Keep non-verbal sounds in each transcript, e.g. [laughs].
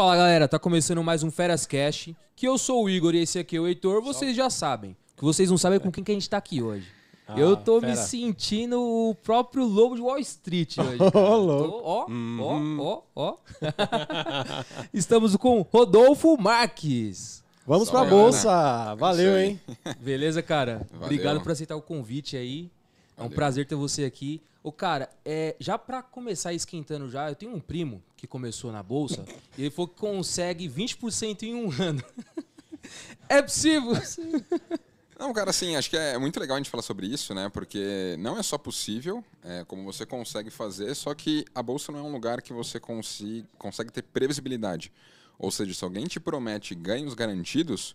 Fala galera, tá começando mais um Feras Cash. Que eu sou o Igor e esse aqui é o Heitor. Vocês já sabem. Que vocês não sabem é com quem que a gente tá aqui hoje. Ah, eu tô fera. me sentindo o próprio lobo de Wall Street [laughs] hoje. Ô, louco. Ó, ó, uhum. ó, ó. [laughs] Estamos com Rodolfo Marques. Vamos Só pra aí, né? bolsa. Valeu, hein? Beleza, cara? Valeu. Obrigado por aceitar o convite aí. É um prazer ter você aqui. O cara, é, já para começar esquentando já, eu tenho um primo que começou na Bolsa [laughs] e ele falou que consegue 20% em um ano. [laughs] é possível? [laughs] Não, cara, assim, acho que é muito legal a gente falar sobre isso, né? Porque não é só possível, é, como você consegue fazer, só que a Bolsa não é um lugar que você consiga, consegue ter previsibilidade. Ou seja, se alguém te promete ganhos garantidos,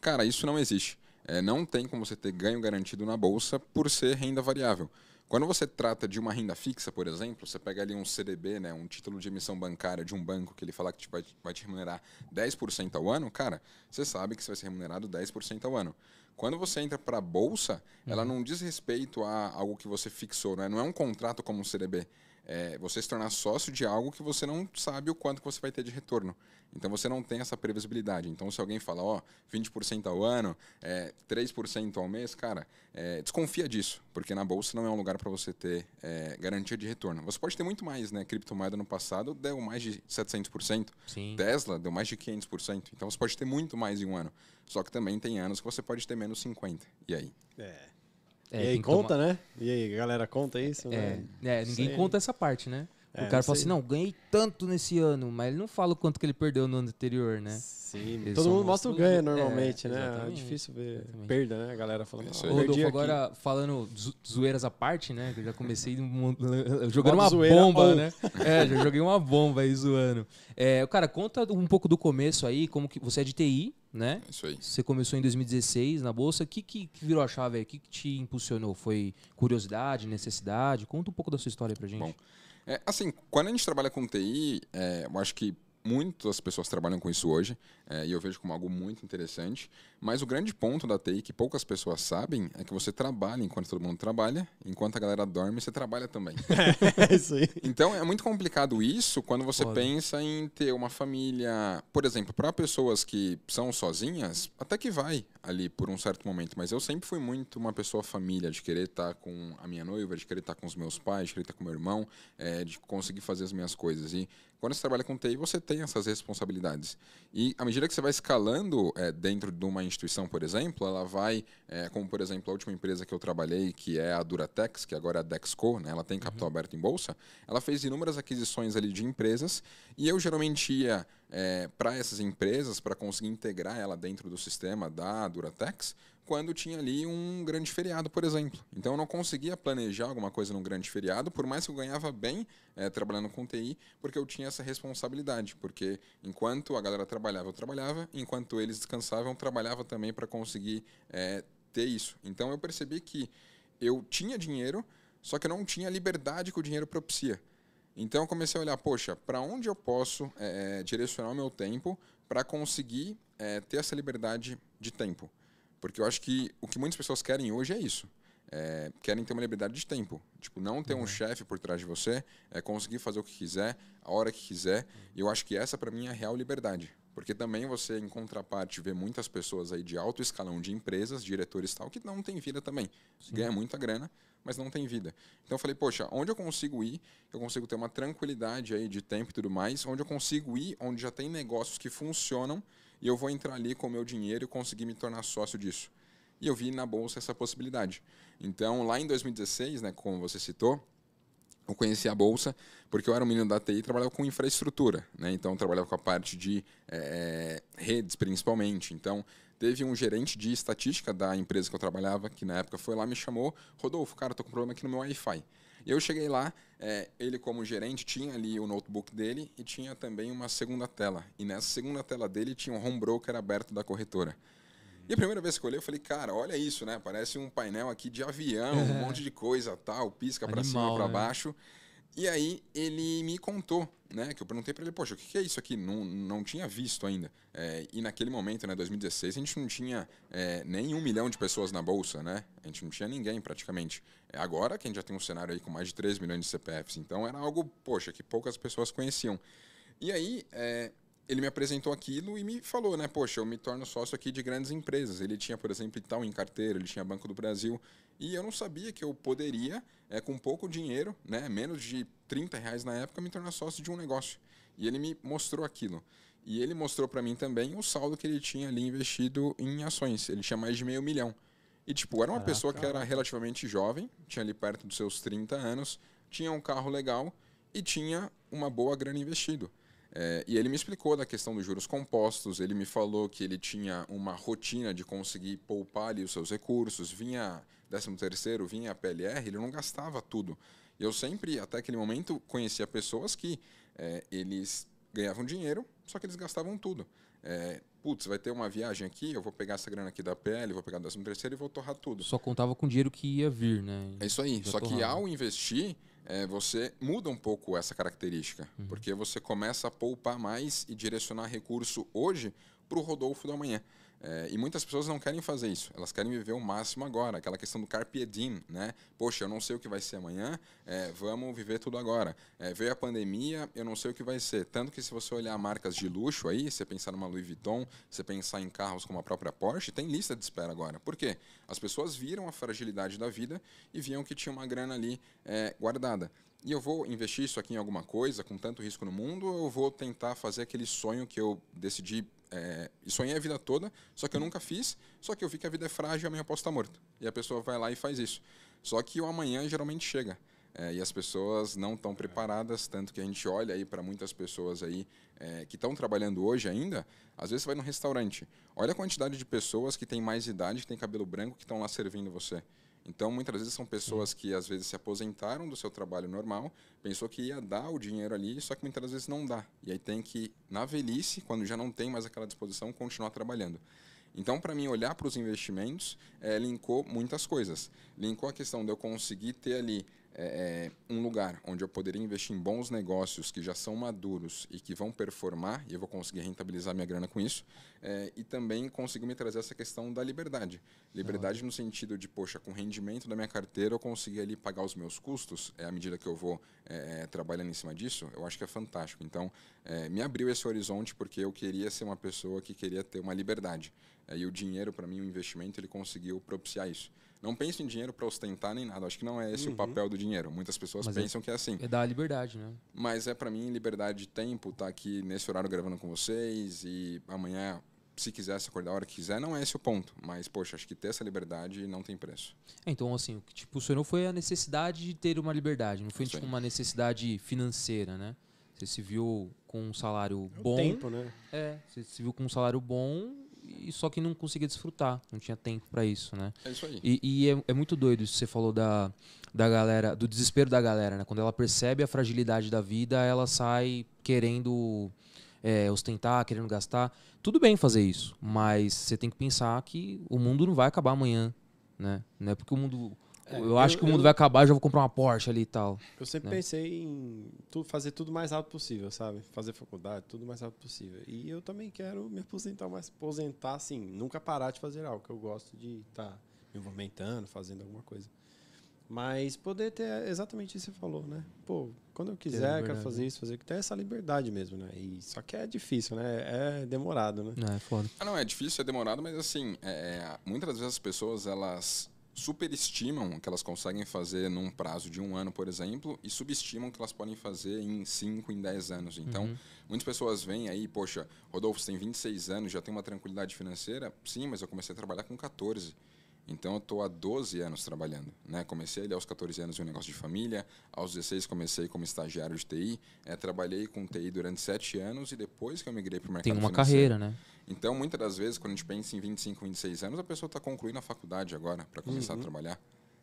cara, isso não existe. É, não tem como você ter ganho garantido na bolsa por ser renda variável. Quando você trata de uma renda fixa, por exemplo, você pega ali um CDB, né, um título de emissão bancária de um banco que ele fala que te vai, vai te remunerar 10% ao ano, cara, você sabe que você vai ser remunerado 10% ao ano. Quando você entra para a bolsa, uhum. ela não diz respeito a algo que você fixou, né? não é um contrato como um CDB. É você se tornar sócio de algo que você não sabe o quanto que você vai ter de retorno. Então você não tem essa previsibilidade. Então se alguém fala, ó, oh, 20% ao ano, é, 3% ao mês, cara, é, desconfia disso, porque na bolsa não é um lugar para você ter é, garantia de retorno. Você pode ter muito mais, né? Criptomoeda no passado deu mais de 700%, Sim. Tesla deu mais de 500%. Então você pode ter muito mais em um ano. Só que também tem anos que você pode ter menos 50%. E aí? É. É, e aí conta, tomar... né? E aí, galera, conta isso? É, né? é ninguém Sei. conta essa parte, né? É, o cara fala assim, não, ganhei tanto nesse ano, mas ele não fala o quanto que ele perdeu no ano anterior, né? Sim, Eles todo mundo mostra o ganho normalmente, é, né? É difícil ver exatamente. perda, né? A galera falando. Isso aí. Rodolfo, agora falando zoeiras à parte, né? Que eu já comecei [laughs] jogando uma bomba, ou. né? é, já joguei uma bomba aí zoando. É, cara, conta um pouco do começo aí, como que você é de TI, né? Isso aí. Você começou em 2016 na bolsa. O que, que, que, virou a chave aí? O que, que, te impulsionou? Foi curiosidade, necessidade? Conta um pouco da sua história aí pra gente. Bom, é, assim, quando a gente trabalha com TI, é, eu acho que muitas pessoas trabalham com isso hoje é, e eu vejo como algo muito interessante. Mas o grande ponto da TI que poucas pessoas sabem é que você trabalha enquanto todo mundo trabalha, enquanto a galera dorme, você trabalha também. [laughs] é isso aí. Então é muito complicado isso quando você pensa em ter uma família. Por exemplo, para pessoas que são sozinhas, até que vai ali por um certo momento, mas eu sempre fui muito uma pessoa família, de querer estar tá com a minha noiva, de querer estar tá com os meus pais, de querer estar tá com meu irmão, é, de conseguir fazer as minhas coisas. E quando você trabalha com TI, você tem essas responsabilidades. E à medida que você vai escalando é, dentro de uma instituição, por exemplo, ela vai, é, como por exemplo a última empresa que eu trabalhei, que é a Duratex, que agora é a Dexco, né, ela tem uhum. capital uhum. aberto em bolsa, ela fez inúmeras aquisições ali de empresas e eu geralmente ia é, eh, para essas empresas para conseguir integrar ela dentro do sistema da Duratex quando tinha ali um grande feriado, por exemplo. Então eu não conseguia planejar alguma coisa num grande feriado, por mais que eu ganhava bem é, trabalhando com TI, porque eu tinha essa responsabilidade. Porque enquanto a galera trabalhava, eu trabalhava, enquanto eles descansavam, eu trabalhava também para conseguir é, ter isso. Então eu percebi que eu tinha dinheiro, só que eu não tinha a liberdade que o dinheiro propicia. Então eu comecei a olhar, poxa, para onde eu posso é, direcionar o meu tempo para conseguir ter essa liberdade de tempo? Porque eu acho que o que muitas pessoas querem hoje é isso. É, querem ter uma liberdade de tempo. Tipo, não ter um uhum. chefe por trás de você, é conseguir fazer o que quiser, a hora que quiser. E eu acho que essa, para mim, é a real liberdade. Porque também você, em contraparte, vê muitas pessoas aí de alto escalão de empresas, diretores e tal, que não tem vida também. Sim. Ganha muita grana, mas não tem vida. Então eu falei, poxa, onde eu consigo ir, eu consigo ter uma tranquilidade aí de tempo e tudo mais, onde eu consigo ir, onde já tem negócios que funcionam, e eu vou entrar ali com o meu dinheiro e conseguir me tornar sócio disso. E eu vi na bolsa essa possibilidade. Então, lá em 2016, né, como você citou, eu conheci a bolsa porque eu era um menino da TI e trabalhava com infraestrutura, né? Então trabalhava com a parte de é, redes principalmente. Então teve um gerente de estatística da empresa que eu trabalhava que na época foi lá me chamou, Rodolfo, cara, tô com problema aqui no meu Wi-Fi. Eu cheguei lá, é, ele como gerente tinha ali o notebook dele e tinha também uma segunda tela. E nessa segunda tela dele tinha um home broker aberto da corretora. E a primeira vez que eu olhei, eu falei, cara, olha isso, né? Parece um painel aqui de avião, um [laughs] é. monte de coisa, tal, pisca para cima, para né? baixo. E aí ele me contou, né? Que eu perguntei para ele, poxa, o que é isso aqui? Não, não tinha visto ainda. É, e naquele momento, né, 2016, a gente não tinha é, nem um milhão de pessoas na Bolsa, né? A gente não tinha ninguém praticamente. É agora que a gente já tem um cenário aí com mais de 3 milhões de CPFs. Então era algo, poxa, que poucas pessoas conheciam. E aí, é, ele me apresentou aquilo e me falou, né? Poxa, eu me torno sócio aqui de grandes empresas. Ele tinha, por exemplo, Itaú em carteira, ele tinha Banco do Brasil. E eu não sabia que eu poderia, é, com pouco dinheiro, né, menos de 30 reais na época, me tornar sócio de um negócio. E ele me mostrou aquilo. E ele mostrou para mim também o saldo que ele tinha ali investido em ações. Ele tinha mais de meio milhão. E, tipo, era uma ah, pessoa que era relativamente jovem, tinha ali perto dos seus 30 anos, tinha um carro legal e tinha uma boa grana investido. É, e ele me explicou da questão dos juros compostos, ele me falou que ele tinha uma rotina de conseguir poupar ali os seus recursos, vinha décimo terceiro vinha a PLR, ele não gastava tudo. Eu sempre, até aquele momento, conhecia pessoas que é, eles ganhavam dinheiro, só que eles gastavam tudo. É, putz, vai ter uma viagem aqui, eu vou pegar essa grana aqui da PL, vou pegar do 13 terceiro e vou torrar tudo. Só contava com o dinheiro que ia vir, né? É isso aí. Já só torrava. que ao investir, é, você muda um pouco essa característica. Uhum. Porque você começa a poupar mais e direcionar recurso hoje para o Rodolfo da manhã. É, e muitas pessoas não querem fazer isso. Elas querem viver o máximo agora. Aquela questão do carpe diem, né? Poxa, eu não sei o que vai ser amanhã. É, vamos viver tudo agora. É, veio a pandemia, eu não sei o que vai ser. Tanto que se você olhar marcas de luxo aí, você pensar numa Louis Vuitton, você pensar em carros como a própria Porsche, tem lista de espera agora. Por quê? As pessoas viram a fragilidade da vida e viam que tinha uma grana ali é, guardada e eu vou investir isso aqui em alguma coisa com tanto risco no mundo, ou eu vou tentar fazer aquele sonho que eu decidi é, sonhei a vida toda, só que eu nunca fiz, só que eu vi que a vida é frágil e amanhã eu posso estar morto. E a pessoa vai lá e faz isso. Só que o amanhã geralmente chega. É, e as pessoas não estão preparadas, tanto que a gente olha aí para muitas pessoas aí é, que estão trabalhando hoje ainda, às vezes você vai num restaurante, olha a quantidade de pessoas que têm mais idade, que têm cabelo branco, que estão lá servindo você. Então, muitas vezes são pessoas que às vezes se aposentaram do seu trabalho normal, pensou que ia dar o dinheiro ali, só que muitas vezes não dá. E aí tem que, na velhice, quando já não tem mais aquela disposição, continuar trabalhando. Então, para mim, olhar para os investimentos é, linkou muitas coisas. Linkou a questão de eu conseguir ter ali é, é, um lugar onde eu poderia investir em bons negócios que já são maduros e que vão performar, e eu vou conseguir rentabilizar minha grana com isso, é, e também conseguiu me trazer essa questão da liberdade. Liberdade ah. no sentido de, poxa, com o rendimento da minha carteira eu consegui ali pagar os meus custos, é, à medida que eu vou é, é trabalhando em cima disso, eu acho que é fantástico. Então, é, me abriu esse horizonte porque eu queria ser uma pessoa que queria ter uma liberdade. e o dinheiro, para mim, o investimento, ele conseguiu propiciar isso. Não penso em dinheiro para ostentar nem nada. Acho que não é esse uhum. o papel do dinheiro. Muitas pessoas Mas é pensam é, que é assim. É dar a liberdade, né? Mas é para mim liberdade de tempo, estar tá aqui nesse horário gravando com vocês e amanhã se quiser se acordar a hora que quiser, não é esse o ponto. Mas, poxa, acho que ter essa liberdade não tem preço. Então, assim, o que te tipo, impulsionou foi a necessidade de ter uma liberdade, não foi tipo, uma necessidade financeira, né? Você se viu com um salário é O Tempo, né? É, você se viu com um salário bom e só que não conseguia desfrutar, não tinha tempo para isso, né? É isso aí. E, e é, é, muito doido isso que você falou da, da galera, do desespero da galera, né? Quando ela percebe a fragilidade da vida, ela sai querendo é, ostentar, querendo gastar. Tudo bem fazer isso, mas você tem que pensar que o mundo não vai acabar amanhã, né? Não é porque o mundo eu, é, eu acho que o mundo eu, vai acabar, eu já vou comprar uma Porsche ali e tal. Eu sempre né? pensei em tu, fazer tudo mais rápido possível, sabe? Fazer faculdade, tudo mais rápido possível. E eu também quero me aposentar, mas aposentar, assim, nunca parar de fazer algo, que eu gosto de estar tá me movimentando, fazendo alguma coisa. Mas poder ter exatamente isso que você falou, né? Pô, quando eu quiser, eu quero fazer né? isso, fazer que tem, essa liberdade mesmo, né? E, só que é difícil, né? É demorado, né? É, é foda. Ah, não, é difícil, é demorado, mas assim, é, é muitas vezes as pessoas, elas superestimam o que elas conseguem fazer num prazo de um ano, por exemplo, e subestimam o que elas podem fazer em 5, em 10 anos. Então, uhum. muitas pessoas vêm aí, poxa, Rodolfo, você tem 26 anos, já tem uma tranquilidade financeira? Sim, mas eu comecei a trabalhar com 14. Então eu estou há 12 anos trabalhando, né? Comecei ali aos 14 anos em um negócio de família, aos 16 comecei como estagiário de TI, é, eh, trabalhei com TI durante 7 anos e depois que eu migrei para o mercado Tem uma financeiro. carreira, né? Então muitas das vezes quando a gente pensa em 25, 26 anos, a pessoa está concluindo a faculdade agora para começar uhum. a trabalhar.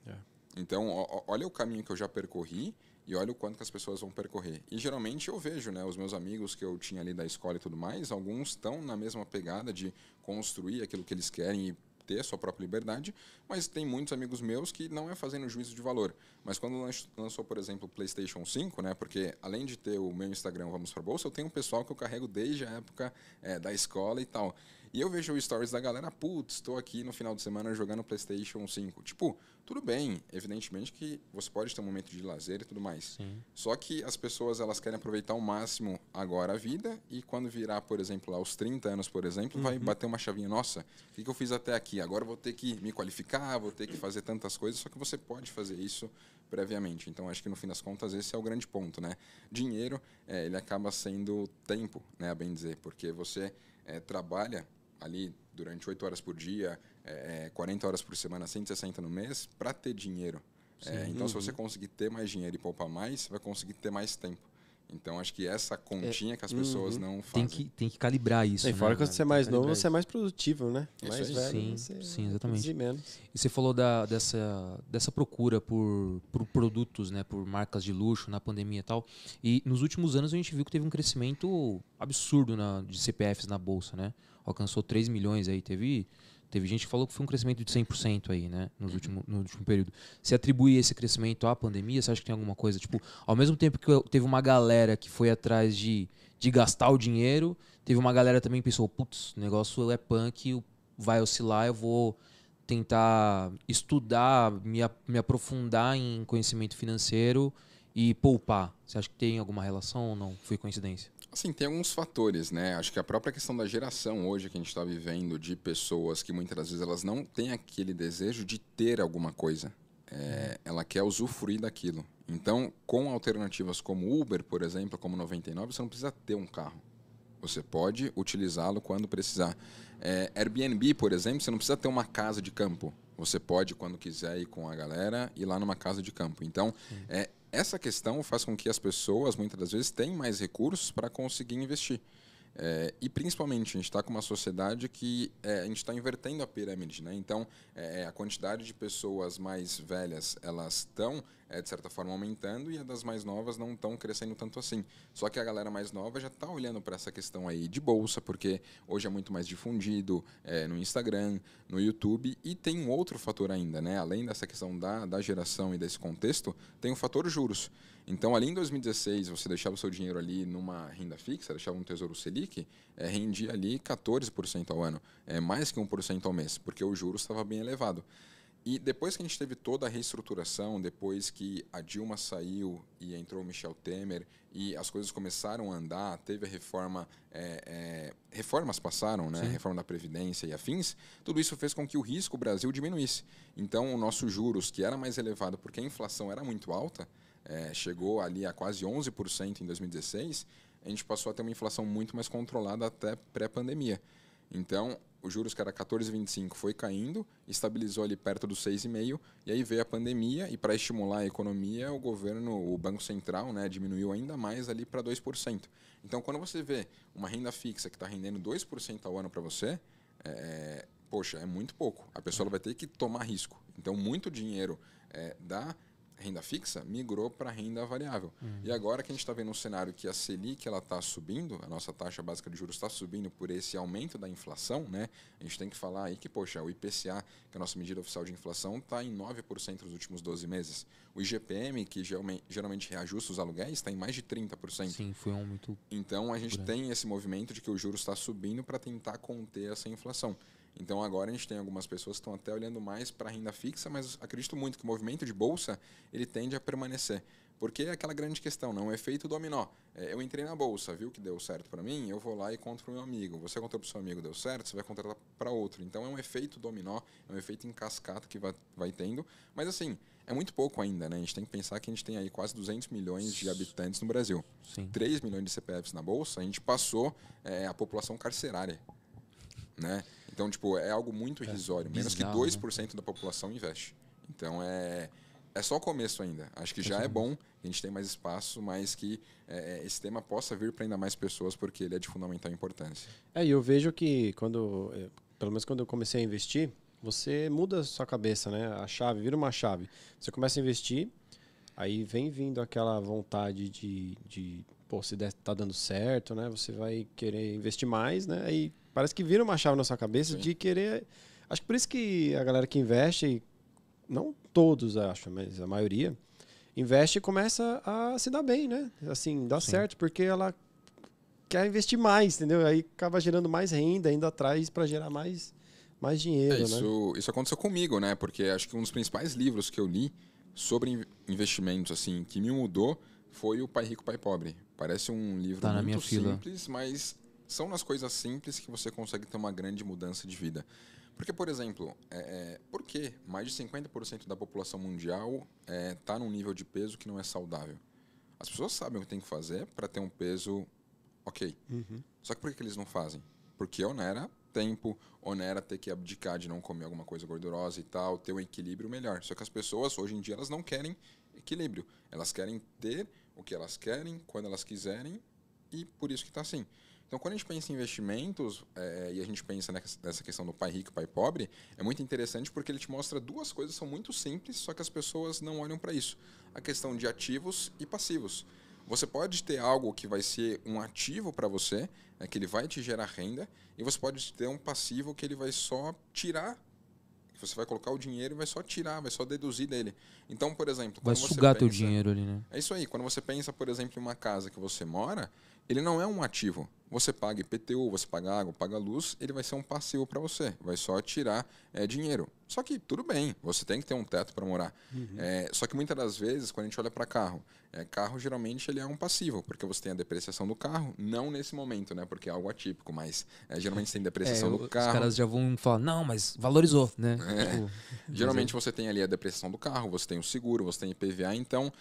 É. Então ó, olha o caminho que eu já percorri e olha o quanto que as pessoas vão percorrer. E geralmente eu vejo, né, os meus amigos que eu tinha ali da escola e tudo mais, alguns estão na mesma pegada de construir aquilo que eles querem e ter a sua própria liberdade, mas tem muitos amigos meus que não é fazendo juízo de valor. Mas quando lançou, por exemplo, o PlayStation 5, né? Porque além de ter o meu Instagram Vamos para Bolsa, eu tenho um pessoal que eu carrego desde a época é, da escola e tal. E eu vejo stories da galera, putz, estou aqui no final de semana jogando PlayStation 5. Tipo, tudo bem, evidentemente que você pode ter um momento de lazer e tudo mais. Sim. Só que as pessoas, elas querem aproveitar ao máximo agora a vida e quando virar, por exemplo, aos 30 anos, por exemplo, uhum. vai bater uma chavinha, nossa, o que, que eu fiz até aqui? Agora vou ter que me qualificar, vou ter que uhum. fazer tantas coisas, só que você pode fazer isso previamente. Então, acho que no fim das contas, esse é o grande ponto, né? Dinheiro, é, ele acaba sendo tempo, né, a bem dizer, porque você é, trabalha ali durante 8 horas por dia, é, 40 é, horas por semana, 160 no mês, para ter dinheiro. É, então, uhum. se você uhum. conseguir ter mais dinheiro e poupar mais, vai conseguir ter mais tempo. Então, acho que essa é, continha é, que as pessoas uhum. não fazem. Tem que, tem que calibrar isso. E né? fora que você é mais novo, você é mais produtivo, né? Isso mais velho, sim, você sim, exatamente. Menos. E você falou da, dessa, dessa procura por, por produtos, né? Por marcas de luxo na pandemia e tal. E nos últimos anos a gente viu que teve um crescimento absurdo na, de CPFs na bolsa, né? alcançou 3 milhões aí. Teve, teve gente que falou que foi um crescimento de 100% aí, né? Nos uhum. último, no último período. Você atribui esse crescimento à pandemia? Você acha que tem alguma coisa? Tipo, ao mesmo tempo que teve uma galera que foi atrás de, de gastar o dinheiro, teve uma galera também que pensou, putz, o negócio é punk, vai oscilar, eu vou tentar estudar, me, me aprofundar em conhecimento financeiro e poupar. Você acha que tem alguma relação ou não? Foi coincidência? Assim, tem alguns fatores, né? Acho que a própria questão da geração hoje que a gente está vivendo, de pessoas que muitas das vezes elas não têm aquele desejo de ter alguma coisa. É, ela quer usufruir daquilo. Então, com alternativas como Uber, por exemplo, como 99, você não precisa ter um carro. Você pode utilizá-lo quando precisar. É, Airbnb, por exemplo, você não precisa ter uma casa de campo. Você pode, quando quiser, ir com a galera, ir lá numa casa de campo. Então, é, essa questão faz com que as pessoas, muitas das vezes, tenham mais recursos para conseguir investir. É, e principalmente, a gente está com uma sociedade que é, a gente está invertendo a pirâmide. Né? Então, é, a quantidade de pessoas mais velhas elas estão é, de certa forma, aumentando e a das mais novas não estão crescendo tanto assim. Só que a galera mais nova já está olhando para essa questão aí de bolsa, porque hoje é muito mais difundido é, no Instagram, no YouTube, e tem um outro fator ainda, né? Além dessa questão da, da geração e desse contexto, tem o fator juros. Então, ali em 2016, você deixava o seu dinheiro ali numa renda fixa, deixava um tesouro Selic, é, rendia ali 14% ao ano, é mais que 1% ao mês, porque o juros estava bem elevado. E depois que a gente teve toda a reestruturação, depois que a Dilma saiu e entrou o Michel Temer e as coisas começaram a andar, teve a reforma, é, é, reformas passaram, né? Sim. Reforma da Previdência e afins, tudo isso fez com que o risco Brasil diminuísse. Então, o nosso juros, que era mais elevado porque a inflação era muito alta, é, chegou ali a quase 11% em 2016, a gente passou a ter uma inflação muito mais controlada até pré-pandemia. Então, o juros que era 14,25 foi caindo, estabilizou ali perto dos 6,5 e aí veio a pandemia e para estimular a economia, o governo, o Banco Central, né, diminuiu ainda mais ali para 2%. Então, quando você vê uma renda fixa que está rendendo 2% ao ano para você, é, poxa, é muito pouco. A pessoa vai ter que tomar risco. Então, muito dinheiro é, da renda fixa migrou para renda variável. Uhum. E agora que a gente está vendo um cenário que a Selic ela está subindo, a nossa taxa básica de juros está subindo por esse aumento da inflação, né? A gente tem que falar aí que, poxa, o IPCA, que é a nossa medida oficial de inflação, está em 9% nos últimos 12 meses. O IGPM, que geralmente reajusta os aluguéis, está em mais de 30%. Sim, foi um muito. Então a gente grande. tem esse movimento de que o juros está subindo para tentar conter essa inflação. Então agora a gente tem algumas pessoas que estão até olhando mais para a renda fixa, mas acredito muito que o movimento de bolsa ele tende a permanecer. Porque é aquela grande questão, não? Né? um efeito dominó. É, eu entrei na bolsa, viu que deu certo para mim, eu vou lá e conto para o meu amigo. Você contou para o seu amigo, deu certo, você vai contratar para outro. Então é um efeito dominó, é um efeito em cascata que vai, vai tendo. Mas assim, é muito pouco ainda, né? A gente tem que pensar que a gente tem aí quase 200 milhões de habitantes no Brasil. Sim. 3 milhões de CPFs na bolsa, a gente passou é, a população carcerária. Né? Então, tipo, é algo muito é, irrisório. É, menos bizarro, que 2% né? da população investe. Então, é, é só o começo ainda. Acho que já é bom, a gente tem mais espaço, mas que é, é esse tema possa vir para ainda mais pessoas, porque ele é de fundamental importância. É, e eu vejo que quando, é, pelo menos quando eu comecei a investir, você muda a sua cabeça, né? A chave, vira uma chave. Você começa a investir, aí vem vindo aquela vontade de, de pô, se der, tá dando certo, né? Você vai querer investir mais, né? Aí Parece que vira uma chave na sua cabeça Sim. de querer. Acho que por isso que a galera que investe, não todos, acho, mas a maioria, investe e começa a se dar bem, né? Assim, dá Sim. certo, porque ela quer investir mais, entendeu? Aí acaba gerando mais renda, ainda atrás para gerar mais, mais dinheiro. É, né? isso, né? isso aconteceu comigo, né? Porque acho que um dos principais livros que eu li sobre investimentos, assim, que me mudou foi o Pai Rico, Pai Pobre. Parece um livro tá muito simples, mas são nas coisas simples que você consegue ter uma grande mudança de vida. Porque, por exemplo, é, é por que mais de 50% da população mundial está é, tá num nível de peso que não é saudável? As pessoas sabem o que tem que fazer para ter um peso ok. Uhum. Só que por que, que eles não fazem? Porque onera tempo, onera ter que abdicar de não comer alguma coisa gordurosa e tal, ter um equilíbrio melhor. Só que as pessoas, hoje em dia, elas não querem equilíbrio. Elas querem ter o que elas querem, quando elas quiserem, e por isso que está assim. Então, quando a gente pensa em investimentos é, e a gente pensa nessa questão do pai rico, pai pobre, é muito interessante porque ele te mostra duas coisas que são muito simples, só que as pessoas não olham para isso: a questão de ativos e passivos. Você pode ter algo que vai ser um ativo para você, é que ele vai te gerar renda, e você pode ter um passivo que ele vai só tirar. Você vai colocar o dinheiro e vai só tirar, vai só deduzir dele. Então, por exemplo. Vai sugar pensa, teu dinheiro ali, né? É isso aí. Quando você pensa, por exemplo, em uma casa que você mora, ele não é um ativo. Você paga IPTU, você paga água, paga luz, ele vai ser um passivo para você, vai só tirar é, dinheiro. Só que tudo bem, você tem que ter um teto para morar. Uhum. É, só que muitas das vezes, quando a gente olha para carro, é, carro geralmente ele é um passivo, porque você tem a depreciação do carro, não nesse momento, né? Porque é algo atípico, mas é, geralmente tem depreciação é, do carro. Os caras já vão falar, não, mas valorizou, né? É. Tipo, [laughs] geralmente é. você tem ali a depreciação do carro, você tem o seguro, você tem IPVA, então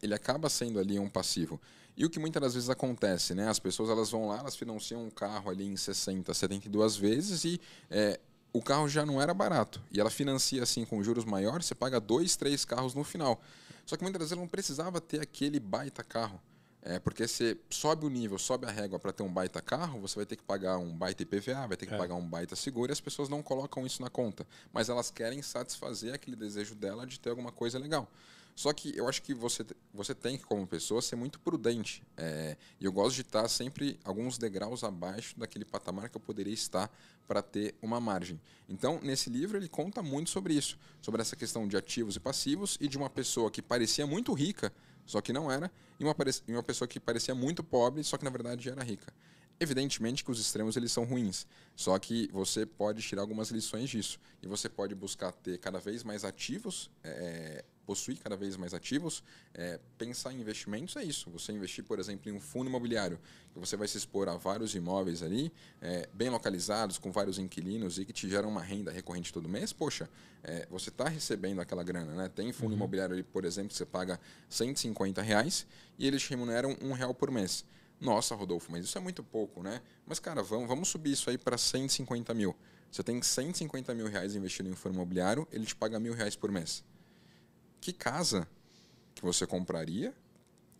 ele acaba sendo ali um passivo. E o que muitas das vezes acontece, né? As pessoas elas vão lá, elas financiam um carro ali em 60, 72 vezes e é, o carro já não era barato. E ela financia assim com juros maiores, você paga dois, três carros no final. Só que muitas vezes ela não precisava ter aquele baita carro. É, porque você sobe o nível, sobe a régua para ter um baita carro, você vai ter que pagar um baita IPVA, vai ter que é. pagar um baita seguro, e as pessoas não colocam isso na conta. Mas elas querem satisfazer aquele desejo dela de ter alguma coisa legal. Só que eu acho que você, você tem que, como pessoa, ser muito prudente. É, e é, eu gosto de estar sempre alguns degraus abaixo daquele patamar que eu poderia estar para ter uma margem. Então, nesse livro, ele conta muito sobre isso, sobre essa questão de ativos e passivos e de uma pessoa que parecia muito rica, só que não era, e uma, e uma pessoa que parecia muito pobre, só que na verdade era rica. Evidentemente que os extremos eles são ruins, só que você pode tirar algumas lições disso e você pode buscar ter cada vez mais ativos é, possui cada vez mais ativos, é, pensar em investimentos é isso. Você investir, por exemplo, em um fundo imobiliário, que você vai se expor a vários imóveis ali, é, bem localizados, com vários inquilinos e que te geram uma renda recorrente todo mês, poxa, é, você está recebendo aquela grana. Né? Tem fundo uhum. imobiliário ali, por exemplo, que você paga 150 reais e eles te remuneram um real por mês. Nossa, Rodolfo, mas isso é muito pouco, né? Mas, cara, vamos, vamos subir isso aí para 150 mil. Você tem 150 mil reais investido em um fundo imobiliário, ele te paga mil reais por mês que casa que você compraria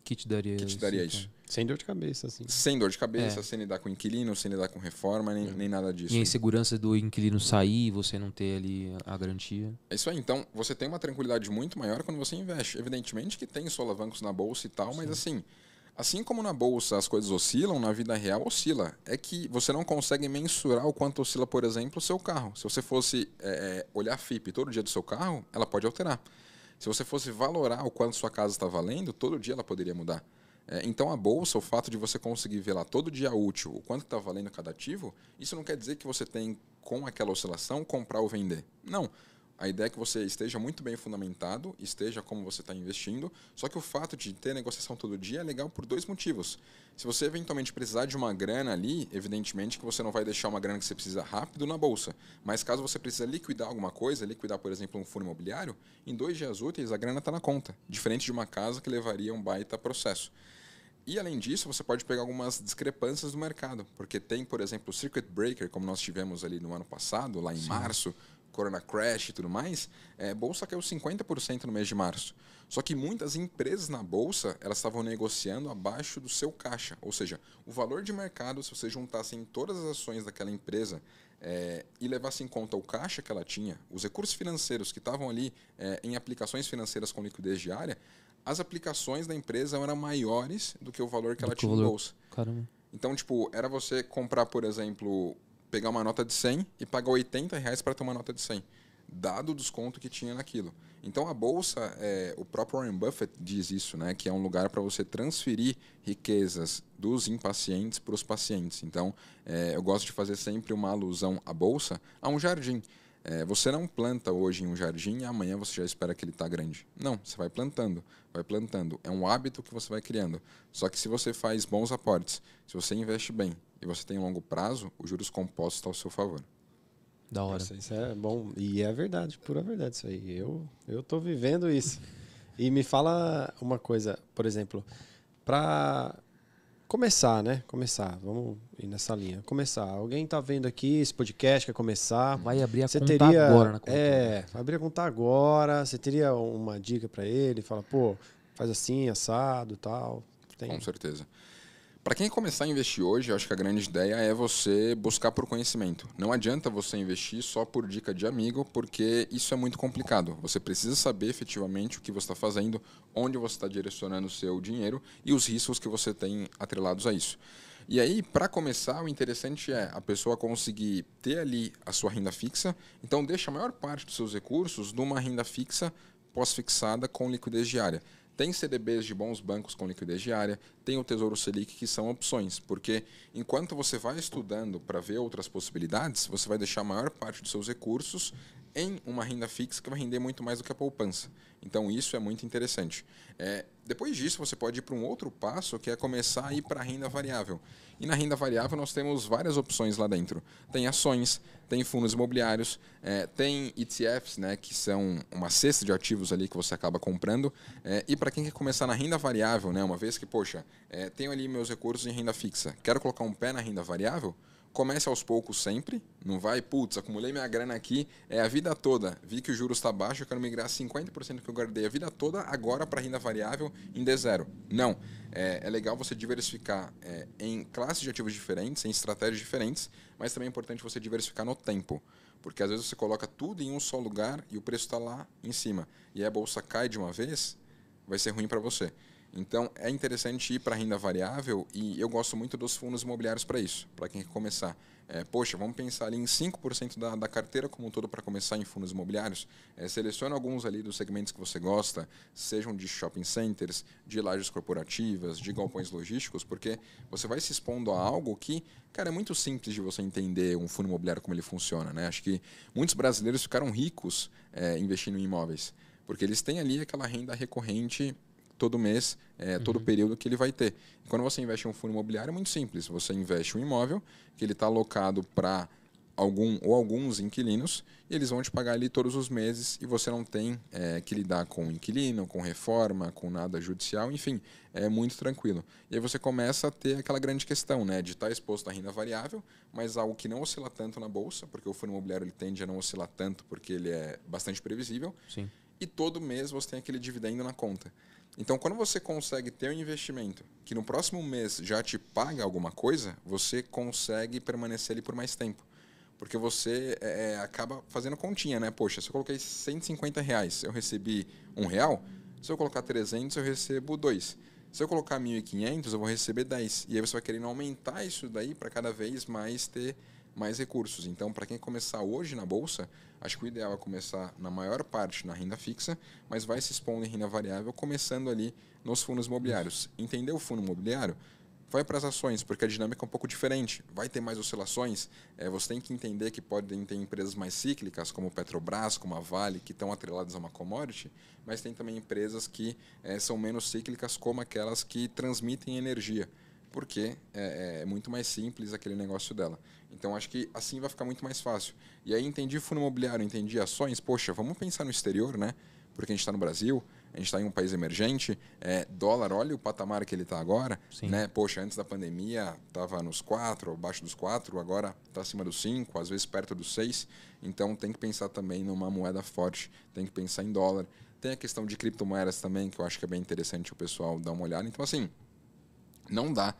que te daria, que te daria então? isso. Sem dor de cabeça, assim. Sem dor de cabeça, é. sem lidar com inquilino, sem lidar com reforma, nem, é. nem nada disso. E a insegurança do inquilino sair e você não ter ali a garantia. É isso aí. Então, você tem uma tranquilidade muito maior quando você investe. Evidentemente que tem solavancos na bolsa e tal, Sim. mas assim, assim como na bolsa as coisas oscilam, na vida real oscila. É que você não consegue mensurar o quanto oscila, por exemplo, o seu carro. Se você fosse é, olhar a FIP todo dia do seu carro, ela pode alterar. Se você fosse valorar o quanto sua casa está valendo, todo dia ela poderia mudar. É, então, a bolsa, o fato de você conseguir ver lá todo dia útil o quanto está valendo cada ativo, isso não quer dizer que você tem, com aquela oscilação, comprar ou vender. Não. A ideia é que você esteja muito bem fundamentado, esteja como você está investindo. Só que o fato de ter negociação todo dia é legal por dois motivos. Se você eventualmente precisar de uma grana ali, evidentemente que você não vai deixar uma grana que você precisa rápido na bolsa. Mas caso você precise liquidar alguma coisa, liquidar, por exemplo, um fundo imobiliário, em dois dias úteis a grana está na conta. Diferente de uma casa que levaria um baita processo. E além disso, você pode pegar algumas discrepâncias do mercado, porque tem, por exemplo, o circuit breaker, como nós tivemos ali no ano passado, lá em Sim. março, Corona Crash e tudo mais, é, bolsa caiu 50% no mês de março. Só que muitas empresas na bolsa elas estavam negociando abaixo do seu caixa, ou seja, o valor de mercado se você em todas as ações daquela empresa é, e levasse em conta o caixa que ela tinha, os recursos financeiros que estavam ali é, em aplicações financeiras com liquidez diária, as aplicações da empresa eram maiores do que o valor que do ela tinha valor. em bolsa. Caramba. Então, tipo, era você comprar, por exemplo, pegar uma nota de 100 e pagar 80 reais para ter uma nota de 100, dado o desconto que tinha naquilo. Então a bolsa, é, o próprio Warren Buffett diz isso, né, que é um lugar para você transferir riquezas dos impacientes para os pacientes. Então é, eu gosto de fazer sempre uma alusão à bolsa a um jardim. É, você não planta hoje em um jardim e amanhã você já espera que ele está grande. Não, você vai plantando, vai plantando. É um hábito que você vai criando. Só que se você faz bons aportes, se você investe bem, e você tem um longo prazo, os juros compostos estão ao seu favor. Da hora. Isso, isso é bom. E é verdade, pura verdade isso aí. Eu, eu vivendo isso. E me fala uma coisa, por exemplo, para começar, né? Começar, vamos ir nessa linha. Começar. Alguém está vendo aqui esse podcast, quer começar? Vai abrir a você conta teria, agora na conta. É, vai abrir a conta agora. Você teria uma dica para ele? Fala, pô, faz assim, assado tal. Tem... Com certeza. Para quem começar a investir hoje, eu acho que a grande ideia é você buscar por conhecimento. Não adianta você investir só por dica de amigo, porque isso é muito complicado. Você precisa saber efetivamente o que você está fazendo, onde você está direcionando o seu dinheiro e os riscos que você tem atrelados a isso. E aí, para começar, o interessante é a pessoa conseguir ter ali a sua renda fixa. Então, deixa a maior parte dos seus recursos numa renda fixa pós-fixada com liquidez diária. Tem CDBs de bons bancos com liquidez diária, tem o Tesouro Selic, que são opções, porque enquanto você vai estudando para ver outras possibilidades, você vai deixar a maior parte dos seus recursos em uma renda fixa que vai render muito mais do que a poupança. Então isso é muito interessante. É, depois disso você pode ir para um outro passo que é começar a ir para a renda variável. E na renda variável nós temos várias opções lá dentro. Tem ações, tem fundos imobiliários, é, tem ETFs, né, que são uma cesta de ativos ali que você acaba comprando. É, e para quem quer começar na renda variável, né, uma vez que poxa, é, tenho ali meus recursos em renda fixa, quero colocar um pé na renda variável comece aos poucos sempre. Não vai, putz, acumulei minha grana aqui, é a vida toda. Vi que o juros está baixo, eu quero migrar 50% que eu guardei a vida toda agora para renda variável em D0. Não. É, é legal você diversificar é, em classes de ativos diferentes, em estratégias diferentes, mas também é importante você diversificar no tempo. Porque às vezes você coloca tudo em um só lugar e o preço está lá em cima. E a bolsa cai de uma vez, vai ser ruim para você. Então, é interessante ir para a renda variável e eu gosto muito dos fundos imobiliários para isso, para quem quer começar. É, poxa, vamos pensar ali em 5% da, da carteira como um todo para começar em fundos imobiliários. É, selecione alguns ali dos segmentos que você gosta, sejam de shopping centers, de lajes corporativas, de galpões logísticos, porque você vai se expondo a algo que, cara, é muito simples de você entender um fundo imobiliário como ele funciona. Né? Acho que muitos brasileiros ficaram ricos é, investindo em imóveis, porque eles têm ali aquela renda recorrente todo mês, é, todo uhum. período que ele vai ter. quando você investe em um fundo imobiliário, é muito simples. Você investe um imóvel que ele está alocado para algum ou alguns inquilinos, e eles vão te pagar ali todos os meses e você não tem é, que lidar com inquilino, com reforma, com nada judicial, enfim, é muito tranquilo. E aí você começa a ter aquela grande questão, né, de estar tá exposto à renda variável, mas algo que não oscila tanto na bolsa, porque o fundo imobiliário ele tende a não oscilar tanto porque ele é bastante previsível. Sim. E todo mês você tem aquele dividendo na conta. Então, quando você consegue ter um investimento que no próximo mês já te paga alguma coisa, você consegue permanecer ali por mais tempo. Porque você é, é acaba fazendo continha, né? Poxa, se eu coloquei 150 reais, eu recebi um real. Se eu colocar 300, eu recebo dois. Se eu colocar 1.500, eu vou receber 10. E aí você vai querendo aumentar isso daí para cada vez mais ter mais recursos. Então, para quem começar hoje na bolsa, Acho que o ideal é começar na maior parte na renda fixa, mas vai se expondo em renda variável, começando ali nos fundos imobiliários. Entender o fundo imobiliário? vai para as ações, porque a dinâmica é um pouco diferente. Vai ter mais oscilações. É, você tem que entender que podem ter empresas mais cíclicas, como Petrobras, como a Vale, que estão atreladas a uma commodity, mas tem também empresas que é, são menos cíclicas, como aquelas que transmitem energia, porque é, é, é muito mais simples aquele negócio dela. Então acho que assim vai ficar muito mais fácil. E aí entendi fundo imobiliário, entendi ações, poxa, vamos pensar no exterior, né? Porque a gente está no Brasil, a gente está em um país emergente, é, dólar, olha o patamar que ele está agora, Sim. né? Poxa, antes da pandemia estava nos quatro abaixo dos quatro agora está acima dos cinco às vezes perto dos seis Então tem que pensar também numa moeda forte, tem que pensar em dólar. Tem a questão de criptomoedas também, que eu acho que é bem interessante o pessoal dar uma olhada. Então, assim, não dá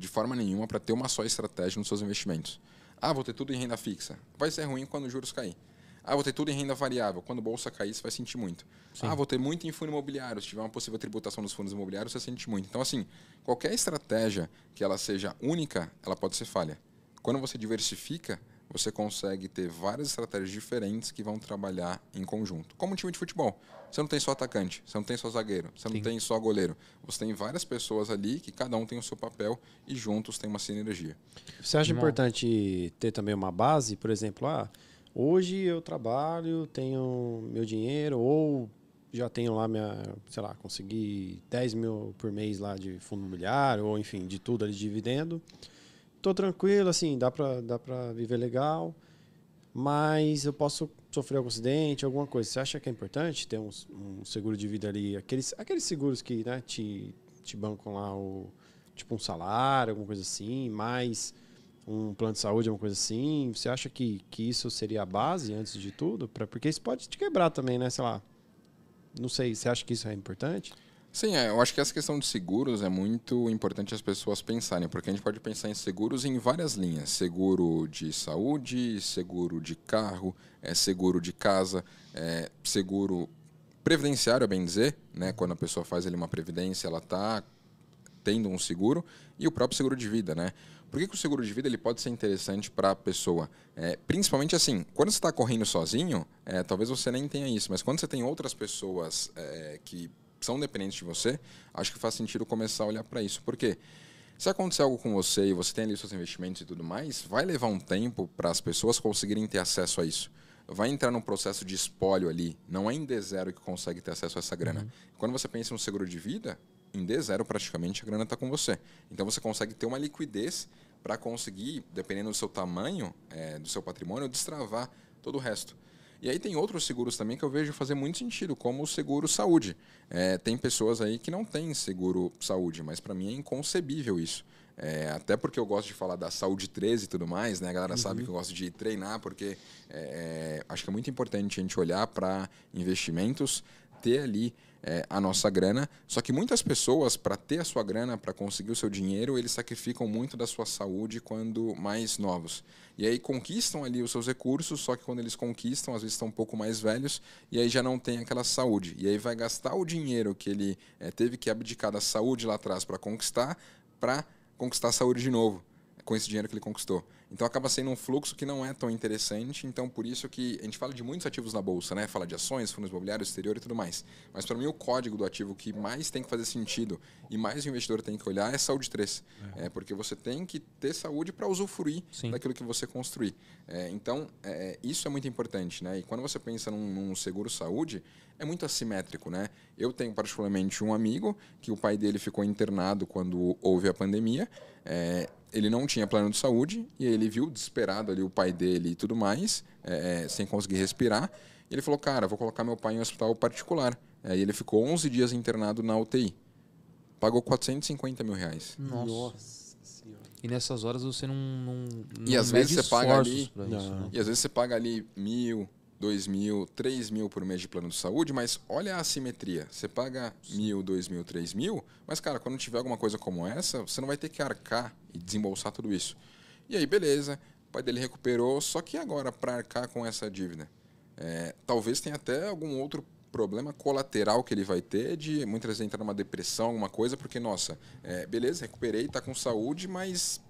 de forma nenhuma para ter uma só estratégia nos seus investimentos. Ah, vou ter tudo em renda fixa. Vai ser ruim quando os juros cair. Ah, vou ter tudo em renda variável. Quando a bolsa cair, você vai sentir muito. Sim. Ah, vou ter muito em fundo imobiliário. Se tiver uma possível tributação dos fundos imobiliários, você sente muito. Então, assim, qualquer estratégia que ela seja única, ela pode ser falha. Quando você diversifica, você consegue ter várias estratégias diferentes que vão trabalhar em conjunto. Como um time de futebol. Você não tem só atacante, você não tem só zagueiro, você Sim. não tem só goleiro. Você tem várias pessoas ali que cada um tem o seu papel e juntos tem uma sinergia. Você acha importante ter também uma base? Por exemplo, ah, hoje eu trabalho, tenho meu dinheiro ou já tenho lá minha, sei lá, consegui 10 mil por mês lá de fundo imobiliário ou enfim, de tudo ali de dividendo tô tranquilo, assim, dá pra, dá pra viver legal, mas eu posso sofrer algum acidente, alguma coisa. Você acha que é importante ter um, um seguro de vida ali? Aqueles, aqueles seguros que né, te, te bancam lá, o, tipo um salário, alguma coisa assim, mais um plano de saúde, alguma coisa assim. Você acha que, que isso seria a base antes de tudo? Pra, porque isso pode te quebrar também, né? Sei lá. Não sei, você acha que isso é importante? Sim, é, eu acho que essa questão de seguros é muito importante as pessoas pensarem, porque a gente pode pensar em seguros em várias linhas: seguro de saúde, seguro de carro, é, seguro de casa, é, seguro previdenciário, é bem dizer, né? Quando a pessoa faz ali uma previdência, ela está tendo um seguro e o próprio seguro de vida, né? Por que, que o seguro de vida ele pode ser interessante para a pessoa? É, principalmente assim, quando você está correndo sozinho, é, talvez você nem tenha isso, mas quando você tem outras pessoas é, que são dependentes de você, acho que faz sentido começar a olhar para isso. porque Se acontecer algo com você e você tem ali seus investimentos e tudo mais, vai levar um tempo para as pessoas conseguirem ter acesso a isso. Vai entrar num processo de espólio ali. Não é em D0 que consegue ter acesso a essa grana. Uhum. Quando você pensa no seguro de vida, em D0 praticamente a grana está com você. Então você consegue ter uma liquidez para conseguir, dependendo do seu tamanho, é, do seu patrimônio, destravar todo o resto. E aí tem outros seguros também que eu vejo fazer muito sentido, como o seguro saúde. É, tem pessoas aí que não têm seguro saúde, mas para mim é inconcebível isso. É, até porque eu gosto de falar da saúde 13 e tudo mais, né? A galera uhum. sabe que eu gosto de treinar, porque é, é, acho que é muito importante a gente olhar para investimentos, ter ali é, a nossa grana. Só que muitas pessoas, para ter a sua grana, para conseguir o seu dinheiro, eles sacrificam muito da sua saúde quando mais novos. E aí conquistam ali os seus recursos, só que quando eles conquistam, às vezes estão um pouco mais velhos, e aí já não tem aquela saúde. E aí vai gastar o dinheiro que ele é, teve que abdicar da saúde lá atrás para conquistar, para conquistar a saúde de novo, com esse dinheiro que ele conquistou. Então acaba sendo um fluxo que não é tão interessante. Então por isso que a gente fala de muitos ativos na bolsa, né? Fala de ações, fundos imobiliários, exterior e tudo mais. Mas para mim o código do ativo que mais tem que fazer sentido e mais o investidor tem que olhar é saúde 3. É. é porque você tem que ter saúde para usufruir Sim. daquilo que você construir. É, então é, é, isso é muito importante, né? E quando você pensa num, num seguro saúde, é muito assimétrico, né? Eu tenho particularmente um amigo que o pai dele ficou internado quando houve a pandemia. É, ele não tinha plano de saúde e ele ele viu desesperado ali o pai dele e tudo mais, é, é, sem conseguir respirar. E ele falou, cara, vou colocar meu pai em um hospital particular. É, e ele ficou 11 dias internado na UTI. Pagou 450 mil reais. Nossa. Nossa. E nessas horas você não. não, não e às vezes você paga ali. Isso, né? E às vezes você paga ali mil, dois mil, três mil por mês de plano de saúde, mas olha a assimetria. Você paga Sim. mil, dois mil, três mil, mas, cara, quando tiver alguma coisa como essa, você não vai ter que arcar e desembolsar tudo isso. E aí, beleza, o pai dele recuperou, só que agora para arcar com essa dívida? É, talvez tenha até algum outro problema colateral que ele vai ter de muitas vezes entrar numa depressão, alguma coisa, porque, nossa, é, beleza, recuperei, está com saúde, mas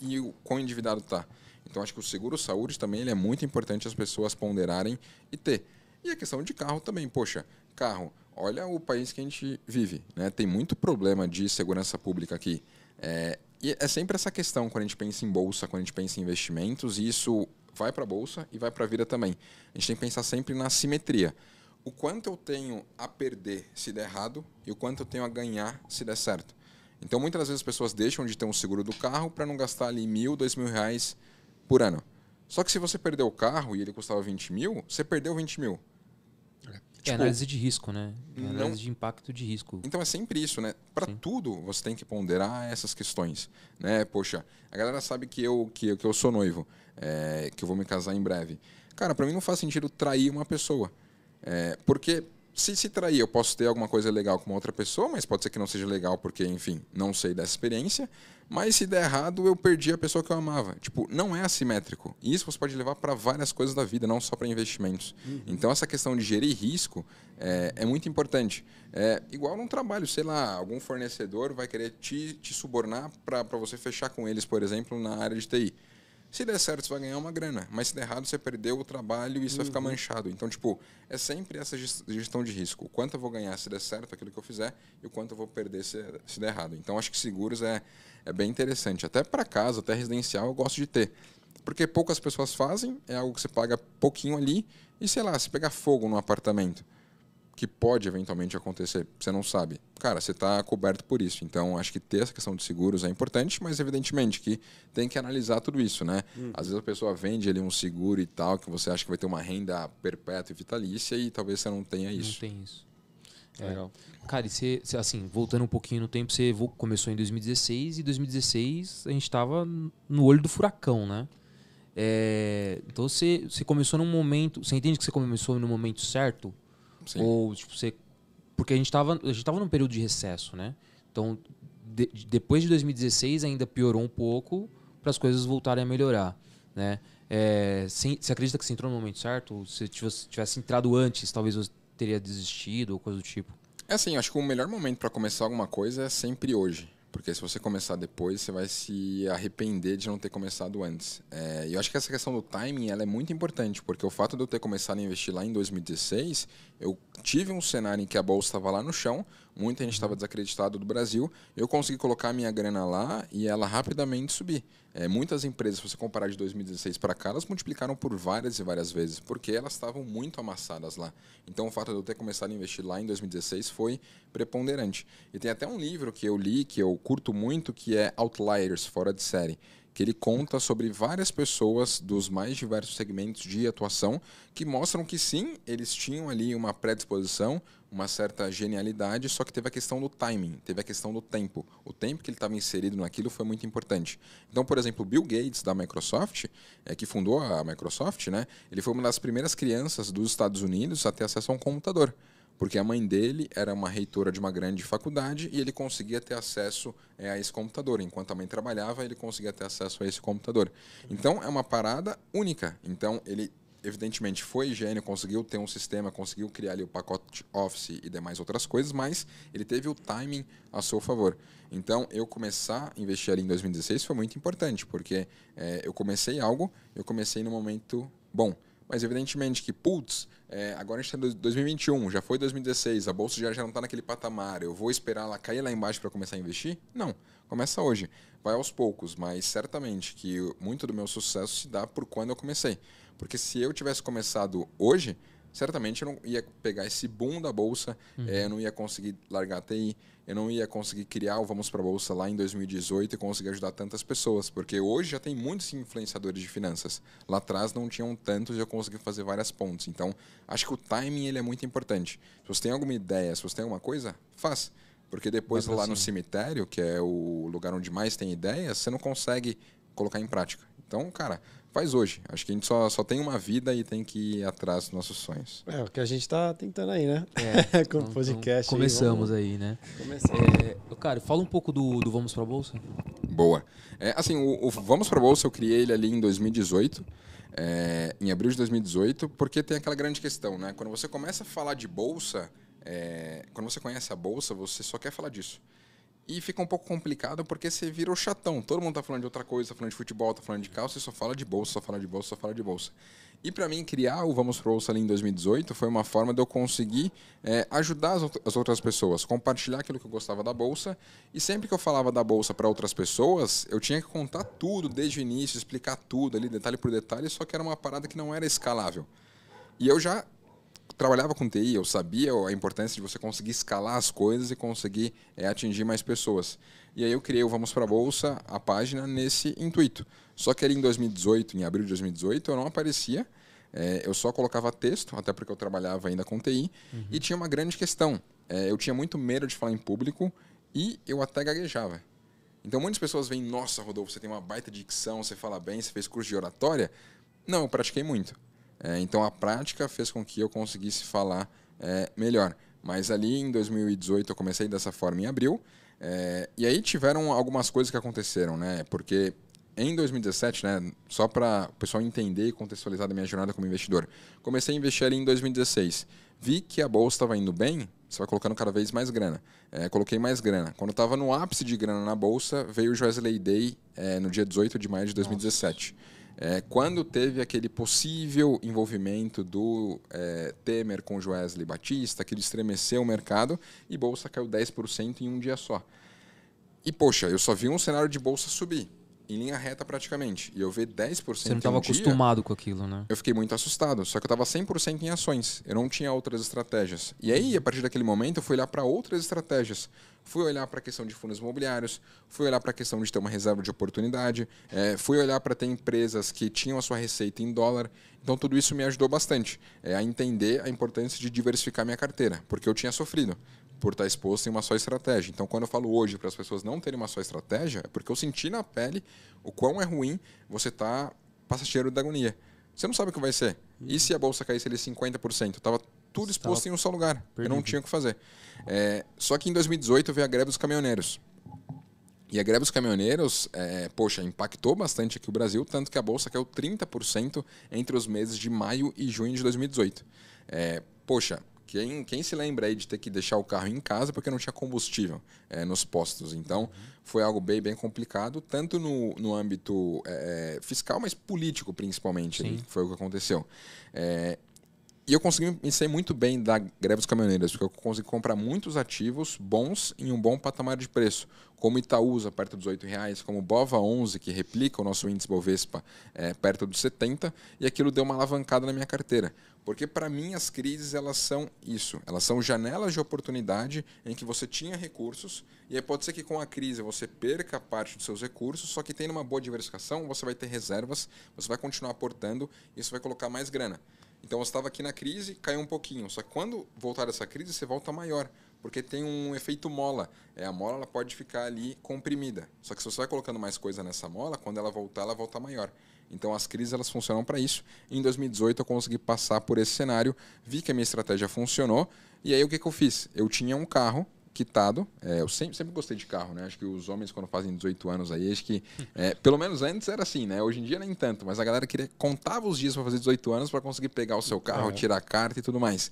e o quão endividado está? Então, acho que o seguro-saúde também ele é muito importante as pessoas ponderarem e ter. E a questão de carro também, poxa, carro, olha o país que a gente vive, né? Tem muito problema de segurança pública aqui. É, e é sempre essa questão quando a gente pensa em bolsa, quando a gente pensa em investimentos, e isso vai para a bolsa e vai para a vida também. A gente tem que pensar sempre na simetria. O quanto eu tenho a perder se der errado e o quanto eu tenho a ganhar se der certo. Então, muitas vezes as pessoas deixam de ter um seguro do carro para não gastar ali mil, dois mil reais por ano. Só que se você perdeu o carro e ele custava 20 mil, você perdeu 20 mil. É. Tipo, é análise de risco, né? É não... análise de impacto de risco. Então é sempre isso, né? Para tudo você tem que ponderar essas questões, né? Poxa, a galera sabe que eu que, que eu sou noivo, é, que eu vou me casar em breve. Cara, para mim não faz sentido trair uma pessoa, é, porque se se trair, eu posso ter alguma coisa legal com outra pessoa, mas pode ser que não seja legal porque, enfim, não sei dessa experiência. Mas se der errado, eu perdi a pessoa que eu amava. Tipo, não é assimétrico. E isso você pode levar para várias coisas da vida, não só para investimentos. Uhum. Então, essa questão de gerir risco é, é, muito importante. É igual num trabalho, sei lá, algum fornecedor vai querer te, te subornar para você fechar com eles, por exemplo, na área de TI. Se der certo, você vai ganhar uma grana, mas se der errado, você perdeu o trabalho e isso uhum. vai ficar uhum. manchado. Então, tipo, é sempre essa gestão de risco. quanto eu vou ganhar se der certo aquilo que eu fizer e o quanto eu vou perder se, se der errado. Então, acho que seguros é, é bem interessante. Até para casa, até residencial, eu gosto de ter. Porque poucas pessoas fazem, é algo que você paga pouquinho ali e, sei lá, se pegar fogo no apartamento que pode eventualmente acontecer, você não sabe. Cara, você está coberto por isso. Então, acho que ter essa questão de seguros é importante, mas evidentemente que tem que analisar tudo isso, né? Hum. Às vezes a pessoa vende ali um seguro e tal, que você acha que vai ter uma renda perpétua e vitalícia e talvez você não tenha isso. Não tem isso. É. Legal. Cara, e você, assim, voltando um pouquinho no tempo, você começou em 2016 e 2016 a gente estava no olho do furacão, né? É, então você, você começou num momento. Você entende que você começou no momento certo? Sim. Ou, tipo, você. Porque a gente estava a gente tava num período de recesso, né? Então, de, depois de 2016 ainda piorou um pouco para as coisas voltarem a melhorar, né? É, sem, você acredita que você entrou no momento certo? Se tivesse, tivesse entrado antes, talvez você teria desistido ou coisa do tipo? É assim, acho que o melhor momento para começar alguma coisa é sempre hoje. Porque se você começar depois, você vai se arrepender de não ter começado antes. É, e eu acho que essa questão do timing ela é muito importante, porque o fato de eu ter começado a investir lá em 2016, eu tive um cenário em que a bolsa estava lá no chão, muita gente estava uhum. desacreditado do Brasil, eu consegui colocar minha grana lá e ela rapidamente subir. É, muitas empresas, se você comparar de 2016 para cá, elas multiplicaram por várias e várias vezes, porque elas estavam muito amassadas lá. Então, o fato de eu ter começado a investir lá em 2016 foi preponderante. E tem até um livro que eu li, que eu curto muito, que é Outliers, Fora de Série, que ele conta sobre várias pessoas dos mais diversos segmentos de atuação que mostram que sim, eles tinham ali uma predisposição, uma certa genialidade, só que teve a questão do timing, teve a questão do tempo. O tempo que ele estava inserido naquilo foi muito importante. Então, por exemplo, Bill Gates da Microsoft, é, que fundou a Microsoft, né? Ele foi uma das primeiras crianças dos Estados Unidos a ter acesso a um computador. Porque a mãe dele era uma reitora de uma grande faculdade e ele conseguia ter acesso é, a esse computador. Enquanto a mãe trabalhava, ele conseguia ter acesso a esse computador. Então, é uma parada única. Então, ele evidentemente foi gênio, conseguiu ter um sistema, conseguiu criar ali o pacote Office e demais outras coisas, mas ele teve o timing a seu favor. Então, eu começar a investir ali em 2016 foi muito importante, porque é, eu comecei algo, eu comecei no momento bom mas evidentemente que, putz, é, agora a gente está em 2021, já foi 2016, a bolsa já, já não está naquele patamar, eu vou esperar ela cair lá embaixo para começar a investir? Não, começa hoje. Vai aos poucos, mas certamente que muito do meu sucesso se dá por quando eu comecei. Porque se eu tivesse começado hoje, certamente eu não ia pegar esse boom da bolsa, uhum. é, eu não ia conseguir largar a TI, eu não ia conseguir criar o Vamos para a Bolsa lá em 2018 e conseguir ajudar tantas pessoas, porque hoje já tem muitos influenciadores de finanças. Lá atrás não tinham tantos e eu consegui fazer várias pontes. Então, acho que o timing ele é muito importante. Se você tem alguma ideia, se você tem alguma coisa, faz. Porque depois lá no cemitério, que é o lugar onde mais tem ideias, você não consegue colocar em prática. Então, cara, faz hoje. Acho que a gente só, só tem uma vida e tem que ir atrás dos nossos sonhos. É o que a gente está tentando aí, né? É, [laughs] Com então, podcast. Então começamos aí, vamos... aí né? Começamos. É, cara, fala um pouco do, do Vamos para a Bolsa. Boa. É, assim, o, o Vamos para a Bolsa eu criei ele ali em 2018. É, em abril de 2018, porque tem aquela grande questão, né? Quando você começa a falar de bolsa, é, quando você conhece a bolsa, você só quer falar disso. E fica um pouco complicado porque você vira o chatão. Todo mundo tá falando de outra coisa, tá falando de futebol, tá falando de calça e só fala de bolsa, só fala de bolsa, só fala de bolsa. E para mim, criar o Vamos Pro Bolsa ali em 2018 foi uma forma de eu conseguir é, ajudar as, outras pessoas, compartilhar aquilo que eu gostava da bolsa. E sempre que eu falava da bolsa para outras pessoas, eu tinha que contar tudo desde o início, explicar tudo ali, detalhe por detalhe, só que era uma parada que não era escalável. E eu já trabalhava com TI, eu sabia a importância de você conseguir escalar as coisas e conseguir é, atingir mais pessoas. E aí eu criei o Vamos para a Bolsa, a página, nesse intuito. Só que ali em 2018, em abril de 2018, eu não aparecia, é, eu só colocava texto, até porque eu trabalhava ainda com TI, uhum. e tinha uma grande questão. É, eu tinha muito medo de falar em público e eu até gaguejava. Então muitas pessoas veem, nossa, Rodolfo, você tem uma baita dicção, você fala bem, você fez curso de oratória. Não, eu pratiquei muito. É, então a prática fez com que eu conseguisse falar é, melhor. Mas ali em 2018 eu comecei dessa forma em abril. É, e aí tiveram algumas coisas que aconteceram, né? Porque em 2017, né, só para o pessoal entender e contextualizar a minha jornada como investidor, comecei a investir ali em 2016. Vi que a bolsa estava indo bem, você vai colocando cada vez mais grana. É, coloquei mais grana. Quando estava no ápice de grana na bolsa, veio o Joesley Day é, no dia 18 de maio de 2017. Nossa. É, quando teve aquele possível envolvimento do é, Temer com Joesley Batista, que estremeceu o mercado e bolsa caiu 10% em um dia só. E, poxa, eu só vi um cenário de bolsa subir em linha reta praticamente. E eu ver 10% Você não estava um acostumado dia, com aquilo, né? Eu fiquei muito assustado. Só que eu estava 100% em ações. Eu não tinha outras estratégias. E aí, a partir daquele momento, eu fui olhar para outras estratégias. Fui olhar para a questão de fundos imobiliários, fui olhar para a questão de ter uma reserva de oportunidade, é, fui olhar para ter empresas que tinham a sua receita em dólar. Então, tudo isso me ajudou bastante é, a entender a importância de diversificar minha carteira, porque eu tinha sofrido por estar tá exposto em uma só estratégia. Então, quando eu falo hoje para as pessoas não terem uma só estratégia, é porque eu senti na pele o quão é ruim você estar tá passageiro da agonia. Você não sabe o que vai ser. E se a bolsa caísse ali 50%? Eu tava tudo exposto em um só lugar. Perdido. Eu não tinha o que fazer. É, só que em 2018 veio a greve dos caminhoneiros. E a greve dos caminhoneiros, é, poxa, impactou bastante aqui o Brasil, tanto que a bolsa caiu 30% entre os meses de maio e junho de 2018. É, poxa, quem, quem se lembra aí de ter que deixar o carro em casa porque não tinha combustível é, nos postos? Então, uhum. foi algo bem, bem complicado, tanto no, no âmbito é, fiscal, mas político principalmente. Aí, foi o que aconteceu. É, e eu consegui me sair muito bem da greve dos caminhoneiros, porque eu consegui comprar muitos ativos bons em um bom patamar de preço, como Itaúsa, perto dos R$ reais, como Bova 11, que replica o nosso índice Bovespa, é, perto dos 70, e aquilo deu uma alavancada na minha carteira. Porque para mim as crises elas são isso, elas são janelas de oportunidade em que você tinha recursos e aí pode ser que com a crise você perca parte dos seus recursos, só que tendo uma boa diversificação, você vai ter reservas, você vai continuar aportando, isso vai colocar mais grana. Então você estava aqui na crise, caiu um pouquinho, só que quando voltar essa crise, você volta maior, porque tem um efeito mola. É, a mola ela pode ficar ali comprimida. Só que se você vai colocando mais coisa nessa mola, quando ela voltar, ela volta maior. Então as crises elas funcionam para isso. Em 2018 eu consegui passar por esse cenário, vi que a minha estratégia funcionou e aí o que, que eu fiz? Eu tinha um carro quitado. É, eu sempre, sempre gostei de carro, né? Acho que os homens, quando fazem 18 anos aí, acho que. É, pelo menos antes era assim, né? Hoje em dia nem tanto, mas a galera queria contava os dias para fazer 18 anos para conseguir pegar o seu carro, é. tirar a carta e tudo mais.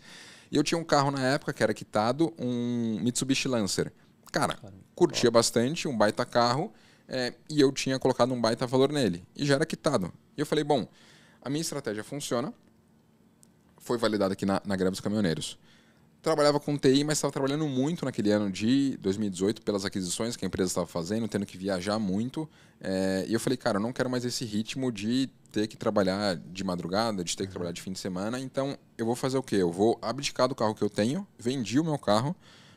E eu tinha um carro na época que era quitado, um Mitsubishi Lancer. Cara, curtia bastante, um baita carro é, e eu tinha colocado um baita valor nele e já era quitado. E eu falei, bom, a minha estratégia funciona, foi validada aqui na, na greve dos caminhoneiros. Trabalhava com TI, mas estava trabalhando muito naquele ano de 2018 pelas aquisições que a empresa estava fazendo, tendo que viajar muito. É, e eu falei, cara, eu não quero mais esse ritmo de ter que trabalhar de madrugada, de ter que trabalhar de fim de semana. Então, eu vou fazer o quê? Eu vou abdicar do carro que eu tenho, vendi o meu carro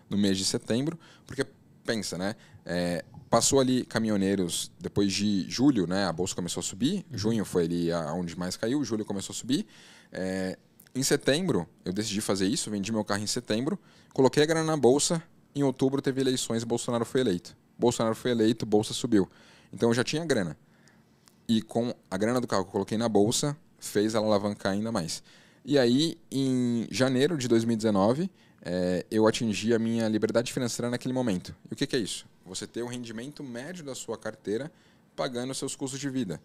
no mês de setembro, porque pensa, né? É, passou ali caminhoneiros depois de julho, né? A bolsa começou a subir. Uhum. Junho foi ali onde mais caiu. Julho começou a subir. É, em setembro, eu decidi fazer isso. Vendi meu carro em setembro. Coloquei a grana na bolsa. Em outubro teve eleições. Bolsonaro foi eleito. Bolsonaro foi eleito. Bolsa subiu. Então eu já tinha grana. E com a grana do carro que eu coloquei na bolsa, fez ela alavancar ainda mais. E aí, em janeiro de 2019 é, eu atingi a minha liberdade financeira naquele momento. E o que, que é isso? Você ter o rendimento médio da sua carteira pagando seus custos de vida.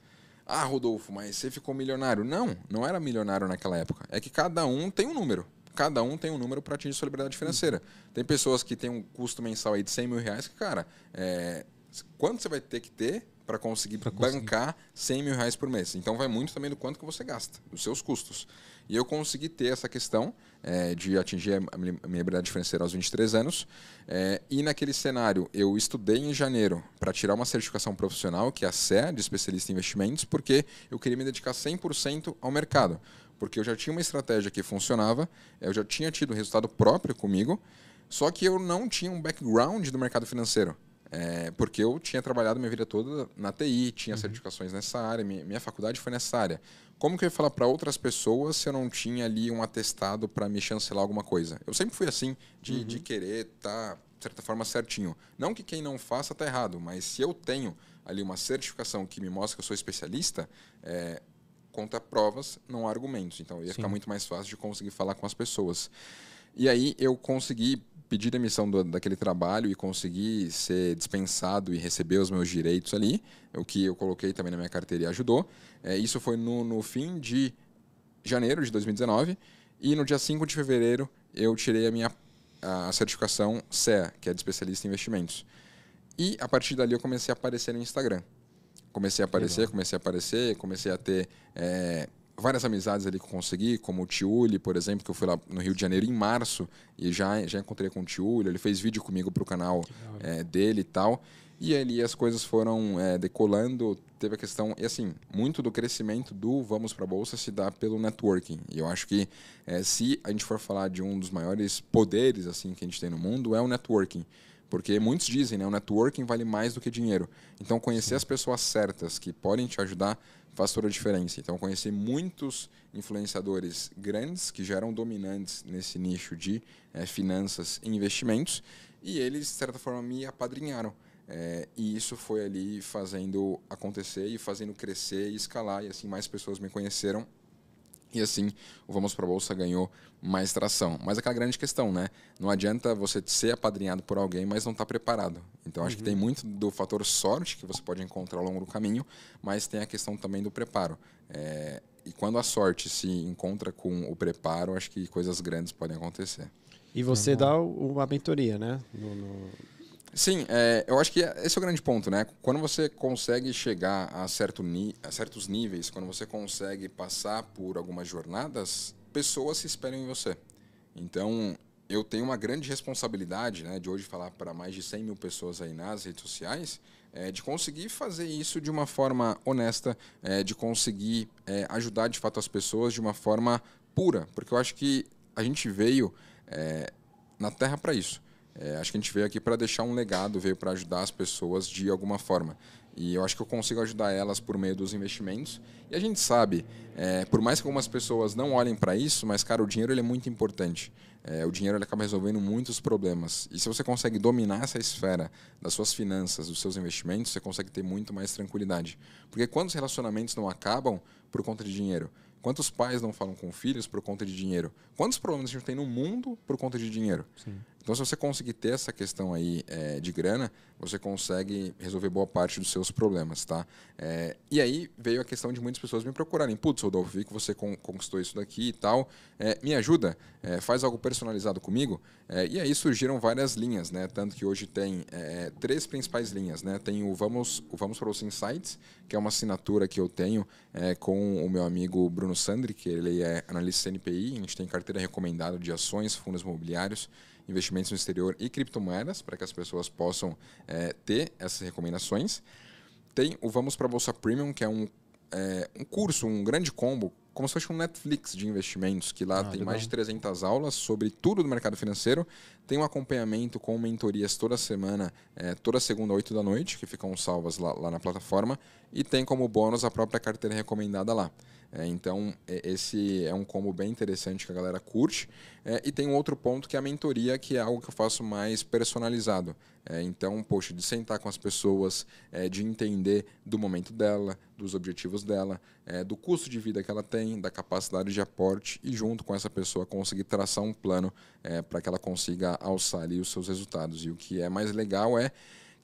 Ah, Rodolfo, mas você ficou milionário. Não, não era milionário naquela época. É que cada um tem um número. Cada um tem um número para atingir sua liberdade financeira. Tem pessoas que têm um custo mensal aí de 100 mil reais que, cara, é, quanto você vai ter que ter para conseguir bancar 100 mil reais por mês. Então vai muito também do quanto que você gasta, dos seus custos. E eu consegui ter essa questão é, de atingir a minha liberdade financeira aos 23 anos. É, e naquele cenário, eu estudei em janeiro para tirar uma certificação profissional, que é a CE, de especialista em investimentos, porque eu queria me dedicar 100% ao mercado. Porque eu já tinha uma estratégia que funcionava, eh, eu já tinha tido resultado próprio comigo, só que eu não tinha um background do mercado financeiro. É, porque eu tinha trabalhado minha vida toda na TI, tinha uhum. certificações nessa área, minha, minha, faculdade foi nessa área. Como que eu ia falar para outras pessoas se eu não tinha ali um atestado para me chancelar alguma coisa? Eu sempre fui assim, de, uhum. de querer estar, tá, de certa forma, certinho. Não que quem não faça está errado, mas se eu tenho ali uma certificação que me mostra que eu sou especialista, é, conta provas, não argumentos. Então ia Sim. ficar muito mais fácil de conseguir falar com as pessoas. E aí eu consegui pedir demissão do, daquele trabalho e conseguir ser dispensado e receber os meus direitos ali, o que eu coloquei também na minha carteira e ajudou. É, isso foi no, no fim de janeiro de 2019 e no dia 5 de fevereiro eu tirei a minha a certificação CEA, que é de especialista em investimentos. E a partir dali eu comecei a aparecer no Instagram. Comecei a aparecer, comecei a aparecer, comecei a ter é, várias amizades ali que eu consegui, como o Tiuli, por exemplo, que eu fui lá no Rio de Janeiro em março e já, já encontrei com o Tiuli, ele fez vídeo comigo para o canal é, dele e tal. E ali as coisas foram é, decolando, teve a questão, e assim, muito do crescimento do Vamos para a Bolsa se dá pelo networking. E eu acho que é, se a gente for falar de um dos maiores poderes assim que a gente tem no mundo, é o networking. Porque muitos dizem, né, o networking vale mais do que dinheiro. Então conhecer as pessoas certas que podem te ajudar faz toda a diferença. Então, conheci muitos influenciadores grandes que já eram dominantes nesse nicho de é, finanças e investimentos e eles, de certa forma, me apadrinharam. É, e isso foi ali fazendo acontecer e fazendo crescer e escalar, e assim mais pessoas me conheceram e assim, o Vamos para a Bolsa ganhou mais tração. Mas é aquela grande questão, né? Não adianta você ser apadrinhado por alguém, mas não estar tá preparado. Então, acho uhum. que tem muito do fator sorte que você pode encontrar ao longo do caminho, mas tem a questão também do preparo. É... E quando a sorte se encontra com o preparo, acho que coisas grandes podem acontecer. E você dá uma mentoria, né? No, no Sim, é, eu acho que esse é o grande ponto, né? Quando você consegue chegar a, certo a certos níveis, quando você consegue passar por algumas jornadas, pessoas se esperam em você. Então, eu tenho uma grande responsabilidade, né, de hoje falar para mais de 100 mil pessoas aí nas redes sociais, é, de conseguir fazer isso de uma forma honesta, é, de conseguir é, ajudar de fato as pessoas de uma forma pura, porque eu acho que a gente veio é, na Terra para isso é, acho que a gente veio aqui para deixar um legado, veio para ajudar as pessoas de alguma forma. E eu acho que eu consigo ajudar elas por meio dos investimentos. E a gente sabe, é, por mais que algumas pessoas não olhem para isso, mas, cara, o dinheiro ele é muito importante. É, o dinheiro ele acaba resolvendo muitos problemas. E se você consegue dominar essa esfera das suas finanças, dos seus investimentos, você consegue ter muito mais tranquilidade. Porque quantos relacionamentos não acabam por conta de dinheiro? Quantos pais não falam com filhos por conta de dinheiro? Quantos problemas a gente tem no mundo por conta de dinheiro? Sim. Então, se você conseguir ter essa questão aí é, de grana, você consegue resolver boa parte dos seus problemas, tá? É, e aí veio a questão de muitas pessoas me procurarem. Putz, Rodolfo, vi que você con conquistou isso daqui e tal. É, me ajuda? faz algo personalizado comigo? e aí surgiram várias linhas, né? Tanto que hoje tem três principais linhas, né? Tem o Vamos, o Vamos para os Insights, que é uma assinatura que eu tenho com o meu amigo Bruno Sandri, que ele é analista CNPI. A gente tem carteira recomendada de ações, fundos imobiliários investimentos no exterior e criptomoedas, para que as pessoas possam é, ter essas recomendações. Tem o Vamos para a Bolsa Premium, que é um, é, um curso, um grande combo, como se fosse um Netflix de investimentos, que lá ah, tem legal. mais de 300 aulas sobre tudo do mercado financeiro. Tem um acompanhamento com mentorias toda semana, é, toda segunda, 8 da noite, que ficam salvas lá, lá na plataforma. E tem como bônus a própria carteira recomendada lá. É, então, é, esse é um combo bem interessante que a galera curte. É, e tem um outro ponto que é a mentoria, que é algo que eu faço mais personalizado. É, então, poxa, de sentar com as pessoas, é, de entender do momento dela, dos objetivos dela, é, do custo de vida que ela tem, da capacidade de aporte e, junto com essa pessoa, conseguir traçar um plano para que ela consiga alçar ali os seus resultados. E o que é mais legal é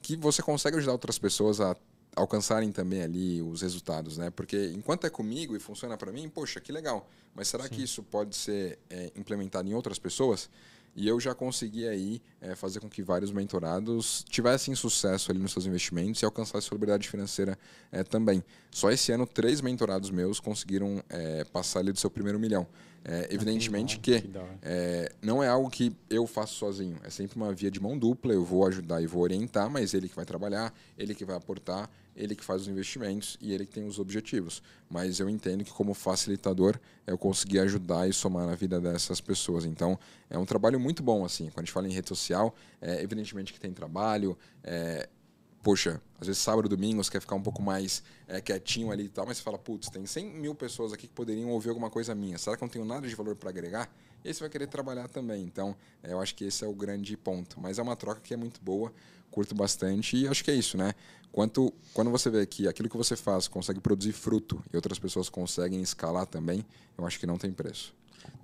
que você consegue ajudar outras pessoas a alcançarem também ali os resultados, né? Porque enquanto é comigo e funciona para mim, poxa, que legal. Mas será Sim. que isso pode ser é, implementado em outras pessoas? E eu já consegui aí é, fazer com que vários mentorados tivessem sucesso ali nos seus investimentos e alcançassem sua liberdade financeira é, também. Só esse ano, três mentorados meus conseguiram é, passar ali do seu primeiro milhão. É, ah, evidentemente que, que é, não é algo que eu faço sozinho. É sempre uma via de mão dupla. Eu vou ajudar e vou orientar, mas ele que vai trabalhar, ele que vai aportar ele que faz os investimentos e ele que tem os objetivos. Mas eu entendo que como facilitador eu consegui ajudar e somar na vida dessas pessoas. Então é um trabalho muito bom assim. Quando a gente fala em rede social, é, evidentemente que tem trabalho. É, poxa, às vezes sábado, domingo, você quer ficar um pouco mais é, quietinho ali e tal, mas você fala, putz, tem 100 mil pessoas aqui que poderiam ouvir alguma coisa minha. Será que eu não tenho nada de valor para agregar? E aí você vai querer trabalhar também. Então, é, eu acho que esse é o grande ponto. Mas é uma troca que é muito boa curto bastante e acho que é isso, né? Quanto, quando você vê que aquilo que você faz consegue produzir fruto e outras pessoas conseguem escalar também, eu acho que não tem preço.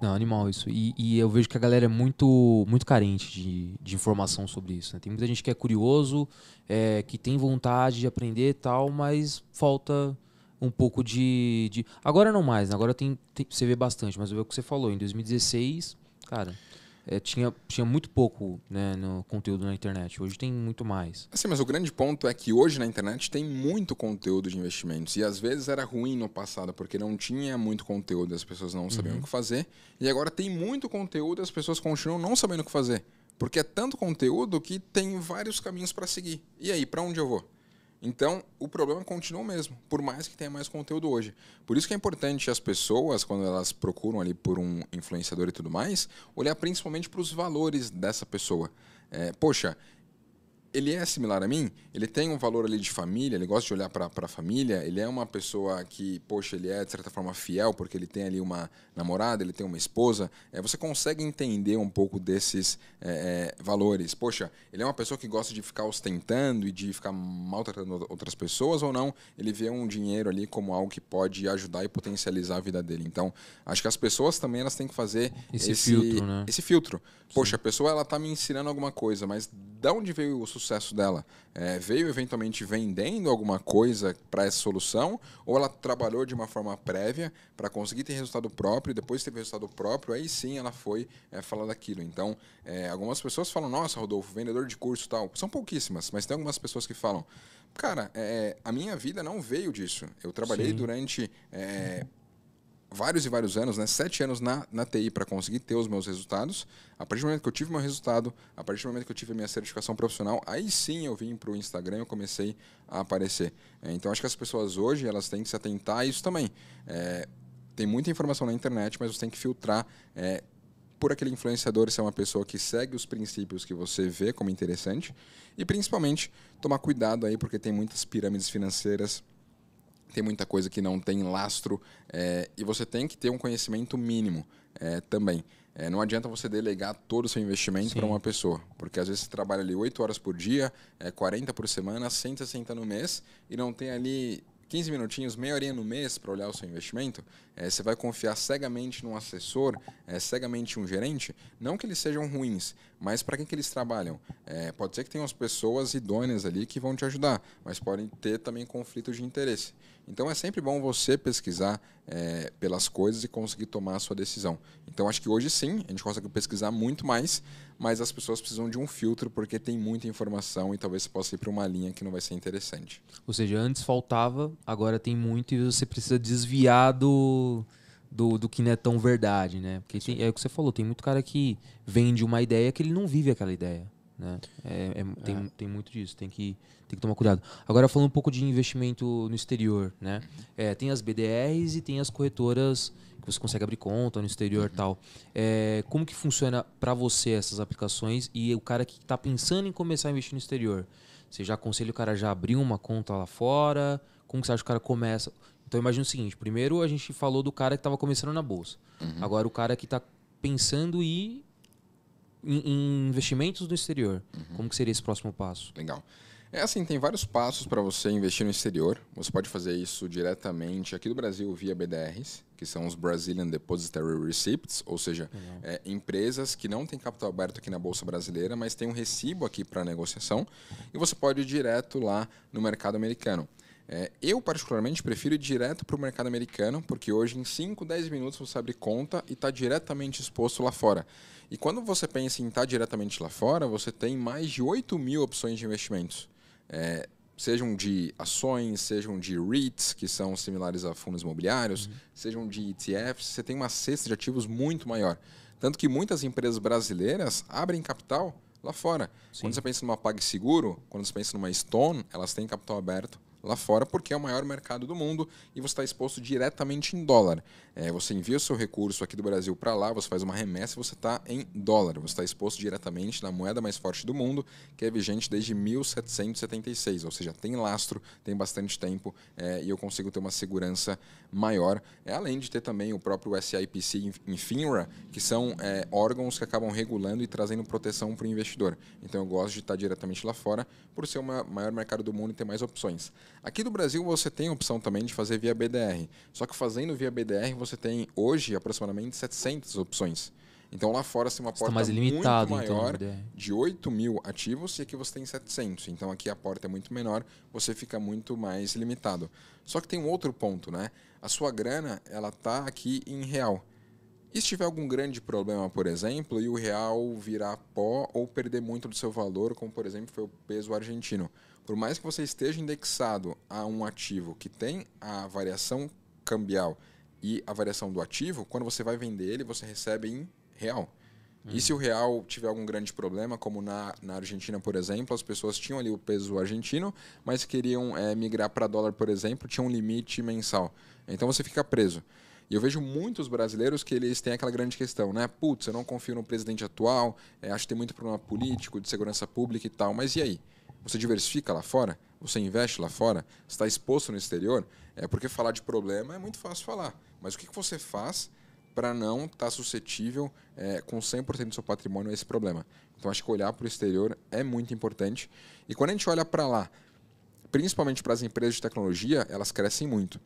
Não, animal isso. E, e eu vejo que a galera é muito, muito carente de, de informação sobre isso. Né? Tem muita gente que é curioso, é, que tem vontade de aprender e tal, mas falta um pouco de. de... Agora não mais, né? agora tem, tem, você vê bastante, mas eu vejo o que você falou. Em 2016, cara é, tinha, tinha muito pouco né, no conteúdo na internet. Hoje tem muito mais. sim mas o grande ponto é que hoje na internet tem muito conteúdo de investimentos. E às vezes era ruim no passado, porque não tinha muito conteúdo, as pessoas não sabiam uhum. o que fazer. E agora tem muito conteúdo, as pessoas continuam não sabendo o que fazer. Porque é tanto conteúdo que tem vários caminhos para seguir. E aí, para onde eu vou? Então, o problema continua o mesmo, por mais que tenha mais conteúdo hoje. Por isso que é importante as pessoas, quando elas procuram ali por um influenciador e tudo mais, olhar principalmente para os valores dessa pessoa. É, poxa, ele é similar a mim, ele tem um valor ali de família, ele gosta de olhar para a família, ele é uma pessoa que, poxa, ele é de certa forma fiel, porque ele tem ali uma namorada, ele tem uma esposa. É, você consegue entender um pouco desses é, é, valores? Poxa, ele é uma pessoa que gosta de ficar ostentando e de ficar maltratando outras pessoas ou não? Ele vê um dinheiro ali como algo que pode ajudar e potencializar a vida dele. Então, acho que as pessoas também elas têm que fazer esse, esse filtro. Né? Esse filtro. Poxa, a pessoa ela tá me ensinando alguma coisa, mas de onde veio o sucesso dela? É, veio eventualmente vendendo alguma coisa para essa solução ou ela trabalhou de uma forma prévia para conseguir ter resultado próprio, depois teve resultado próprio, aí sim ela foi é, falar daquilo. Então, é, algumas pessoas falam: Nossa, Rodolfo, vendedor de curso tal. São pouquíssimas, mas tem algumas pessoas que falam: Cara, é, a minha vida não veio disso. Eu trabalhei sim. durante é, vários e vários anos, né, sete anos na, na TI para conseguir ter os meus resultados. A partir do momento que eu tive meu resultado, a partir do momento que eu tive a minha certificação profissional, aí sim eu vim para o Instagram e comecei a aparecer. É, então acho que as pessoas hoje elas têm que se atentar a isso também. É, tem muita informação na internet, mas você tem que filtrar é, por aquele influenciador se é uma pessoa que segue os princípios que você vê como interessante e principalmente tomar cuidado aí porque tem muitas pirâmides financeiras tem muita coisa que não tem lastro é, e você tem que ter um conhecimento mínimo é, também. É, não adianta você delegar todo o seu investimento para uma pessoa, porque às vezes você trabalha ali 8 horas por dia, é, 40 por semana, 160 no mês e não tem ali 15 minutinhos, meia horinha no mês para olhar o seu investimento, é, você vai confiar cegamente num assessor, é, cegamente um gerente, não que eles sejam ruins, mas para quem que eles trabalham? É, pode ser que tenham as pessoas idôneas ali que vão te ajudar, mas podem ter também conflito de interesse. Então é sempre bom você pesquisar é, pelas coisas e conseguir tomar a sua decisão. Então acho que hoje sim, a gente consegue pesquisar muito mais, mas as pessoas precisam de um filtro porque tem muita informação e talvez você possa ir para uma linha que não vai ser interessante. Ou seja, antes faltava, agora tem muito e você precisa desviar do, do, do que não é tão verdade, né? Porque tem, é o que você falou, tem muito cara que vende uma ideia que ele não vive aquela ideia. Né? É, é, tem, é. tem muito disso, tem que, tem que tomar cuidado. Agora, falando um pouco de investimento no exterior, né? É, tem as BDRs e tem as corretoras que você consegue abrir conta no exterior uhum. tal. É, como que funciona para você essas aplicações e o cara que está pensando em começar a investir no exterior? Você já aconselha o cara já abrir uma conta lá fora? Como que você acha que o cara começa? Então imagina o seguinte, primeiro a gente falou do cara que estava começando na bolsa. Uhum. Agora o cara que está pensando em em, investimentos no exterior. Uhum. Como que seria esse próximo passo? Legal. É assim, tem vários passos para você investir no exterior. Você pode fazer isso diretamente aqui do Brasil via BDRs, que são os Brazilian Depositary Receipts, ou seja, é, empresas que não têm capital aberto aqui na Bolsa Brasileira, mas têm um recibo aqui para negociação. E você pode ir direto lá no mercado americano. É, eu, particularmente, prefiro ir direto para o mercado americano, porque hoje, em 5, 10 minutos, você abre conta e está diretamente exposto lá fora. E quando você pensa em estar tá diretamente lá fora, você tem mais de 8 mil opções de investimentos. É, sejam de ações, sejam de REITs, que são similares a fundos imobiliários, uhum. sejam de ETFs, você tem uma cesta de ativos muito maior. Tanto que muitas empresas brasileiras abrem capital lá fora. Sim. Quando você pensa numa PagSeguro, quando você pensa numa Stone, elas têm capital aberto lá fora, porque é o maior mercado do mundo e você está exposto diretamente em dólar. É, você envia o seu recurso aqui do Brasil para lá, você faz uma remessa e você está em dólar. Você está exposto diretamente na moeda mais forte do mundo, que é vigente desde 1776, ou seja, tem lastro, tem bastante tempo é, e eu consigo ter uma segurança maior. É, além de ter também o próprio SIPC e FINRA, que são é, órgãos que acabam regulando e trazendo proteção para o investidor. Então eu gosto de estar diretamente lá fora por ser o maior mercado do mundo e ter mais opções. Aqui do Brasil você tem a opção também de fazer via BDR. Só que fazendo via BDR você tem hoje aproximadamente 700 opções. Então lá fora tem uma tá porta tá mais limitado, muito então, maior então, de 8 mil ativos e aqui você tem 700. Então aqui a porta é muito menor, você fica muito mais limitado. Só que tem um outro ponto, né? A sua grana ela tá aqui em real. E se tiver algum grande problema, por exemplo, e o real virar pó ou perder muito do seu valor, como por exemplo foi o peso argentino, por mais que você esteja indexado a um ativo que tem a variação cambial e a variação do ativo, quando você vai vender ele, você recebe em real. Uhum. E se o real tiver algum grande problema, como na, na Argentina, por exemplo, as pessoas tinham ali o peso argentino, mas queriam é, migrar para dólar, por exemplo, tinha um limite mensal. Então você fica preso. E eu vejo muitos brasileiros que eles têm aquela grande questão, né? Putz, eu não confio no presidente atual, é, acho que tem muito problema político, de segurança pública e tal, mas e aí? você diversifica lá fora, você investe lá fora, está exposto no exterior, é porque falar de problema é muito fácil falar. Mas o que, você faz para não estar tá suscetível é, com 100% do seu patrimônio a esse problema? Então acho que olhar para o exterior é muito importante. E quando a gente olha para lá, principalmente para as empresas de tecnologia, elas crescem muito.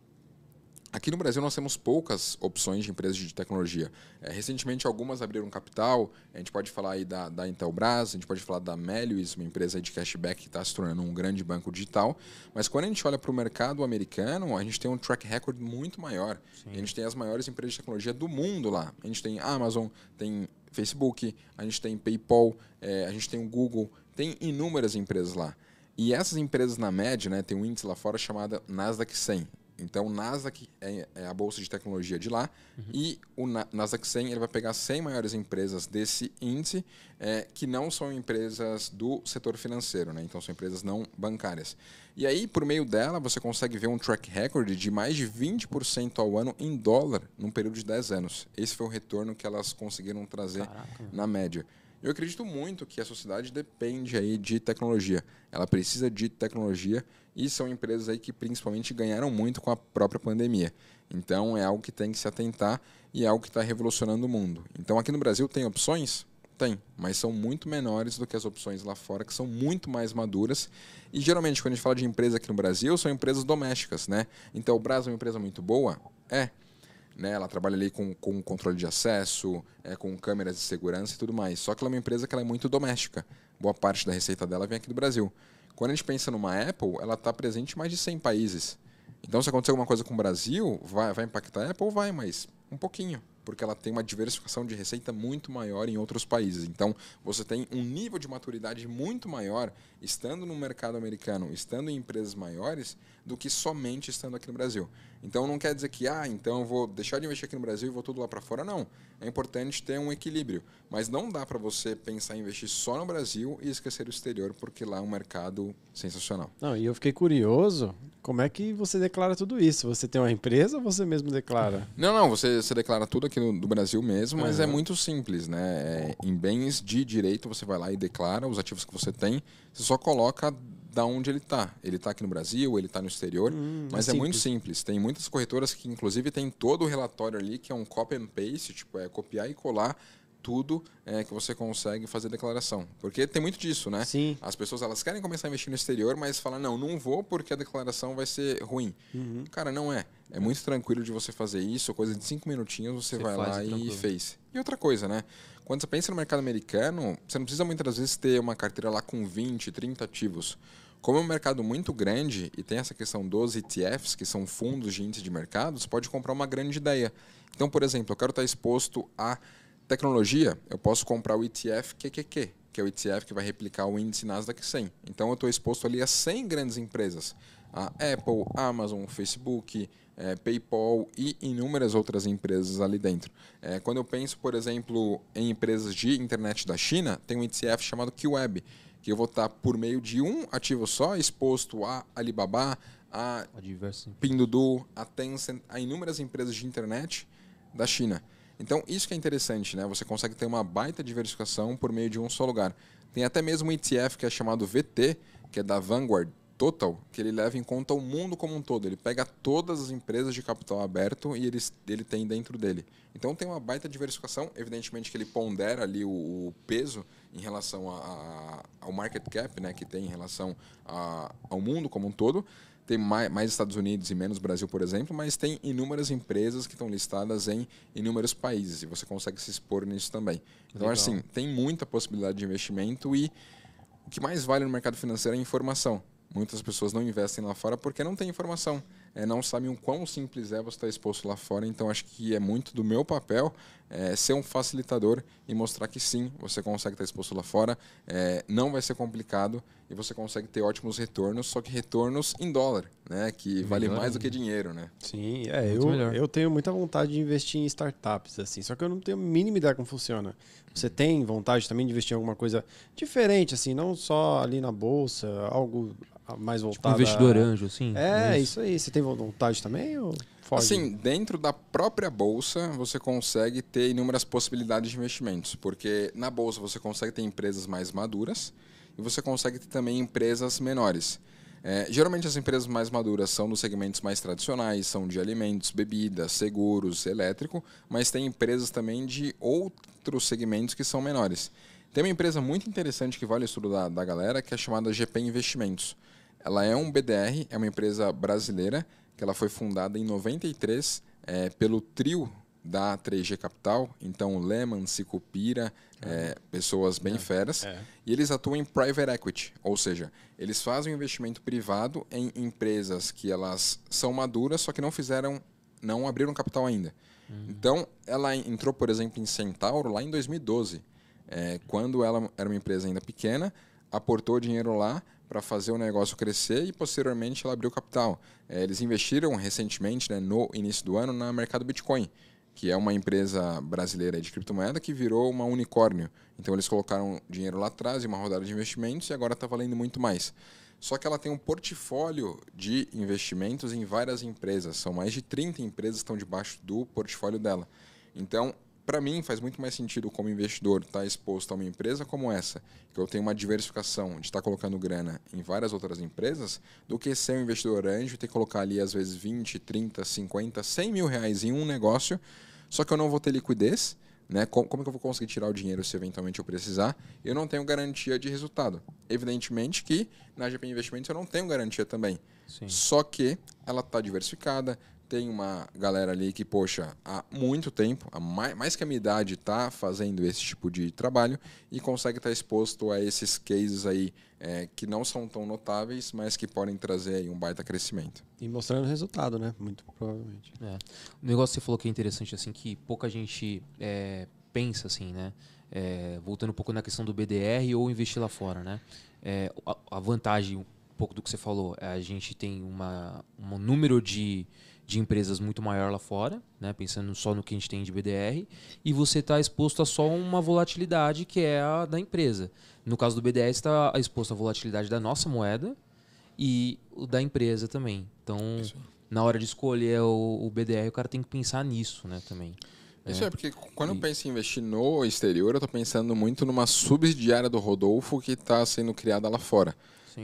Aqui no Brasil nós temos poucas opções de empresas de tecnologia. É, recentemente algumas abriram capital, a gente pode falar aí da, da Intelbras, a gente pode falar da Melius, uma empresa de cashback que está se tornando um grande banco digital. Mas quando a gente olha para o mercado americano, a gente tem um track record muito maior. A gente tem as maiores empresas de tecnologia do mundo lá. A gente tem Amazon, tem Facebook, a gente tem PayPal, é, a gente tem o Google, tem inúmeras empresas lá. E essas empresas, na média, né, tem um índice lá fora chamado Nasdaq 100. Então, o Nasdaq é, é a bolsa de tecnologia de lá uhum. e o Nasdaq 100 ele vai pegar 100 maiores empresas desse índice é, que não são empresas do setor financeiro, né? então são empresas não bancárias. E aí, por meio dela, você consegue ver um track record de mais de 20% ao ano em dólar num período de 10 anos. Esse foi o retorno que elas conseguiram trazer Caraca. na média. Eu acredito muito que a sociedade depende aí de tecnologia. Ela precisa de tecnologia e são empresas aí que principalmente ganharam muito com a própria pandemia. Então é algo que tem que se atentar e é algo que está revolucionando o mundo. Então aqui no Brasil tem opções? Tem, mas são muito menores do que as opções lá fora, que são muito mais maduras. E geralmente, quando a gente fala de empresa aqui no Brasil, são empresas domésticas, né? Então o Brasil é uma empresa muito boa? É. Né, ela trabalha ali com, com controle de acesso, é, com câmeras de segurança e tudo mais. Só que ela é uma empresa que é muito doméstica. Boa parte da receita dela vem aqui do Brasil. Quando a gente pensa numa Apple, ela está presente em mais de 100 países. Então, se acontecer alguma coisa com o Brasil, vai, vai impactar a Apple? Vai, mas um pouquinho porque ela tem uma diversificação de receita muito maior em outros países. Então, você tem um nível de maturidade muito maior estando no mercado americano, estando em empresas maiores, do que somente estando aqui no Brasil. Então não quer dizer que, ah, então eu vou deixar de investir aqui no Brasil e vou tudo lá para fora. Não. É importante ter um equilíbrio. Mas não dá para você pensar em investir só no Brasil e esquecer o exterior, porque lá é um mercado sensacional. Não, e eu fiquei curioso, como é que você declara tudo isso? Você tem uma empresa ou você mesmo declara? [laughs] Não, não, você, você declara tudo aqui no, do Brasil mesmo, mas uhum. é muito simples, né? É, em bens de direito, você vai lá e declara os ativos que você tem, você só coloca da onde ele está. Ele está aqui no Brasil, ele está no exterior, hum, mas é, é muito simples. Tem muitas corretoras que, inclusive, tem todo o relatório ali que é um copy and paste, tipo, é copiar e colar tudo é, que você consegue fazer declaração. Porque tem muito disso, né? Sim. As pessoas elas querem começar a investir no exterior, mas falam, não, não vou porque a declaração vai ser ruim. Uhum. Cara, não é. É muito tranquilo de você fazer isso, coisa de cinco minutinhos, você, você vai lá e tranquilo. fez. E outra coisa, né? Quando você pensa no mercado americano, você não precisa muitas vezes ter uma carteira lá com 20, 30 ativos. Como é um mercado muito grande e tem essa questão dos ETFs, que são fundos de índice de mercado, você pode comprar uma grande ideia. Então, por exemplo, eu quero estar exposto a tecnologia, eu posso comprar o ETF QQQ, que é o ETF que vai replicar o índice Nasdaq 100. Então, eu estou exposto ali a 100 grandes empresas. A Apple, Amazon, Facebook, é, PayPal e inúmeras outras empresas ali dentro. É, quando eu penso, por exemplo, em empresas de internet da China, tem um ETF chamado QWeb, que eu vou estar por meio de um ativo só exposto a Alibaba, a, a Pinduoduo, a Tencent, a inúmeras empresas de internet da China. Então, isso que é interessante, né? Você consegue ter uma baita diversificação por meio de um só lugar. Tem até mesmo um ETF que é chamado VT, que é da Vanguard, total que ele leva em conta o mundo como um todo. Ele pega todas as empresas de capital aberto e ele, ele tem dentro dele. Então tem uma baita diversificação. Evidentemente que ele pondera ali o, o peso em relação a, a, ao market cap né, que tem em relação a, ao mundo como um todo. Tem mais, mais Estados Unidos e menos Brasil, por exemplo, mas tem inúmeras empresas que estão listadas em inúmeros países e você consegue se expor nisso também. Então, Legal. assim, tem muita possibilidade de investimento e o que mais vale no mercado financeiro é informação. Muitas pessoas não investem lá fora porque não têm informação, é, não sabem o quão simples é você estar exposto lá fora. Então, acho que é muito do meu papel é, ser um facilitador e mostrar que sim, você consegue estar exposto lá fora, é, não vai ser complicado e você consegue ter ótimos retornos, só que retornos em dólar, né? Que vale mais do que dinheiro, né? Sim, é, eu, eu tenho muita vontade de investir em startups, assim, só que eu não tenho a mínima ideia como funciona. Você tem vontade também de investir em alguma coisa diferente, assim, não só ali na bolsa, algo mais tipo voltado. Tipo investidor a... anjo, assim. É, é, isso. isso aí. Você tem vontade também? Ou foge. Assim, dentro da própria bolsa, você consegue ter inúmeras possibilidades de investimentos, porque na bolsa você consegue ter empresas mais maduras e você consegue ter também empresas menores. É, geralmente as empresas mais maduras são dos segmentos mais tradicionais, são de alimentos, bebidas, seguros, elétrico, mas tem empresas também de outros segmentos que são menores. Tem uma empresa muito interessante que vale o estudo da, da galera, que é chamada GP Investimentos. Ela é um BDR, é uma empresa brasileira, que ela foi fundada em 93 é, pelo trio da 3G Capital, então Lehman, Sicupira, é. é, pessoas bem é. feras, é. e eles atuam em private equity, ou seja, eles fazem um investimento privado em empresas que elas são maduras, só que não fizeram, não abriram capital ainda. Uhum. Então, ela entrou, por exemplo, em Centauro lá em 2012, é, quando ela era uma empresa ainda pequena, aportou dinheiro lá, para fazer o negócio crescer e posteriormente ela abriu capital. É, eles investiram recentemente, né, no início do ano, na mercado Bitcoin, que é uma empresa brasileira de criptomoeda que virou uma unicórnio. Então eles colocaram dinheiro lá atrás em uma rodada de investimentos e agora está valendo muito mais. Só que ela tem um portfólio de investimentos em várias empresas. São mais de 30 empresas que estão debaixo do portfólio dela. Então, para mim faz muito mais sentido como investidor estar tá exposto a uma empresa como essa, que eu tenho uma diversificação de estar tá colocando grana em várias outras empresas, do que ser um investidor anjo e ter que colocar ali às vezes 20, 30, 50, 100 mil reais em um negócio, só que eu não vou ter liquidez, né? Como, como é que eu vou conseguir tirar o dinheiro se eventualmente eu precisar? Eu não tenho garantia de resultado. Evidentemente que na GP Investimentos eu não tenho garantia também. Sim. Só que ela está diversificada, tem uma galera ali que, poxa, há muito tempo, há mais, mais que a minha idade, está fazendo esse tipo de trabalho e consegue estar tá exposto a esses cases aí é, que não são tão notáveis, mas que podem trazer um baita crescimento. E mostrando resultado, né? Muito provavelmente. É. O negócio que você falou que é interessante, assim, que pouca gente é, pensa, assim, né? É, voltando um pouco na questão do BDR ou investir lá fora, né? É, a, a vantagem, um pouco do que você falou, é a gente tem uma, um número de de empresas muito maior lá fora, né? pensando só no que a gente tem de BDR, e você está exposto a só uma volatilidade que é a da empresa. No caso do BDR, está exposto à volatilidade da nossa moeda e da empresa também. Então, na hora de escolher o, o BDR, o cara tem que pensar nisso né, também. Né? Isso é, é porque quando e... eu penso em investir no exterior, eu estou pensando muito numa subsidiária do Rodolfo que está sendo criada lá fora.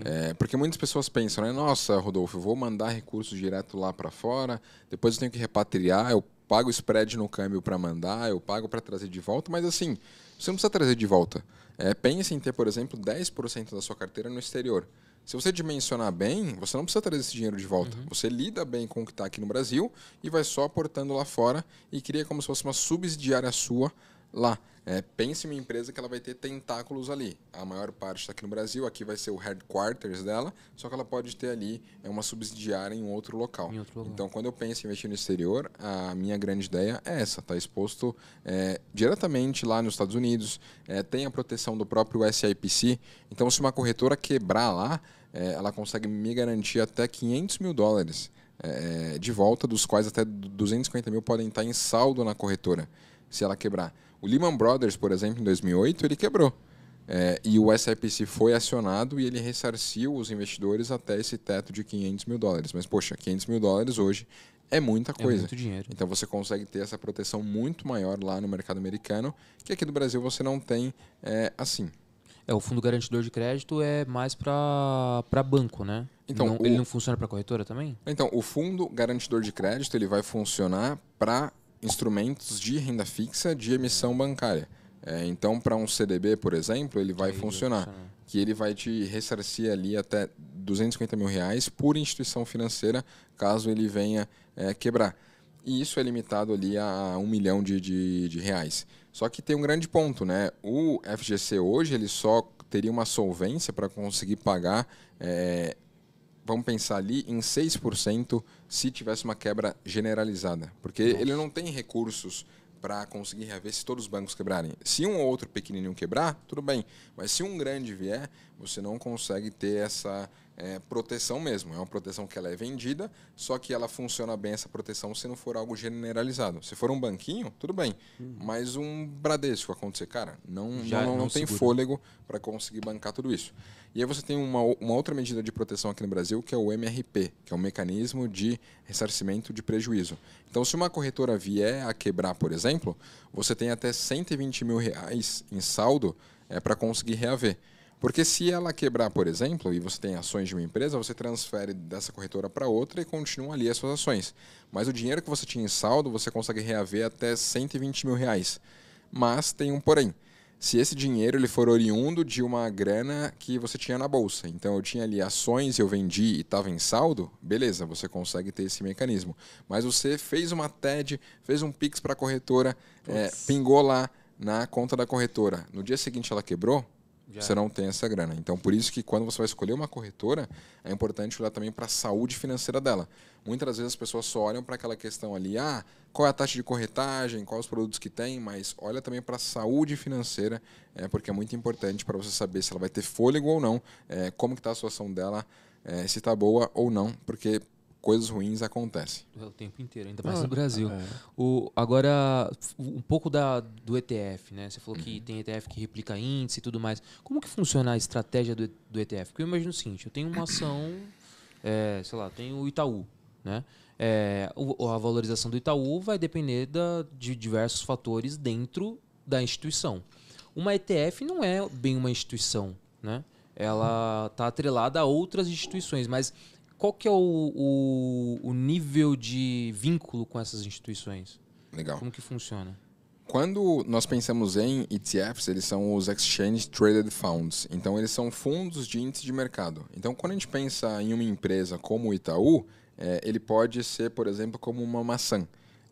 É, porque muitas pessoas pensam, né? Nossa, Rodolfo, eu vou mandar recursos direto lá para fora, depois eu tenho que repatriar, eu pago o spread no câmbio para mandar, eu pago para trazer de volta, mas assim, você não precisa trazer de volta. É, pense em ter, por exemplo, 10% da sua carteira no exterior. Se você dimensionar bem, você não precisa trazer esse dinheiro de volta. Uhum. Você lida bem com o que está aqui no Brasil e vai só aportando lá fora e cria como se fosse uma subsidiária sua lá. É, pense em uma empresa que ela vai ter tentáculos ali. A maior parte está aqui no Brasil, aqui vai ser o headquarters dela, só que ela pode ter ali é, uma subsidiária em outro local. Em outro então, quando eu penso em investir no exterior, a minha grande ideia é essa: está exposto é, diretamente lá nos Estados Unidos, é, tem a proteção do próprio SIPC. Então, se uma corretora quebrar lá, é, ela consegue me garantir até 500 mil dólares é, de volta, dos quais até 250 mil podem estar em saldo na corretora, se ela quebrar. O Lehman Brothers, por exemplo, em 2008, ele quebrou. É, e o SIPC foi acionado e ele ressarciu os investidores até esse teto de 500 mil dólares. Mas, poxa, 500 mil dólares hoje é muita é coisa. É muito dinheiro. Então você consegue ter essa proteção muito maior lá no mercado americano, que aqui no Brasil você não tem é, assim. É, o fundo garantidor de crédito é mais para banco, né? Então, não, o... ele não funciona para corretora também? Então, o fundo garantidor de crédito ele vai funcionar para instrumentos de renda fixa de emissão bancária. É, então, para um CDB, por exemplo, ele vai funcionar. Que ele vai te ressarcir ali até 250 mil reais por instituição financeira, caso ele venha é, quebrar. E isso é limitado ali a um milhão de, de, de reais. Só que tem um grande ponto, né? O FGC hoje ele só teria uma solvência para conseguir pagar é, vamos pensar ali em 6% se tivesse uma quebra generalizada. Porque Nossa. ele não tem recursos para conseguir reaver se todos os bancos quebrarem. Se um ou outro pequenininho quebrar, tudo bem. Mas se um grande vier, você não consegue ter essa é, proteção mesmo. É uma proteção que ela é vendida, só que ela funciona bem essa proteção se não for algo generalizado. Se for um banquinho, tudo bem. Hum. Mas um Bradesco acontecer, cara, não, Já, não, não, não tem fôlego para conseguir bancar tudo isso. E aí você tem uma, uma outra medida de proteção aqui no Brasil, que é o MRP, que é o Mecanismo de Ressarcimento de Prejuízo. Então, se uma corretora vier a quebrar, por exemplo, você tem até 120 mil reais em saldo é, para conseguir reaver. Porque se ela quebrar, por exemplo, e você tem ações de uma empresa, você transfere dessa corretora para outra e continua ali as suas ações. Mas o dinheiro que você tinha em saldo, você consegue reaver até 120 mil reais. Mas tem um porém se esse dinheiro ele for oriundo de uma grana que você tinha na bolsa. Então eu tinha ali ações, eu vendi e estava em saldo, beleza, você consegue ter esse mecanismo. Mas você fez uma TED, fez um Pix para a corretora, é, pingou lá na conta da corretora. No dia seguinte ela quebrou, já. Você não tem essa grana. Então, por isso que quando você vai escolher uma corretora, é importante olhar também para a saúde financeira dela. Muitas vezes as pessoas só olham para aquela questão ali, ah, qual é a taxa de corretagem, quais os produtos que tem, mas olha também para a saúde financeira, é, porque é muito importante para você saber se ela vai ter fôlego ou não, é, como que está a situação dela, é, se está boa ou não, porque coisas ruins acontecem. É o tempo inteiro, ainda mais ah, no Brasil. É. O, agora, um pouco da, do ETF, né? Você falou uhum. que tem ETF que replica índice e tudo mais. Como que funciona a estratégia do, do ETF? Porque eu imagino o seguinte, eu tenho uma ação, é, sei lá, tenho o Itaú, né? É, a valorização do Itaú vai depender da, de diversos fatores dentro da instituição. Uma ETF não é bem uma instituição, né? Ela está atrelada a outras instituições, mas qual que é o, o, o nível de vínculo com essas instituições? Legal. Como que funciona? Quando nós pensamos em ETFs, eles são os Exchange Traded Funds. Então, eles são fundos de índice de mercado. Então, quando a gente pensa em uma empresa como o Itaú, é, ele pode ser, por exemplo, como uma maçã.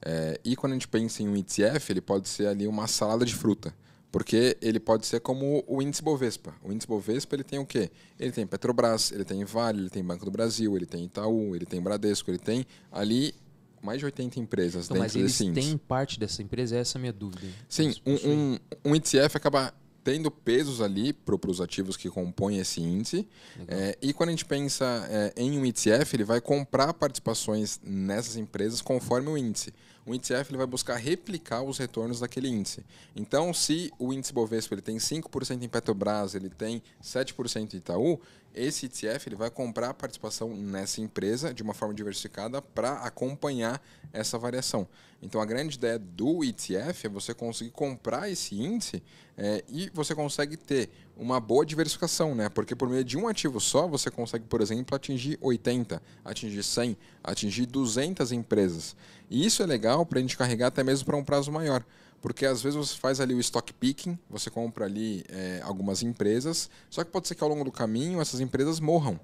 É, e quando a gente pensa em um ETF, ele pode ser ali uma salada de fruta. Porque ele pode ser como o índice Bovespa. O índice Bovespa ele tem o quê? Ele tem Petrobras, ele tem Vale, ele tem Banco do Brasil, ele tem Itaú, ele tem Bradesco, ele tem ali mais de 80 empresas então, dentro mas eles desse índice. Tem parte dessa empresa, essa é a minha dúvida. Sim, um, um, um ETF acaba tendo pesos ali para os ativos que compõem esse índice. É, e quando a gente pensa é, em um ETF, ele vai comprar participações nessas empresas conforme o índice o ETF ele vai buscar replicar os retornos daquele índice. Então, se o índice Bovespa ele tem 5% em Petrobras, ele tem 7% em Itaú, esse ETF ele vai comprar participação nessa empresa de uma forma diversificada para acompanhar essa variação. Então a grande ideia do ETF é você conseguir comprar esse índice é, e você consegue ter uma boa diversificação, né? Porque por meio de um ativo só, você consegue, por exemplo, atingir 80, atingir 100, atingir 200 empresas. E isso é legal para a gente carregar até mesmo para um prazo maior. Porque às vezes você faz ali o stock picking, você compra ali é, algumas empresas, só que pode ser que ao longo do caminho essas empresas morram.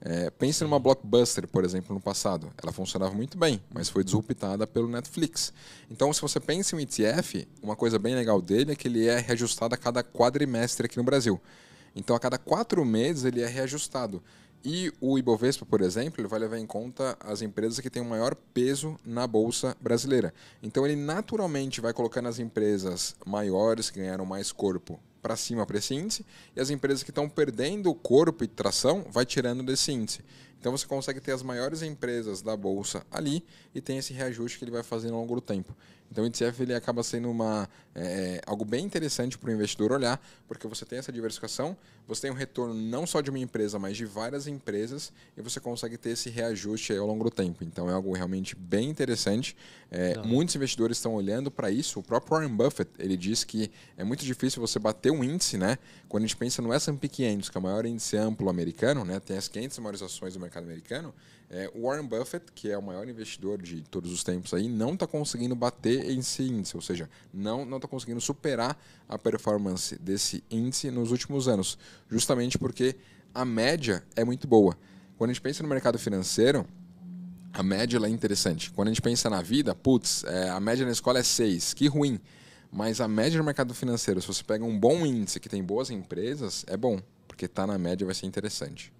É, numa blockbuster, por exemplo, no passado. Ela funcionava muito bem, mas foi desruptada pelo Netflix. Então, se você pensa em um ETF, uma coisa bem legal dele é que ele é reajustado a cada quadrimestre aqui no Brasil. Então, a cada quatro meses ele é reajustado. E o Ibovespa, por exemplo, ele vai levar em conta as empresas que têm o maior peso na bolsa brasileira. Então, ele naturalmente vai colocar nas empresas maiores, que ganharam mais corpo, para cima para esse índice, e as empresas que estão perdendo corpo e tração vai tirando desse índice. Então você consegue ter as maiores empresas da bolsa ali e tem esse reajuste que ele vai fazer ao longo do tempo. Então o ETF ele acaba sendo uma, é, algo bem interessante para o investidor olhar, porque você tem essa diversificação, você tem um retorno não só de uma empresa, mas de várias empresas e você consegue ter esse reajuste ao longo do tempo. Então é algo realmente bem interessante. É, muitos investidores estão olhando para isso. O próprio Warren Buffett ele diz que é muito difícil você bater um índice, né? Quando a gente pensa no S&P 500, que é o maior índice amplo americano, né? Tem as 500 maiores ações do mercado americano. É, Warren Buffett, que é o maior investidor de todos os tempos aí, não está conseguindo bater esse índice, ou seja, não não está conseguindo superar a performance desse índice nos últimos anos, justamente porque a média é muito boa. Quando a gente pensa no mercado financeiro, a média é interessante. Quando a gente pensa na vida, putz, é, a média na escola é 6, que ruim. Mas a média do mercado financeiro, se você pega um bom índice que tem boas empresas, é bom, porque tá na média vai ser interessante.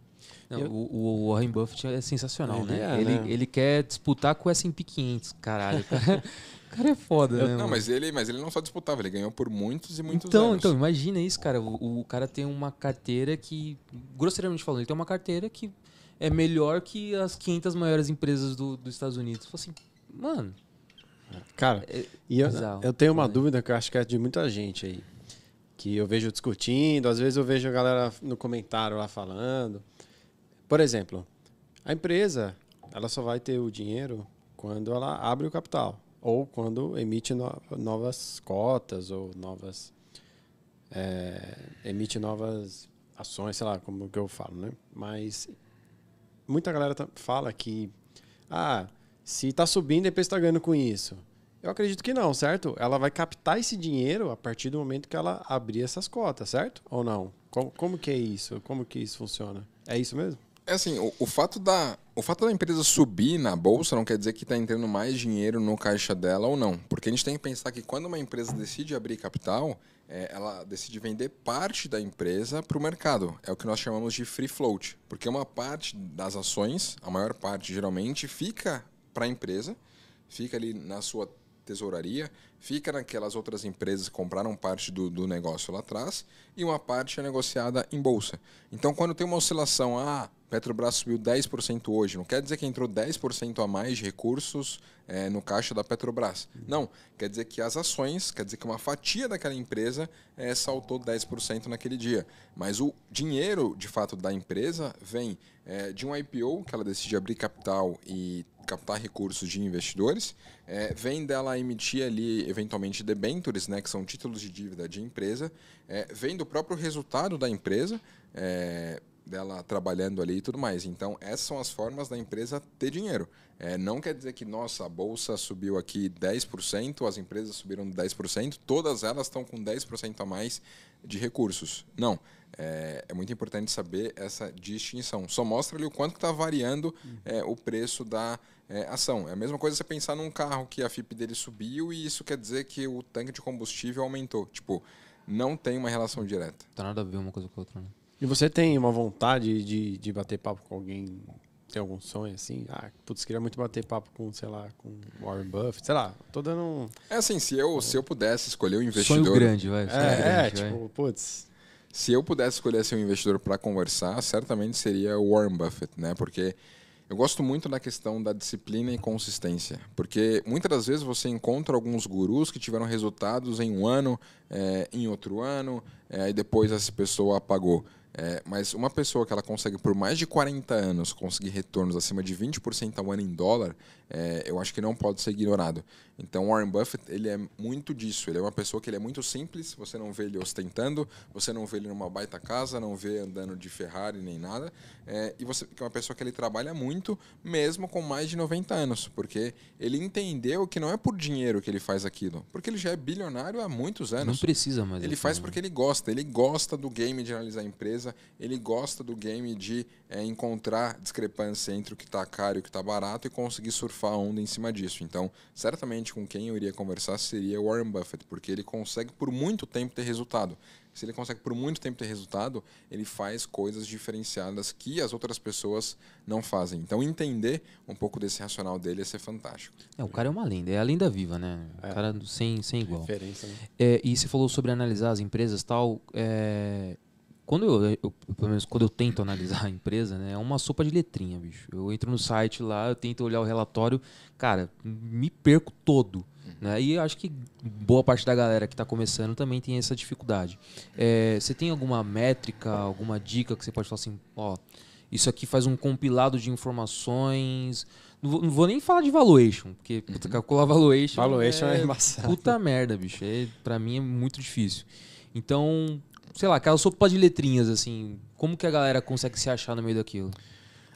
Não, o, Warren Buffett é sensacional, ele né? É, ele, né? ele quer disputar com o S&P 500, caralho. [laughs] O cara é foda, eu, né? Não, mas ele, mas ele não só disputava, ele ganhou por muitos e muitos então, anos. Então, imagina isso, cara. O, o, cara tem uma carteira que, grosseiramente falando, ele tem uma carteira que é melhor que as 500 maiores empresas do, dos Estados Unidos. Fala assim, mano, Cara, é, e eu, eu tenho uma né? dúvida que eu acho que é de muita gente aí. Que eu vejo discutindo, às vezes eu vejo a galera no comentário lá falando. Por exemplo, a empresa, ela só vai ter o dinheiro quando ela abre o capital ou quando emite no, novas cotas ou novas é, emite novas ações, sei lá, como que eu falo, né? Mas muita galera tá, fala que ah, se está subindo, depois está ganhando com isso. Eu acredito que não, certo? Ela vai captar esse dinheiro a partir do momento que ela abrir essas cotas, certo? Ou não? Como, como que é isso? Como que isso funciona? É isso mesmo? É assim, o, o fato da, o fato da empresa subir na bolsa não quer dizer que está entrando mais dinheiro no caixa dela ou não. Porque a gente tem que pensar que quando uma empresa decide abrir capital, é, ela decide vender parte da empresa para o mercado. É o que nós chamamos de free float. Porque uma parte das ações, a maior parte geralmente, fica para a empresa, fica ali na sua tesouraria, fica naquelas outras empresas que compraram parte do, do negócio lá atrás e uma parte é negociada em bolsa. Então, quando tem uma oscilação, ah, Petrobras subiu 10% hoje, não quer dizer que entrou 10% a mais de recursos é, no caixa da Petrobras. Uhum. Não, quer dizer que as ações, quer dizer que uma fatia daquela empresa é, saltou 10% naquele dia. Mas o dinheiro, de fato, da empresa vem é, de um IPO, que ela decide abrir capital e captar recursos de investidores, é, vem dela emitir ali, eventualmente, debentures, né, que são títulos de dívida de empresa, é, vem do próprio resultado da empresa, é, dela trabalhando ali e tudo mais. Então, essas são as formas da empresa ter dinheiro. É, não quer dizer que, nossa, a bolsa subiu aqui 10%, as empresas subiram 10%, todas elas estão com 10% a mais de recursos. Não. É, é, muito importante saber essa distinção. Só mostra ali o quanto está variando hum. é, o preço da é, ação. É a mesma coisa você pensar num carro que a FIP dele subiu e isso quer dizer que o tanque de combustível aumentou. Tipo, não tem uma relação direta. Não tá tem nada a ver uma coisa com a outra, né? E você tem uma vontade de, de bater papo com alguém? Tem algum sonho assim? Ah, putz, queria muito bater papo com, sei lá, com Warren Buffett, sei lá, tô dando um... É assim, se eu, se eu pudesse escolher um investidor. Sonho grande, vai. Sonho é, grande, é vai. tipo, putz. Se eu pudesse escolher ser um investidor para conversar, certamente seria o Warren Buffett, né? Porque eu gosto muito da questão da disciplina e consistência, porque muitas das vezes você encontra alguns gurus que tiveram resultados em um ano, é, em outro ano, é, eh, e depois essa pessoa apagou. É, mas uma pessoa que ela consegue por mais de 40 anos conseguir retornos acima de 20% ao ano em dólar, é, eu acho que não pode ser ignorado. Então, Warren Buffett, ele é muito disso. Ele é uma pessoa que ele é muito simples, você não vê ele ostentando, você não vê ele numa baita casa, não vê andando de Ferrari nem nada. É, e você que é uma pessoa que ele trabalha muito, mesmo com mais de 90 anos, porque ele entendeu que não é por dinheiro que ele faz aquilo, porque ele já é bilionário há muitos anos. Não precisa mais. Ele faz porque ele gosta. Ele gosta do game de analisar a empresa, ele gosta do game de é encontrar discrepância entre o que está caro e o que está barato e conseguir surfar a onda em cima disso. Então, certamente com quem eu iria conversar seria Warren Buffett, porque ele consegue por muito tempo ter resultado. Se ele consegue por muito tempo ter resultado, ele faz coisas diferenciadas que as outras pessoas não fazem. Então, entender um pouco desse racional dele é ser fantástico. É, o cara é uma lenda, é a lenda viva, né? O é. cara sem, sem igual. Referência, né? É, e você falou sobre analisar as empresas tal. É, quando eu, eu, pelo menos quando eu tento analisar a empresa, né, é uma sopa de letrinha, bicho. Eu entro no site lá, eu tento olhar o relatório, cara, me perco todo. Uhum. Né? E acho que boa parte da galera que está começando também tem essa dificuldade. É, você tem alguma métrica, alguma dica que você pode falar assim, ó, isso aqui faz um compilado de informações. Não vou, não vou nem falar de valuation, porque puta, uhum. calcular valuation. Valuation é, é embaçado. Puta merda, bicho. É, pra mim é muito difícil. Então, sei lá, aquela sopa de letrinhas, assim, como que a galera consegue se achar no meio daquilo?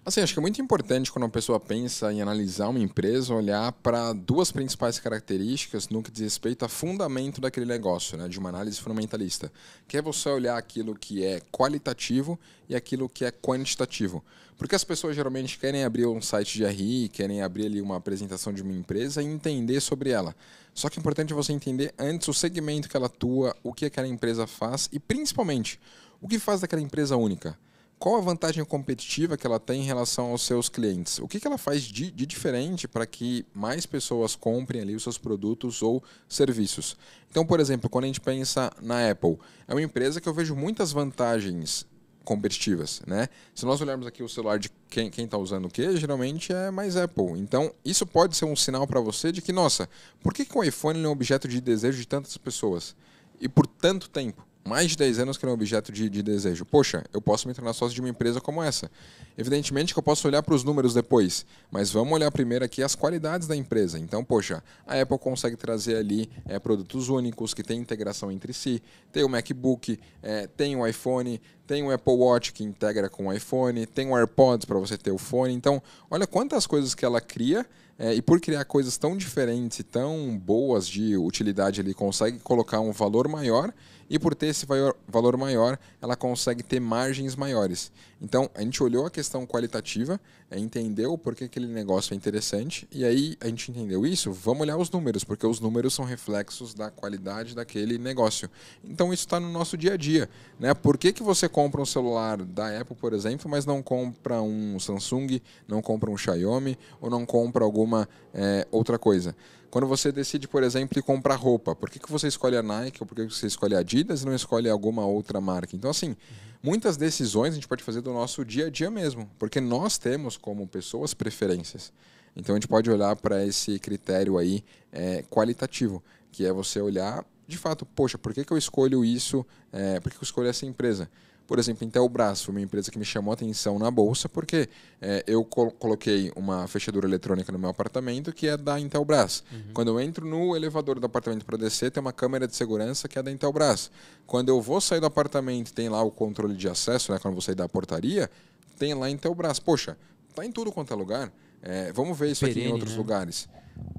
Assim, acho que é muito importante quando uma pessoa pensa em analisar uma empresa, olhar para duas principais características no que diz respeito a fundamento daquele negócio, né, de uma análise fundamentalista, que é você olhar aquilo que é qualitativo e aquilo que é quantitativo. Porque as pessoas geralmente querem abrir um site de RI, querem abrir ali uma apresentação de uma empresa e entender sobre ela. Só que é importante você entender antes o segmento que ela atua, o que aquela empresa faz e, principalmente, o que faz daquela empresa única qual a vantagem competitiva que ela tem em relação aos seus clientes? O que, que ela faz de, de diferente para que mais pessoas comprem ali os seus produtos ou serviços? Então, por exemplo, quando a gente pensa na Apple, é uma empresa que eu vejo muitas vantagens competitivas, né? Se nós olharmos aqui o celular de quem está usando o que, geralmente é mais Apple. Então, isso pode ser um sinal para você de que, nossa, por que, que o iPhone é um objeto de desejo de tantas pessoas? E por tanto tempo? mais de 10 anos que era é um objeto de, de desejo. Poxa, eu posso me tornar sócio de uma empresa como essa. Evidentemente que eu posso olhar para os números depois, mas vamos olhar primeiro aqui as qualidades da empresa. Então, poxa, a Apple consegue trazer ali é, produtos únicos que têm integração entre si, tem o MacBook, é, tem o iPhone, tem o Apple Watch que integra com o iPhone, tem o AirPods para você ter o fone. Então, olha quantas coisas que ela cria é, e por criar coisas tão diferentes e tão boas de utilidade, ele consegue colocar um valor maior e por ter esse valor maior, ela consegue ter margens maiores. Então, a gente olhou a questão qualitativa, é entendeu por que aquele negócio é interessante, e aí a gente entendeu isso, vamos olhar os números, porque os números são reflexos da qualidade daquele negócio. Então, isso está no nosso dia a dia. Né? Por que, que você compra um celular da Apple, por exemplo, mas não compra um Samsung, não compra um Xiaomi, ou não compra alguma é, outra coisa? Quando você decide, por exemplo, comprar roupa, por que, que você escolhe a Nike ou por que, que você escolhe a Adidas e não escolhe alguma outra marca? Então, assim, muitas decisões a gente pode fazer do nosso dia a dia mesmo, porque nós temos como pessoas preferências. Então a gente pode olhar para esse critério aí é, qualitativo, que é você olhar de fato, poxa, por que, que eu escolho isso? É, por que, que eu escolho essa empresa? Por exemplo, Intelbras foi uma empresa que me chamou a atenção na bolsa, porque é, eu coloquei uma fechadura eletrônica no meu apartamento que é da Intelbras. Uhum. Quando eu entro no elevador do apartamento para descer, tem uma câmera de segurança que é da Intelbras. Quando eu vou sair do apartamento, tem lá o controle de acesso, né, quando eu vou sair da portaria, tem lá Intelbras. Poxa, tá em tudo quanto é lugar. É, vamos ver isso Perene, aqui em outros né? lugares.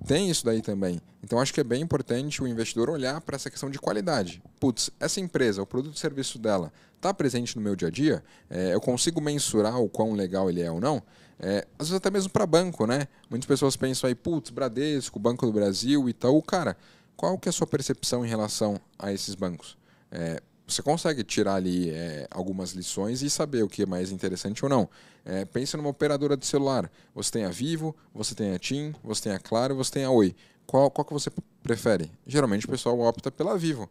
Tem isso daí também. Então acho que é bem importante o investidor olhar para essa questão de qualidade. Putz, essa empresa, o produto e serviço dela está presente no meu dia a dia, é, eu consigo mensurar o quão legal ele é ou não, é, às vezes até mesmo para banco, né? Muitas pessoas pensam aí, putz, Bradesco, Banco do Brasil, Itaú, cara, qual que é a sua percepção em relação a esses bancos? É, você consegue tirar ali é, algumas lições e saber o que é mais interessante ou não. É, numa operadora de celular. Você tem a Vivo, você tem a TIM, você tem a Claro, você tem a Oi. Qual, qual que você prefere? Geralmente o pessoal opta pela Vivo.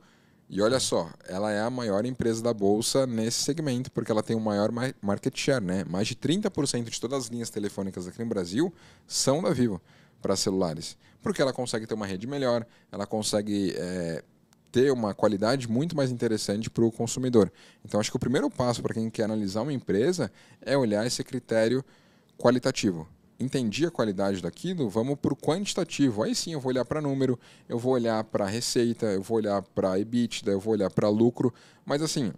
E olha só, ela é a maior empresa da bolsa nesse segmento, porque ela tem o maior market share, né? Mais de 30% de todas as linhas telefônicas aqui no Brasil são da Vivo para celulares. Porque ela consegue ter uma rede melhor, ela consegue é, ter uma qualidade muito mais interessante para o consumidor. Então, acho que o primeiro passo para quem quer analisar uma empresa é olhar esse critério qualitativo entendi a qualidade daquilo, vamos para o quantitativo. Aí sim eu vou olhar para número, eu vou olhar para receita, eu vou olhar para EBITDA, eu vou olhar para lucro. Mas assim,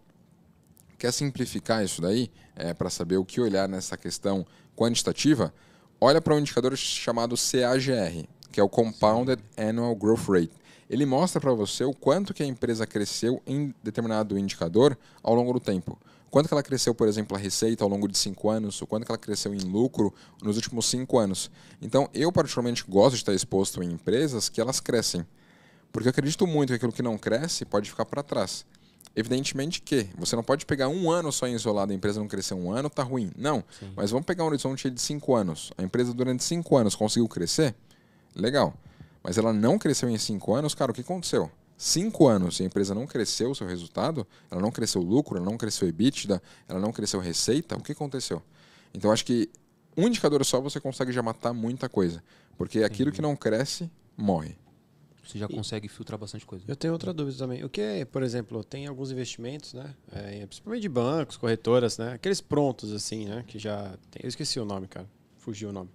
quer simplificar isso daí, é, para saber o que olhar nessa questão quantitativa, olha para um indicador chamado CAGR, que é o Compounded Annual Growth Rate. Ele mostra para você o quanto que a empresa cresceu em determinado indicador ao longo do tempo. Quanto que ela cresceu, por exemplo, a receita ao longo de cinco anos? Ou quanto que ela cresceu em lucro nos últimos cinco anos? Então, eu particularmente gosto de estar exposto em empresas que elas crescem. Porque eu acredito muito que aquilo que não cresce pode ficar para trás. Evidentemente que você não pode pegar um ano só isolado, a empresa não crescer um ano, tá ruim. Não, Sim. mas vamos pegar um horizonte de cinco anos. A empresa durante cinco anos conseguiu crescer? Legal. Mas ela não cresceu em cinco anos, cara, o que aconteceu? cinco anos e a empresa não cresceu o seu resultado, ela não cresceu o lucro, ela não cresceu o EBITDA, ela não cresceu a receita, o que aconteceu? Então acho que um indicador só você consegue já matar muita coisa, porque aquilo que não cresce morre. Você já consegue e... filtrar bastante coisa. Eu tenho outra dúvida também. O que por exemplo, tem alguns investimentos, né? É, principalmente de bancos, corretoras, né? Aqueles prontos, assim, né? Que já. Tem... Eu esqueci o nome, cara. Fugiu o nome.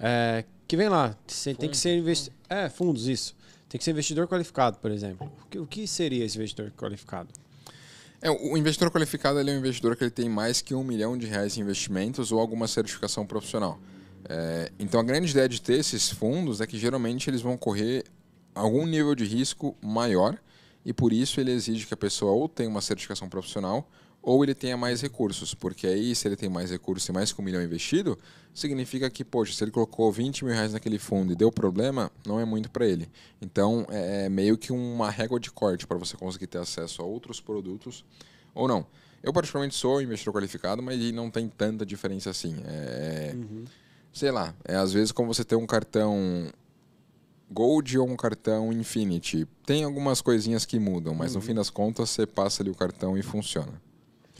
É, que vem lá. Tem, que ser investido. É, fundos, isso. Tem que ser investidor qualificado, por exemplo. O que seria esse investidor qualificado? É, o investidor qualificado é um investidor que ele tem mais que um milhão de reais em investimentos ou alguma certificação profissional. É, então a grande ideia de ter esses fundos é que geralmente eles vão correr algum nível de risco maior e por isso ele exige que a pessoa ou tenha uma certificação profissional ou ele tenha mais recursos, porque aí se ele tem mais recursos e mais que um milhão investido, significa que, poxa, se ele colocou 20 mil reais naquele fundo e deu problema, não é muito para ele. Então é, é meio que uma régua de corte para você conseguir ter acesso a outros produtos ou não. Eu particularmente sou investidor qualificado, mas não tem tanta diferença assim. É, é uhum. Sei lá, é às vezes como você ter um cartão Gold ou um cartão Infinity. Tem algumas coisinhas que mudam, mas uhum. no fim das contas você passa ali o cartão e funciona.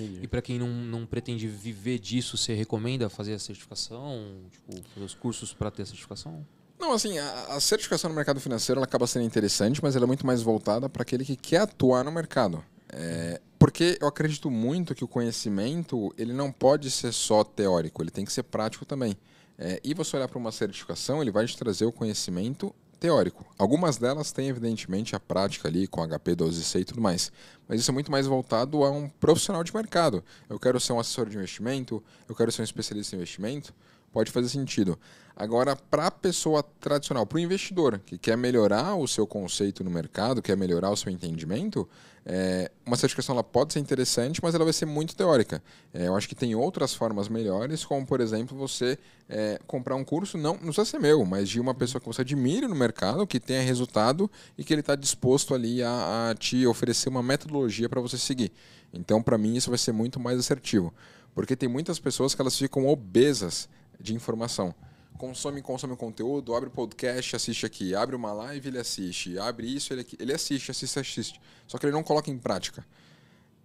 Entendi. E para quem não, não pretende viver disso, você recomenda fazer a certificação? Tipo, fazer os cursos para ter a certificação? Não, assim, a, a, certificação no mercado financeiro ela acaba sendo interessante, mas ela é muito mais voltada para aquele que quer atuar no mercado. É, porque eu acredito muito que o conhecimento ele não pode ser só teórico, ele tem que ser prático também. É, e você olhar para uma certificação, ele vai te trazer o conhecimento teórico. Algumas delas têm, evidentemente, a prática ali com HP 12C e tudo mais. Mas isso é muito mais voltado a um profissional de mercado. Eu quero ser um assessor de investimento, eu quero ser um especialista em investimento, pode fazer sentido. Agora, para a pessoa tradicional, para o investidor que quer melhorar o seu conceito no mercado, quer melhorar o seu entendimento, é, uma certificação ela pode ser interessante, mas ela vai ser muito teórica. É, eu acho que tem outras formas melhores, como por exemplo você é, comprar um curso, não, não precisa ser meu, mas de uma pessoa que você admire no mercado, que tenha resultado e que ele está disposto ali a, a te oferecer uma metodologia para você seguir. Então, para mim, isso vai ser muito mais assertivo. Porque tem muitas pessoas que elas ficam obesas de informação. Consome, consome conteúdo, abre o podcast, assiste aqui, abre uma live, ele assiste, abre isso, ele, ele assiste, assiste, assiste. Só que ele não coloca em prática.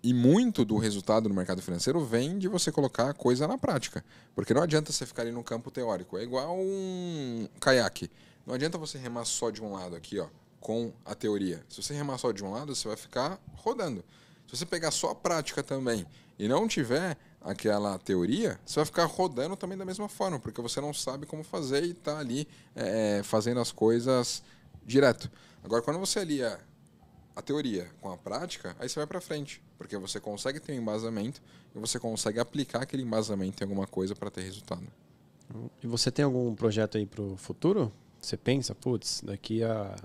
E muito do resultado no mercado financeiro vem de você colocar a coisa na prática. Porque não adianta você ficar ali no campo teórico. É igual um caiaque. Não adianta você remar só de um lado aqui, ó, com a teoria. Se você remar só de um lado, você vai ficar rodando. Se você pegar só a prática também e não tiver, aquela teoria, você vai ficar rodando também da mesma forma, porque você não sabe como fazer e está ali é, é, fazendo as coisas direto. Agora, quando você alia a teoria com a prática, aí você vai para frente, porque você consegue ter um embasamento e você consegue aplicar aquele embasamento em alguma coisa para ter resultado. E você tem algum projeto aí para o futuro? Você pensa, putz, daqui a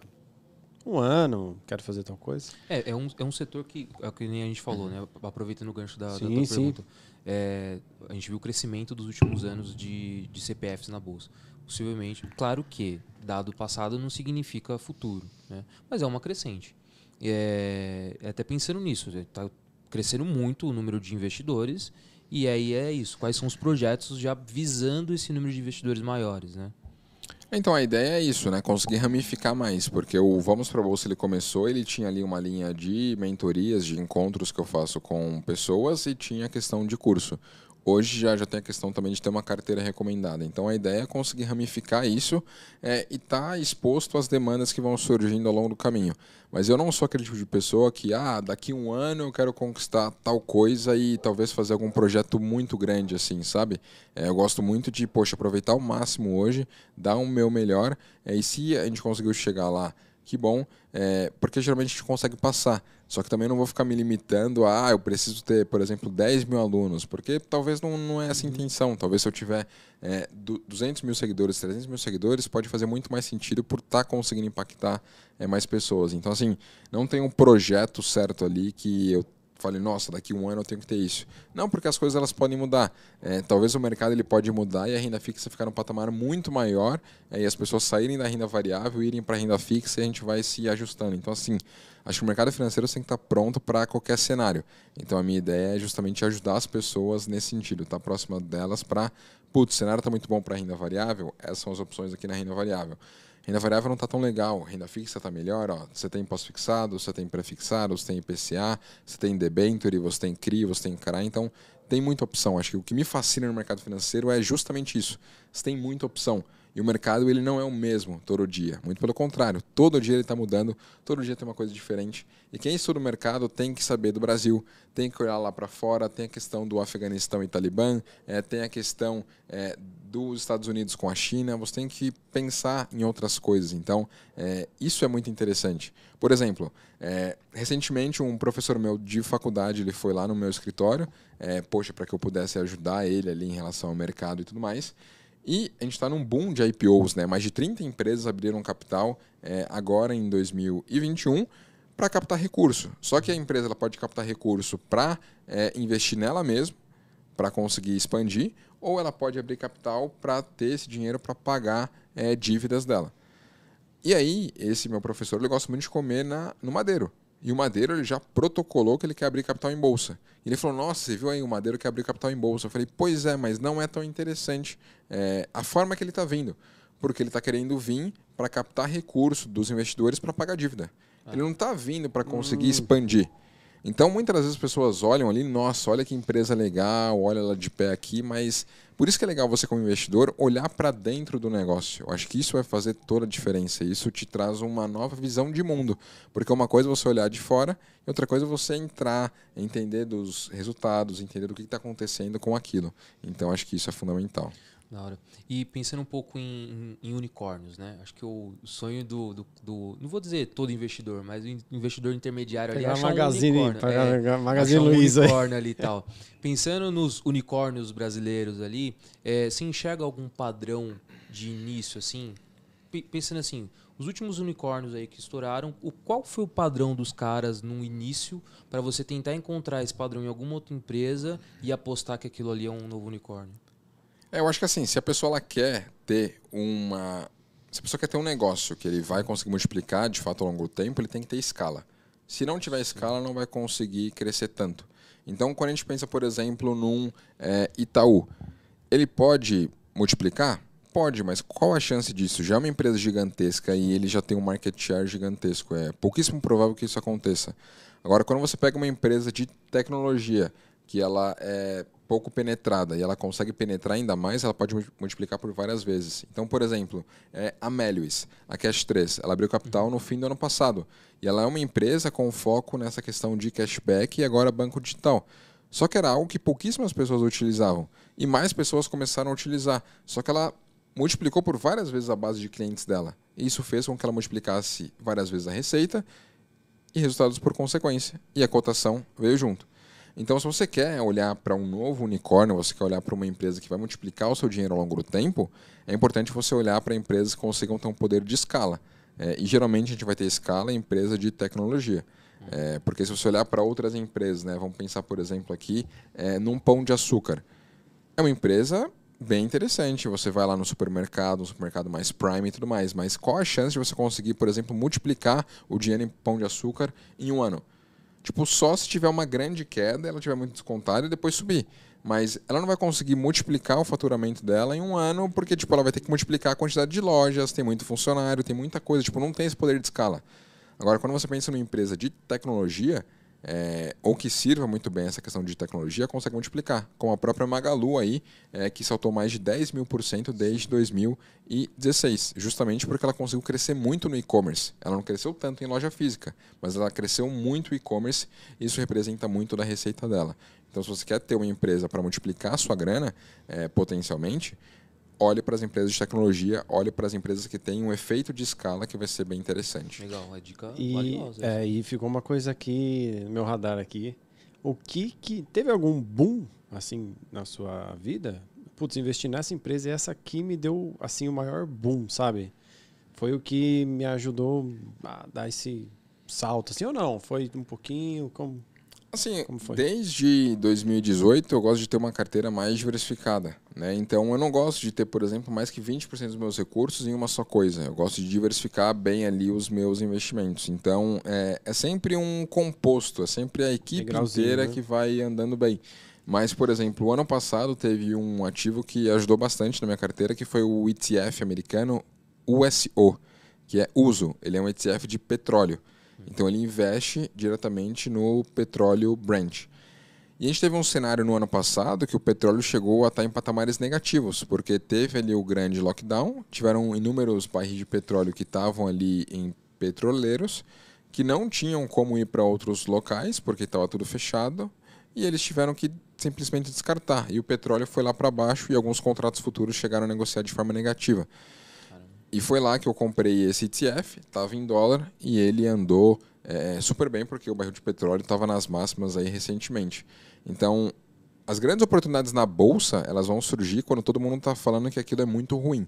um ano, quero fazer tal coisa. É, é um, é um setor que, é que nem a gente falou, uhum. né? Aproveitando o gancho da, sim, da tua sim. pergunta é, a gente viu o crescimento dos últimos anos de, de CPFs na bolsa. Possivelmente, claro que dado passado não significa futuro, né? mas é uma crescente. É, é, até pensando nisso, está é, crescendo muito o número de investidores, e aí é isso. Quais são os projetos já visando esse número de investidores maiores, né? Então a ideia é isso, né? Conseguir ramificar mais, porque o Vamos para Bolsa ele começou, ele tinha ali uma linha de mentorias, de encontros que eu faço com pessoas e tinha a questão de curso hoje já, já tem a questão também de ter uma carteira recomendada. Então a ideia é conseguir ramificar isso é, e estar tá exposto às demandas que vão surgindo ao longo do caminho. Mas eu não sou aquele tipo de pessoa que, ah, daqui um ano eu quero conquistar tal coisa e talvez fazer algum projeto muito grande, assim, sabe? É, eu gosto muito de, poxa, aproveitar o máximo hoje, dar o meu melhor, é, e se a gente conseguiu chegar lá, que bom, é, porque geralmente a gente consegue passar. Só que também não vou ficar me limitando a, ah, eu preciso ter, por exemplo, 10 mil alunos, porque talvez não, não é essa a uhum. intenção. Talvez se eu tiver é, 200 mil seguidores, 300 mil seguidores, pode fazer muito mais sentido por estar tá conseguindo impactar é, mais pessoas. Então, assim, não tem um projeto certo ali que eu fale, nossa, daqui um ano eu tenho que ter isso. Não, porque as coisas elas podem mudar. É, talvez o mercado ele pode mudar e a renda fixa ficar num patamar muito maior é, e as pessoas saírem da renda variável, irem para a renda fixa e a gente vai se ajustando. Então, assim, acho que o mercado financeiro tem que estar tá pronto para qualquer cenário. Então, a minha ideia é justamente ajudar as pessoas nesse sentido, estar tá próxima delas para, putz, o cenário está muito bom para renda variável, essas são as opções aqui na renda variável. Renda variável não está tão legal, renda fixa está melhor. Ó. Você tem pós-fixado, você tem pré você tem IPCA, você tem debenture, você tem CRI, você tem CRA. Então, tem muita opção. Acho que o que me fascina no mercado financeiro é justamente isso. Você tem muita opção. E o mercado ele não é o mesmo todo dia. Muito pelo contrário, todo dia ele está mudando, todo dia tem uma coisa diferente. E quem estuda o mercado tem que saber do Brasil, tem que olhar lá para fora, tem a questão do Afeganistão e Talibã, é, tem a questão é, dos Estados Unidos com a China, você tem que pensar em outras coisas. Então, é, isso é muito interessante. Por exemplo, é, recentemente um professor meu de faculdade ele foi lá no meu escritório, é, poxa, para que eu pudesse ajudar ele ali em relação ao mercado e tudo mais. E a gente está num boom de IPOs, né? Mais de 30 empresas abriram capital é, agora em 2021 para captar recurso. Só que a empresa ela pode captar recurso para é, investir nela mesma, para conseguir expandir, ou ela pode abrir capital para ter esse dinheiro para pagar é, dívidas dela. E aí, esse meu professor, ele gosta muito de comer na, no Madeiro. E o Madeiro, ele já protocolou que ele quer abrir capital em bolsa. E ele falou, nossa, você viu aí o Madeiro quer abrir capital em bolsa. Eu falei, pois é, mas não é tão interessante é, a forma que ele está vindo. Porque ele está querendo vir para captar recurso dos investidores para pagar dívida. Ah. Ele não está vindo para conseguir hum. expandir. Então, muitas vezes as pessoas olham ali, nossa, olha que empresa legal, olha ela de pé aqui, mas por isso que é legal você, como investidor, olhar para dentro do negócio. Eu acho que isso vai fazer toda a diferença. Isso te traz uma nova visão de mundo. Porque uma coisa é você olhar de fora e outra coisa é você entrar, entender dos resultados, entender do que está acontecendo com aquilo. Então, acho que isso é fundamental. Da hora. E pensando um pouco em, em, em unicórnios, né? Acho que o sonho do, do, do, Não vou dizer todo investidor, mas o investidor intermediário pegar ali. Achar magazine, é, um unicórnio, é, Magazine achar Luiza. Um unicórnio ali e tal. Pensando nos unicórnios brasileiros ali, é, se enxerga algum padrão de início, assim? P pensando assim, os últimos unicórnios aí que estouraram, o qual foi o padrão dos caras no início para você tentar encontrar esse padrão em alguma outra empresa e apostar que aquilo ali é um novo unicórnio? É, eu acho que assim, se a pessoa ela quer ter uma. Se a pessoa quer ter um negócio que ele vai conseguir multiplicar de fato ao longo do tempo, ele tem que ter escala. Se não tiver escala, não vai conseguir crescer tanto. Então, quando a gente pensa, por exemplo, num é, Itaú, ele pode multiplicar? Pode, mas qual a chance disso? Já é uma empresa gigantesca e ele já tem um market share gigantesco. É pouquíssimo provável que isso aconteça. Agora, quando você pega uma empresa de tecnologia que ela é pouco penetrada e ela consegue penetrar ainda mais, ela pode multiplicar por várias vezes. Então, por exemplo, é a Melius, a Cash 3, ela abriu capital no fim do ano passado. E ela é uma empresa com foco nessa questão de cashback e agora banco digital. Só que era algo que pouquíssimas pessoas utilizavam. E mais pessoas começaram a utilizar. Só que ela multiplicou por várias vezes a base de clientes dela. E isso fez com que ela multiplicasse várias vezes a receita e resultados por consequência. E a cotação veio junto. Então, se você quer olhar para um novo unicórnio, você quer olhar para uma empresa que vai multiplicar o seu dinheiro ao longo do tempo, é importante você olhar para empresas que consigam ter um poder de escala. É, e geralmente a gente vai ter escala em empresa de tecnologia. É, porque se você olhar para outras empresas, né, vamos pensar, por exemplo, aqui é, num pão de açúcar. É uma empresa bem interessante. Você vai lá no supermercado, um supermercado mais prime e tudo mais, mas qual a chance de você conseguir, por exemplo, multiplicar o dinheiro em pão de açúcar em um ano? Tipo, só se tiver uma grande queda, ela tiver muito descontado e depois subir. Mas ela não vai conseguir multiplicar o faturamento dela em um ano, porque tipo, ela vai ter que multiplicar a quantidade de lojas, tem muito funcionário, tem muita coisa, tipo, não tem esse poder de escala. Agora, quando você pensa numa empresa de tecnologia, é, ou que sirva muito bem essa questão de tecnologia, consegue multiplicar. como a própria Magalu aí, é, que saltou mais de 10 mil por cento desde 2016, justamente porque ela conseguiu crescer muito no e-commerce. Ela não cresceu tanto em loja física, mas ela cresceu muito e-commerce e isso representa muito da receita dela. Então, se você quer ter uma empresa para multiplicar a sua grana, é, potencialmente, olhe para as empresas de tecnologia, olhe para as empresas que têm um efeito de escala que vai ser bem interessante. Legal, uma dica e, valiosa. É, assim. e ficou uma coisa aqui no meu radar aqui. O que que teve algum boom assim na sua vida? Putz, investir nessa empresa e essa aqui me deu assim o maior boom, sabe? Foi o que me ajudou a dar esse salto, assim ou não? Foi um pouquinho como Assim, desde 2018 eu gosto de ter uma carteira mais diversificada, né? Então eu não gosto de ter, por exemplo, mais que 20% dos meus recursos em uma só coisa. Eu gosto de diversificar bem ali os meus investimentos. Então é, é sempre um composto, é sempre a equipe é inteira né? que vai andando bem. Mas, por exemplo, o ano passado teve um ativo que ajudou bastante na minha carteira, que foi o ETF americano USO, que é USO. Ele é um ETF de petróleo. Então ele investe diretamente no petróleo Brent. E a gente teve um cenário no ano passado que o petróleo chegou a estar em patamares negativos, porque teve ali o grande lockdown, tiveram inúmeros bairros de petróleo que estavam ali em petroleiros, que não tinham como ir para outros locais, porque estava tudo fechado, e eles tiveram que simplesmente descartar. E o petróleo foi lá para baixo e alguns contratos futuros chegaram a negociar de forma negativa. E foi lá que eu comprei esse ETF, estava em dólar, e ele andou é, super bem, porque o barril de petróleo estava nas máximas aí recentemente. Então, as grandes oportunidades na bolsa, elas vão surgir quando todo mundo está falando que aquilo é muito ruim.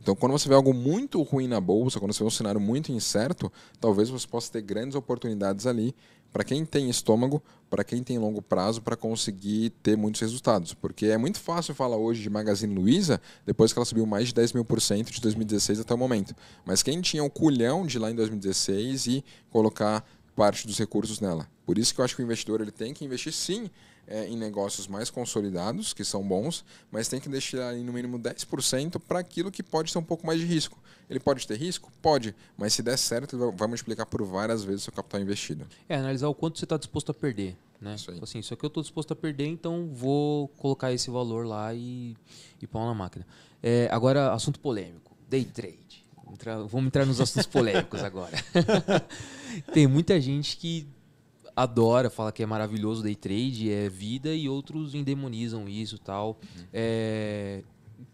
Então, quando você vê algo muito ruim na bolsa, quando você vê um cenário muito incerto, talvez você possa ter grandes oportunidades ali para quem tem estômago, para quem tem longo prazo, para conseguir ter muitos resultados. Porque é muito fácil falar hoje de Magazine Luiza, depois que ela subiu mais de 10 mil por cento de 2016 até o momento. Mas quem tinha o culhão de ir lá em 2016 e colocar parte dos recursos nela? Por isso que eu acho que o investidor ele tem que investir sim é, em negócios mais consolidados, que são bons, mas tem que deixar ali no mínimo 10% para aquilo que pode ser um pouco mais de risco. Ele pode ter risco? Pode, mas se der certo, ele vai multiplicar por várias vezes o seu capital investido. É, analisar o quanto você está disposto a perder. Né? Isso aí. Assim, isso aqui é eu estou disposto a perder, então vou colocar esse valor lá e, e pôr na máquina. É, agora, assunto polêmico: day trade. Entra, vamos entrar nos assuntos polêmicos agora. [laughs] Tem muita gente que adora, fala que é maravilhoso day trade, é vida, e outros endemonizam isso tal. Uhum. É,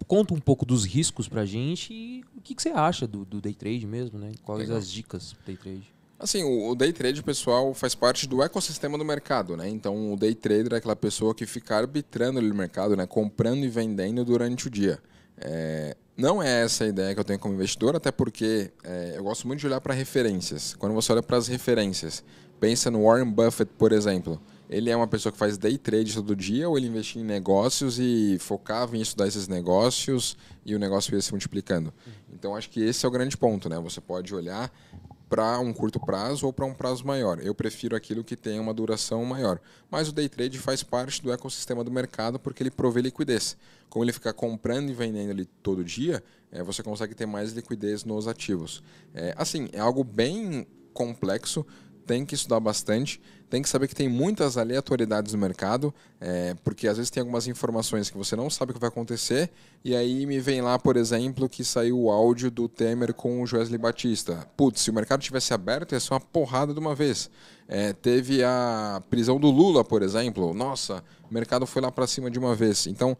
conta um pouco dos riscos pra gente e o que, que você acha do, do, day trade mesmo, né? Quais Legal. as dicas do day trade? Assim, o day trade, pessoal, faz parte do ecossistema do mercado, né? Então, o day trader é aquela pessoa que fica arbitrando no mercado, né? Comprando e vendendo durante o dia. É, não é essa a ideia que eu tenho como investidor, até porque é, eu gosto muito de olhar para referências. Quando você olha para as referências, Pensa no Warren Buffett, por exemplo. Ele é uma pessoa que faz day trade todo dia ou ele investia em negócios e focava em estudar esses negócios e o negócio ia se multiplicando. Então acho que esse é o grande ponto, né? Você pode olhar para um curto prazo ou para um prazo maior. Eu prefiro aquilo que tem uma duração maior. Mas o day trade faz parte do ecossistema do mercado porque ele provê liquidez. Como ele fica comprando e vendendo ali todo dia, é, você consegue ter mais liquidez nos ativos. É, assim, é algo bem complexo tem que estudar bastante, tem que saber que tem muitas aleatoriedades no mercado, é, porque às vezes tem algumas informações que você não sabe o que vai acontecer, e aí me vem lá, por exemplo, que saiu o áudio do Temer com o Joesley Batista. Putz, se o mercado tivesse aberto, ia ser uma porrada de uma vez. É, teve a prisão do Lula, por exemplo. Nossa, o mercado foi lá para cima de uma vez. Então,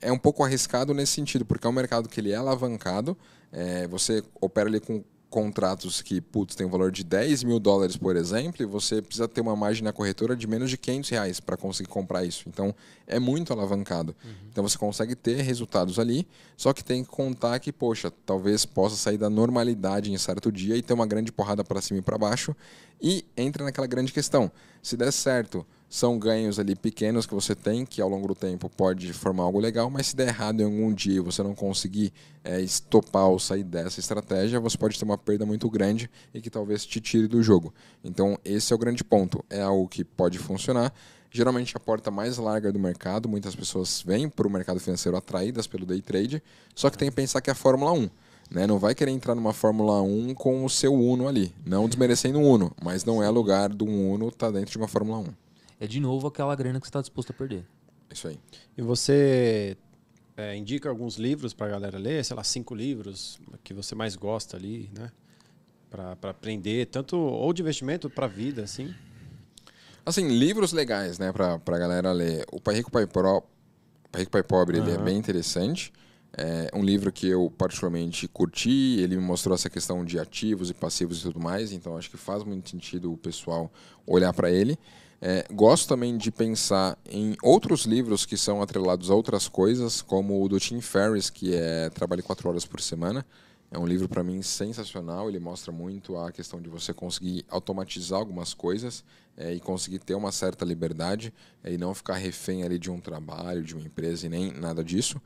é um pouco arriscado nesse sentido, porque é um mercado que ele é alavancado, é, você opera ali com contratos que, putz, tem um valor de 10 mil dólares, por exemplo, e você precisa ter uma margem na corretora de menos de 500 reais para conseguir comprar isso. Então, é muito alavancado. Uhum. Então, você consegue ter resultados ali, só que tem que contar que, poxa, talvez possa sair da normalidade em certo dia e ter uma grande porrada para cima e para baixo. E entra naquela grande questão. Se der certo, são ganhos ali pequenos que você tem, que ao longo do tempo pode formar algo legal, mas se der errado em algum dia você não conseguir é, estopar ou sair dessa estratégia, você pode ter uma perda muito grande e que talvez te tire do jogo. Então esse é o grande ponto. É algo que pode funcionar. Geralmente a porta mais larga do mercado, muitas pessoas vêm para o mercado financeiro atraídas pelo day trade, só que tem que pensar que é a Fórmula 1. Né? Não vai querer entrar numa Fórmula 1 com o seu Uno ali. Não desmerecendo o Uno, mas não é lugar do Uno estar tá dentro de uma Fórmula 1 é de novo aquela grana que você está disposto a perder. Isso aí. E você é, indica alguns livros para a galera ler, sei lá, cinco livros que você mais gosta ali, né? Para aprender, tanto ou de investimento para vida, assim. Assim, livros legais, né, para a galera ler. O Pai Rico, Pai, Pro... Pai, Rico, Pai Pobre, uhum. ele é bem interessante. É um livro que eu particularmente curti, ele me mostrou essa questão de ativos e passivos e tudo mais, então acho que faz muito sentido o pessoal olhar para ele. É, gosto também de pensar em outros livros que são atrelados a outras coisas, como o do Tim Ferriss, que é Trabalhe quatro horas por semana. É um livro para mim sensacional. Ele mostra muito a questão de você conseguir automatizar algumas coisas é, e conseguir ter uma certa liberdade é, e não ficar refém ali de um trabalho, de uma empresa e nem nada disso.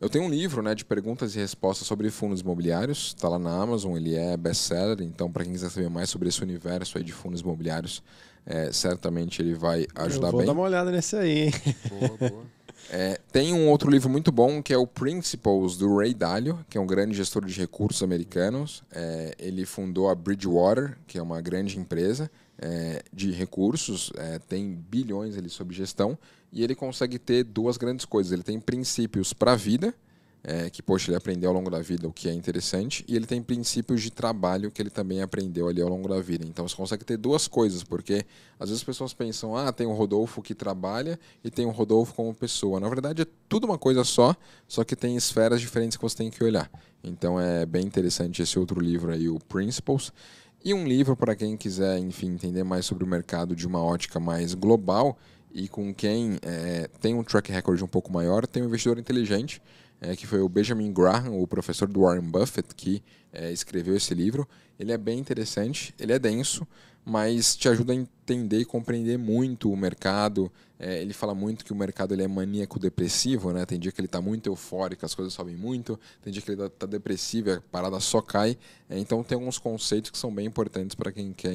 Eu tenho um livro né, de perguntas e respostas sobre fundos imobiliários. Está lá na Amazon. Ele é best-seller. Então, para quem quiser saber mais sobre esse universo aí de fundos imobiliários, é, certamente ele vai ajudar Eu vou bem. Vou dar uma olhada nesse aí. Boa, boa. [laughs] É, tem um outro livro muito bom que é o Principles do Ray Dalio, que é um grande gestor de recursos americanos. É, ele fundou a Bridgewater, que é uma grande empresa é, de recursos, é, tem bilhões ali sob gestão e ele consegue ter duas grandes coisas. Ele tem princípios para a vida é, que, poxa, ele aprendeu ao longo da vida, o que é interessante, e ele tem princípios de trabalho que ele também aprendeu ali ao longo da vida. Então você consegue ter duas coisas, porque às vezes as pessoas pensam, ah, tem o Rodolfo que trabalha e tem o Rodolfo como pessoa. Na verdade é tudo uma coisa só, só que tem esferas diferentes que você tem que olhar. Então é bem interessante esse outro livro aí, o Principles. E um livro para quem quiser, enfim, entender mais sobre o mercado de uma ótica mais global e com quem é, tem um track record um pouco maior, tem o um Investidor Inteligente, é, que foi o Benjamin Graham, o professor do Warren Buffett, que é, escreveu esse livro. Ele é bem interessante, ele é denso, mas te ajuda a entender e compreender muito o mercado. É, ele fala muito que o mercado ele é maníaco depressivo, né? Tem dia que ele está muito eufórico, as coisas sobem muito, tem dia que ele está tá depressivo, a parada só cai. É, então tem alguns conceitos que são bem importantes para quem quer,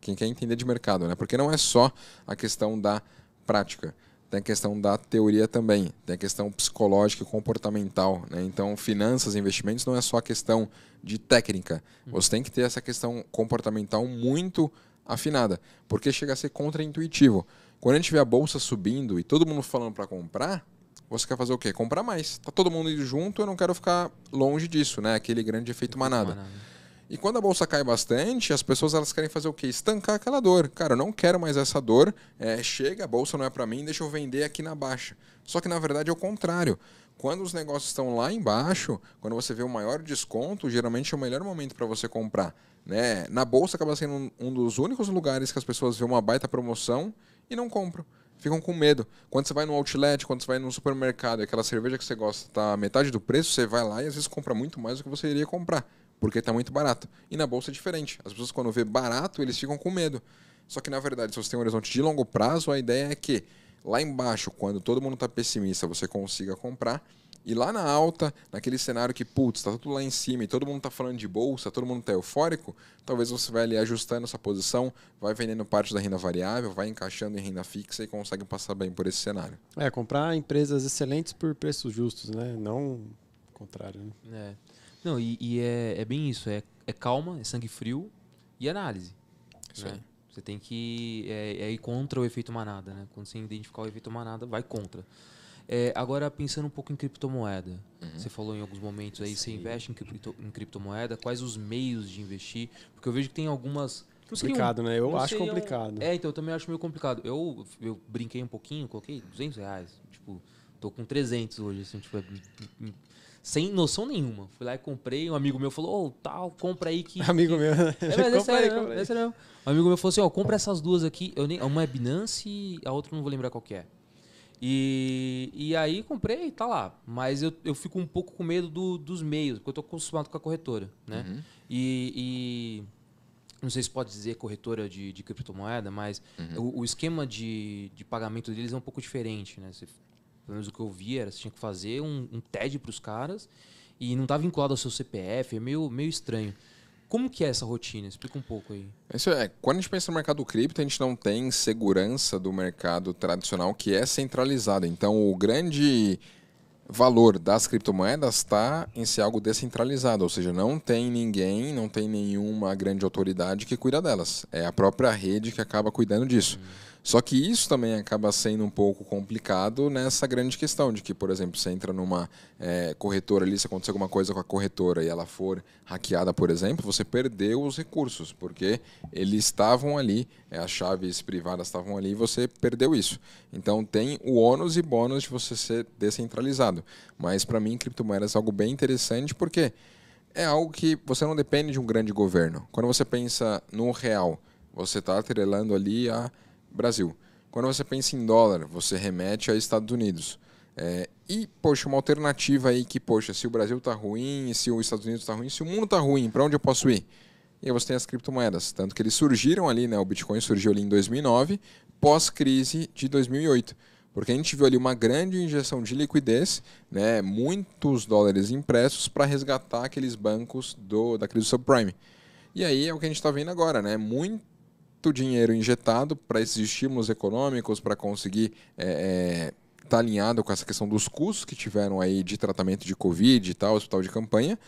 quem quer entender de mercado, né? Porque não é só a questão da prática tem a questão da teoria também, tem a questão psicológica e comportamental. Né? Então, finanças, investimentos não é só a questão de técnica. Uhum. Você tem que ter essa questão comportamental muito afinada, porque chega a ser contraintuitivo. Quando a gente vê a bolsa subindo e todo mundo falando para comprar, você quer fazer o quê? Comprar mais. Tá todo mundo indo junto, eu não quero ficar longe disso, né? Aquele grande efeito manada. manada. E quando a bolsa cai bastante, as pessoas elas querem fazer o quê? Estancar aquela dor. Cara, eu não quero mais essa dor, é, chega, a bolsa não é para mim, deixa eu vender aqui na baixa. Só que na verdade é o contrário. Quando os negócios estão lá embaixo, quando você vê o maior desconto, geralmente é o melhor momento para você comprar. Né? Na bolsa acaba sendo um, dos únicos lugares que as pessoas vêem uma baita promoção e não compram ficam com medo. Quando você vai no outlet, quando você vai no supermercado e aquela cerveja que você gosta está metade do preço, você vai lá e às vezes compra muito mais do que você iria comprar porque está muito barato. E na bolsa é diferente. As pessoas, quando vê barato, eles ficam com medo. Só que, na verdade, se você tem um horizonte de longo prazo, a ideia é que lá embaixo, quando todo mundo está pessimista, você consiga comprar. E lá na alta, naquele cenário que, putz, está tudo lá em cima e todo mundo está falando de bolsa, todo mundo está eufórico, talvez você vai ali ajustando essa posição, vai vendendo parte da renda variável, vai encaixando em renda fixa e consegue passar bem por esse cenário. É, comprar empresas excelentes por preços justos, né? Não o contrário. Né? É. Não, e, e é, é, bem isso. É, é, calma, é sangue frio e análise. Isso né? aí. Você tem que é, é, ir contra o efeito manada, né? Quando você identificar o efeito manada, vai contra. É, agora, pensando um pouco em criptomoeda. Uhum. Você falou em alguns momentos aí, Sim. você investe em, cripto, em criptomoeda. Quais os meios de investir? Porque eu vejo que tem algumas... Complicado, um, né? Eu acho complicado. É, então, eu também acho meio complicado. Eu, eu brinquei um pouquinho, coloquei 200 reais. Tipo, tô com 300 hoje, assim, tipo... É, sem noção nenhuma. Fui lá e comprei, um amigo meu falou, ô, oh, tal, compra aí que. [laughs] Amigo que... meu. É, mas [laughs] é aí, é Um amigo meu falou assim, ó, oh, compra essas duas aqui. Eu nem, uma é Binance a outra não vou lembrar qual que é. E, e aí comprei e tá lá. Mas eu, eu fico um pouco com medo do, dos meios, porque eu tô acostumado com a corretora, né? Uhum. e, e não sei se pode dizer corretora de, de criptomoeda, mas uhum. o, o, esquema de, de pagamento deles é um pouco diferente, né? Você pelo menos o que eu via, era, você tinha que fazer um, um TED para os caras e não estava vinculado ao seu CPF, é meio, meio estranho. Como que é essa rotina? Explica um pouco aí. Isso é, quando a gente pensa no mercado cripto, a gente não tem segurança do mercado tradicional que é centralizado. Então, o grande valor das criptomoedas está em ser algo descentralizado, ou seja, não tem ninguém, não tem nenhuma grande autoridade que cuida delas. É a própria rede que acaba cuidando disso. Hum. Só que isso também acaba sendo um pouco complicado nessa grande questão de que, por exemplo, você entra numa é, corretora ali, se acontecer alguma coisa com a corretora e ela for hackeada, por exemplo, você perdeu os recursos, porque eles estavam ali, é, as chaves privadas estavam ali e você perdeu isso. Então tem o ônus e bônus de você ser descentralizado. Mas para mim, criptomoedas é algo bem interessante porque é algo que você não depende de um grande governo. Quando você pensa no real, você está atrelando ali a Brasil. Quando você pensa em dólar, você remete a Estados Unidos. É, e, poxa, uma alternativa aí que, poxa, se o Brasil está ruim, se os Estados Unidos está ruim, se o mundo está ruim, para onde eu posso ir? E aí você tem as criptomoedas. Tanto que eles surgiram ali, né? O Bitcoin surgiu ali em 2009, pós-crise de 2008. Porque a gente viu ali uma grande injeção de liquidez, né? muitos dólares impressos para resgatar aqueles bancos do, da crise do subprime. E aí é o que a gente está vendo agora, né? Muito muito dinheiro injetado para esses estímulos econômicos, para conseguir é, é, tá alinhado com essa questão dos custos que tiveram aí de tratamento de Covid e tal, hospital de campanha.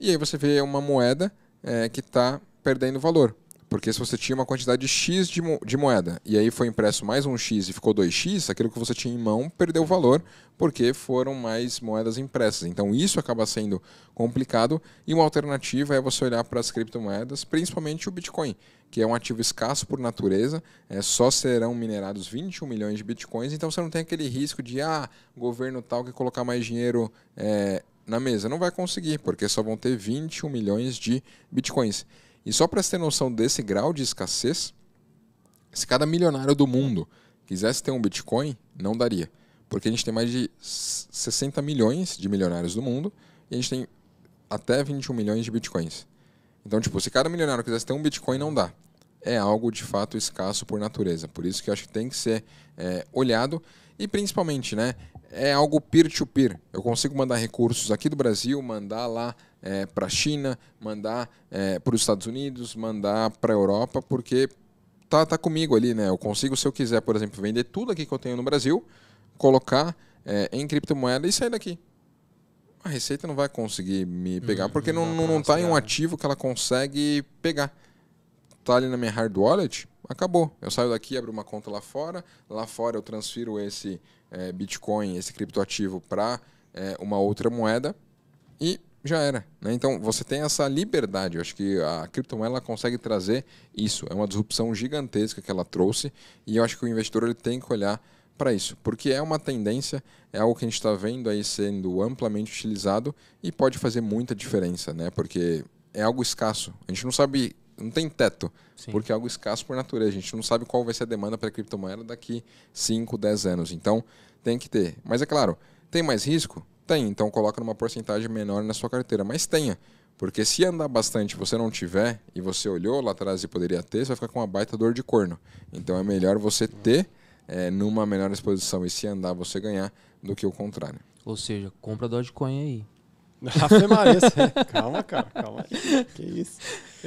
E aí você vê uma moeda é, que está perdendo valor. Porque se você tinha uma quantidade de X de, mo de, moeda e aí foi impresso mais um X e ficou 2X, aquilo que você tinha em mão perdeu valor porque foram mais moedas impressas. Então isso acaba sendo complicado e uma alternativa é você olhar para as criptomoedas, principalmente o Bitcoin, que é um ativo escasso por natureza, é, só serão minerados 21 milhões de Bitcoins, então você não tem aquele risco de, ah, governo tal que colocar mais dinheiro é, na mesa. Não vai conseguir, porque só vão ter 21 milhões de Bitcoins. E só para ter noção desse grau de escassez, se cada milionário do mundo quisesse ter um Bitcoin, não daria. Porque a gente tem mais de 60 milhões de milionários do mundo e a gente tem até 21 milhões de Bitcoins. Então, tipo, se cada milionário quisesse ter um Bitcoin, não dá. É algo de fato escasso por natureza. Por isso que eu acho que tem que ser é, olhado. E principalmente, né? É algo peer-to-peer. -peer. Eu consigo mandar recursos aqui do Brasil, mandar lá é, para a China, mandar é, para os Estados Unidos, mandar para a Europa, porque tá, tá comigo ali, né? Eu consigo, se eu quiser, por exemplo, vender tudo aqui que eu tenho no Brasil, colocar é, em criptomoeda e sair daqui. A Receita não vai conseguir me hum, pegar, hum, porque não, não, não tá em um né? ativo que ela consegue pegar. Tá ali na minha hard wallet, acabou. Eu saio daqui, abro uma conta lá fora, lá fora eu transfiro esse é, Bitcoin, esse criptoativo para é, uma outra moeda e já era. Né? Então você tem essa liberdade. Eu acho que a criptomoeda ela consegue trazer isso. É uma disrupção gigantesca que ela trouxe e eu acho que o investidor ele tem que olhar para isso, porque é uma tendência, é algo que a gente está vendo aí sendo amplamente utilizado e pode fazer muita diferença, né? Porque é algo escasso. A gente não sabe, não tem teto, Sim. porque é algo escasso por natureza. A gente não sabe qual vai ser a demanda para a criptomoeda daqui 5, 10 anos. Então tem que ter. Mas é claro, tem mais risco? Tem, então coloca numa porcentagem menor na sua carteira, mas tenha. Porque se andar bastante você não tiver, e você olhou lá atrás e poderia ter, você vai ficar com uma baita dor de corno. Então é melhor você ter é, numa menor exposição e se andar você ganhar do que o contrário. Ou seja, compra Dogecoin aí. Ave [laughs] é Maria, [laughs] calma, cara, calma aí. Que isso?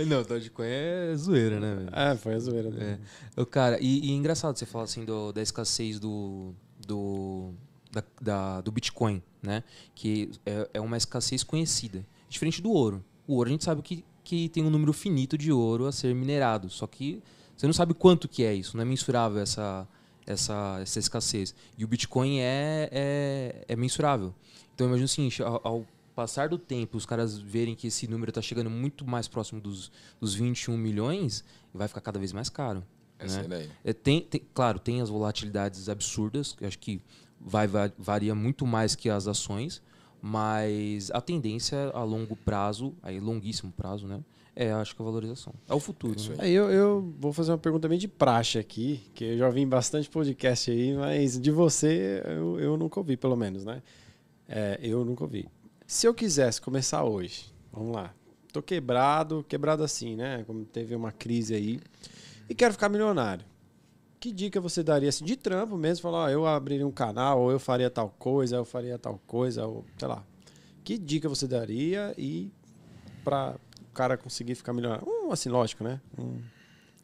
Não, Dogecoin é zoeira, né? Velho? É, foi a zoeira. Né? É. Cara, e, e é engraçado você falar assim do, da escassez do, do da, da, do Bitcoin, né? que é, é, uma escassez conhecida, diferente do ouro. O ouro a gente sabe que, que tem um número finito de ouro a ser minerado, só que você não sabe quanto que é isso, não é mensurável essa, essa, essa escassez. E o Bitcoin é, é, é mensurável. Então imagina o seguinte, ao, ao passar do tempo, os caras verem que esse número está chegando muito mais próximo dos, dos 21 milhões, vai ficar cada vez mais caro. Né? Essa né? ideia. É, tem, tem, claro, tem as volatilidades absurdas, que acho que vai, vai, varia muito mais que as ações, mas a tendência a longo prazo, aí longuíssimo prazo, né? É, acho que a valorização. É o futuro. É né? aí, eu, eu, vou fazer uma pergunta meio de praxe aqui, que eu já vi bastante podcast aí, mas de você eu, eu nunca ouvi, pelo menos, né? É, eu nunca ouvi. Se eu quisesse começar hoje, vamos lá. Tô quebrado, quebrado assim, né? Como teve uma crise aí. E quero ficar milionário que dica você daria assim, de trampo mesmo? Falar, eu abriria um canal, ou eu faria tal coisa, eu faria tal coisa, ou sei lá. Que dica você daria e para o cara conseguir ficar melhor? Um, assim, lógico, né? Um,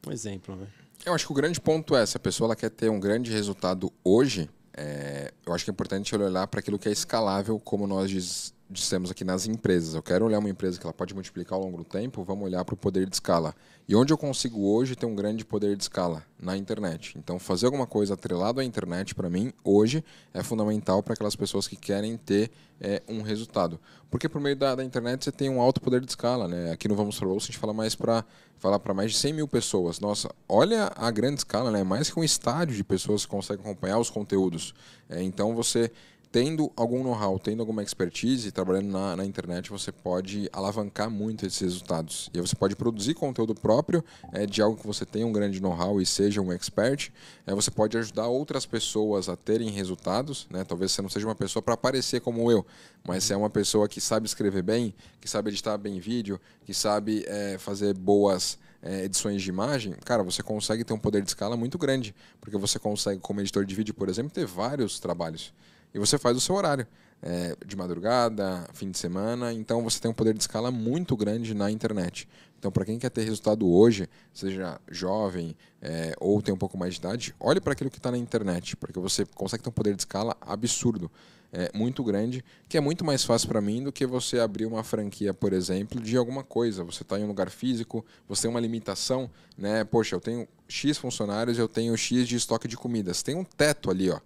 um exemplo, né? Eu acho que o grande ponto é, se a pessoa ela quer ter um grande resultado hoje, é, eu acho que é importante olhar para aquilo que é escalável, como nós diz, dissemos aqui nas empresas. Eu quero olhar uma empresa que ela pode multiplicar ao longo do tempo, vamos olhar para o poder de escala. E onde eu consigo hoje ter um grande poder de escala? Na internet. Então, fazer alguma coisa atrelado à internet, para mim, hoje, é fundamental para aquelas pessoas que querem ter é, um resultado. Porque por meio da, da, internet você tem um alto poder de escala. Né? Aqui no Vamos para o a gente fala mais para falar para mais de 100 mil pessoas. Nossa, olha a grande escala, né? É mais que um estádio de pessoas que conseguem acompanhar os conteúdos. É, então, você tendo algum know-how, tendo alguma expertise, trabalhando na, na, internet, você pode alavancar muito esses resultados. E aí você pode produzir conteúdo próprio é, de algo que você tenha um grande know-how e seja um expert. É, você pode ajudar outras pessoas a terem resultados. Né? Talvez você não seja uma pessoa para aparecer como eu, mas você é uma pessoa que sabe escrever bem, que sabe editar bem vídeo, que sabe é, fazer boas é, edições de imagem, cara, você consegue ter um poder de escala muito grande, porque você consegue, como editor de vídeo, por exemplo, ter vários trabalhos. E você faz o seu horário. É, de madrugada, fim de semana. Então você tem um poder de escala muito grande na internet. Então, para quem quer ter resultado hoje, seja jovem é, ou tem um pouco mais de idade, olhe para aquilo que está na internet, porque você consegue ter um poder de escala absurdo, é, muito grande, que é muito mais fácil para mim do que você abrir uma franquia, por exemplo, de alguma coisa. Você está em um lugar físico, você tem uma limitação, né? Poxa, eu tenho X funcionários, eu tenho X de estoque de comidas. Tem um teto ali, ó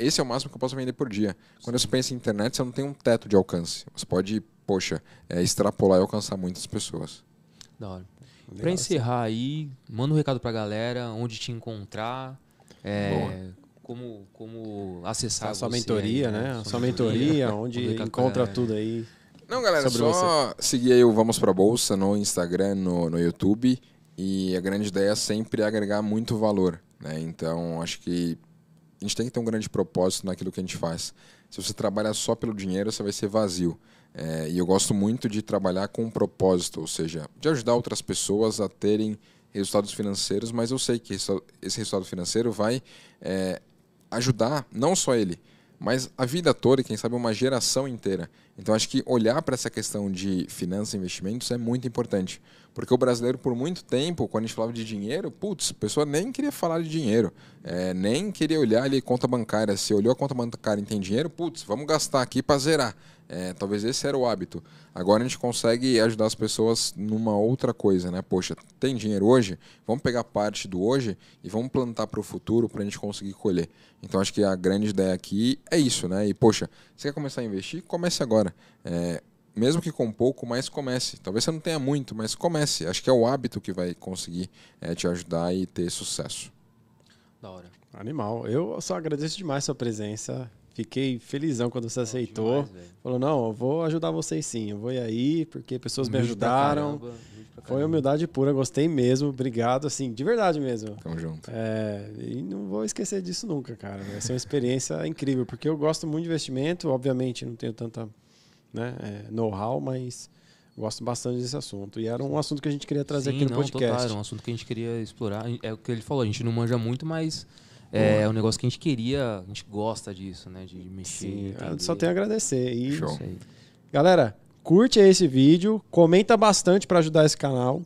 esse é o máximo que eu posso vender por dia. Quando você pensa em internet, você não tem um teto de alcance. Você pode, poxa, é, extrapolar e alcançar muitas pessoas. Da hora. Para assim. encerrar aí, manda um recado para a galera, onde te encontrar, é, como, como acessar a sua mentoria, aí, né? né? A sua mentoria, onde encontra tudo aí. Não, galera, só você. seguir aí o Vamos para Bolsa no Instagram, no, no YouTube. E a grande ideia é sempre agregar muito valor. Né? Então, acho que a gente tem que ter um grande propósito naquilo que a gente faz. Se você trabalha só pelo dinheiro, você vai ser vazio. É, e eu gosto muito de trabalhar com um propósito, ou seja, de ajudar outras pessoas a terem resultados financeiros, mas eu sei que esse resultado financeiro vai é, ajudar não só ele, mas a vida toda e quem sabe uma geração inteira. Então, acho que olhar para essa questão de finanças e investimentos é muito importante. Porque o brasileiro, por muito tempo, quando a gente falava de dinheiro, putz, a pessoa nem queria falar de dinheiro, é, nem queria olhar ali conta bancária. Se olhou a conta bancária e tem dinheiro, putz, vamos gastar aqui para zerar. É, talvez esse era o hábito. Agora a gente consegue ajudar as pessoas numa outra coisa, né? Poxa, tem dinheiro hoje? Vamos pegar parte do hoje e vamos plantar para o futuro para a gente conseguir colher. Então acho que a grande ideia aqui é isso, né? E poxa, você quer começar a investir? Comece agora. É, mesmo que com pouco, mas comece. Talvez você não tenha muito, mas comece. Acho que é o hábito que vai conseguir é, te ajudar e ter sucesso. Da hora. Animal. Eu só agradeço demais sua presença. Fiquei felizão quando você aceitou. Demais, Falou, não, eu vou ajudar vocês sim, eu vou ir aí, porque pessoas me ajudaram. Caramba, Foi humildade pura, gostei mesmo, obrigado, assim, de verdade mesmo. Tamo junto. É, e não vou esquecer disso nunca, cara. Vai ser é uma experiência [laughs] incrível, porque eu gosto muito de investimento, obviamente não tenho tanta né, é, know-how, mas gosto bastante desse assunto. E era um assunto que a gente queria trazer sim, aqui no não, podcast. Total, era um assunto que a gente queria explorar. É o que ele falou, a gente não manja muito, mas é, é, um negócio que a gente queria, a gente gosta disso, né? De mexer. Sim, só tenho a agradecer. E... Show. Galera, curte esse vídeo, comenta bastante para ajudar esse canal.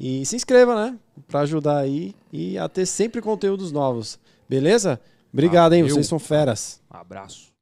E se inscreva, né? Para ajudar aí e a ter sempre conteúdos novos. Beleza? Obrigado, hein? Vocês são feras. Um abraço.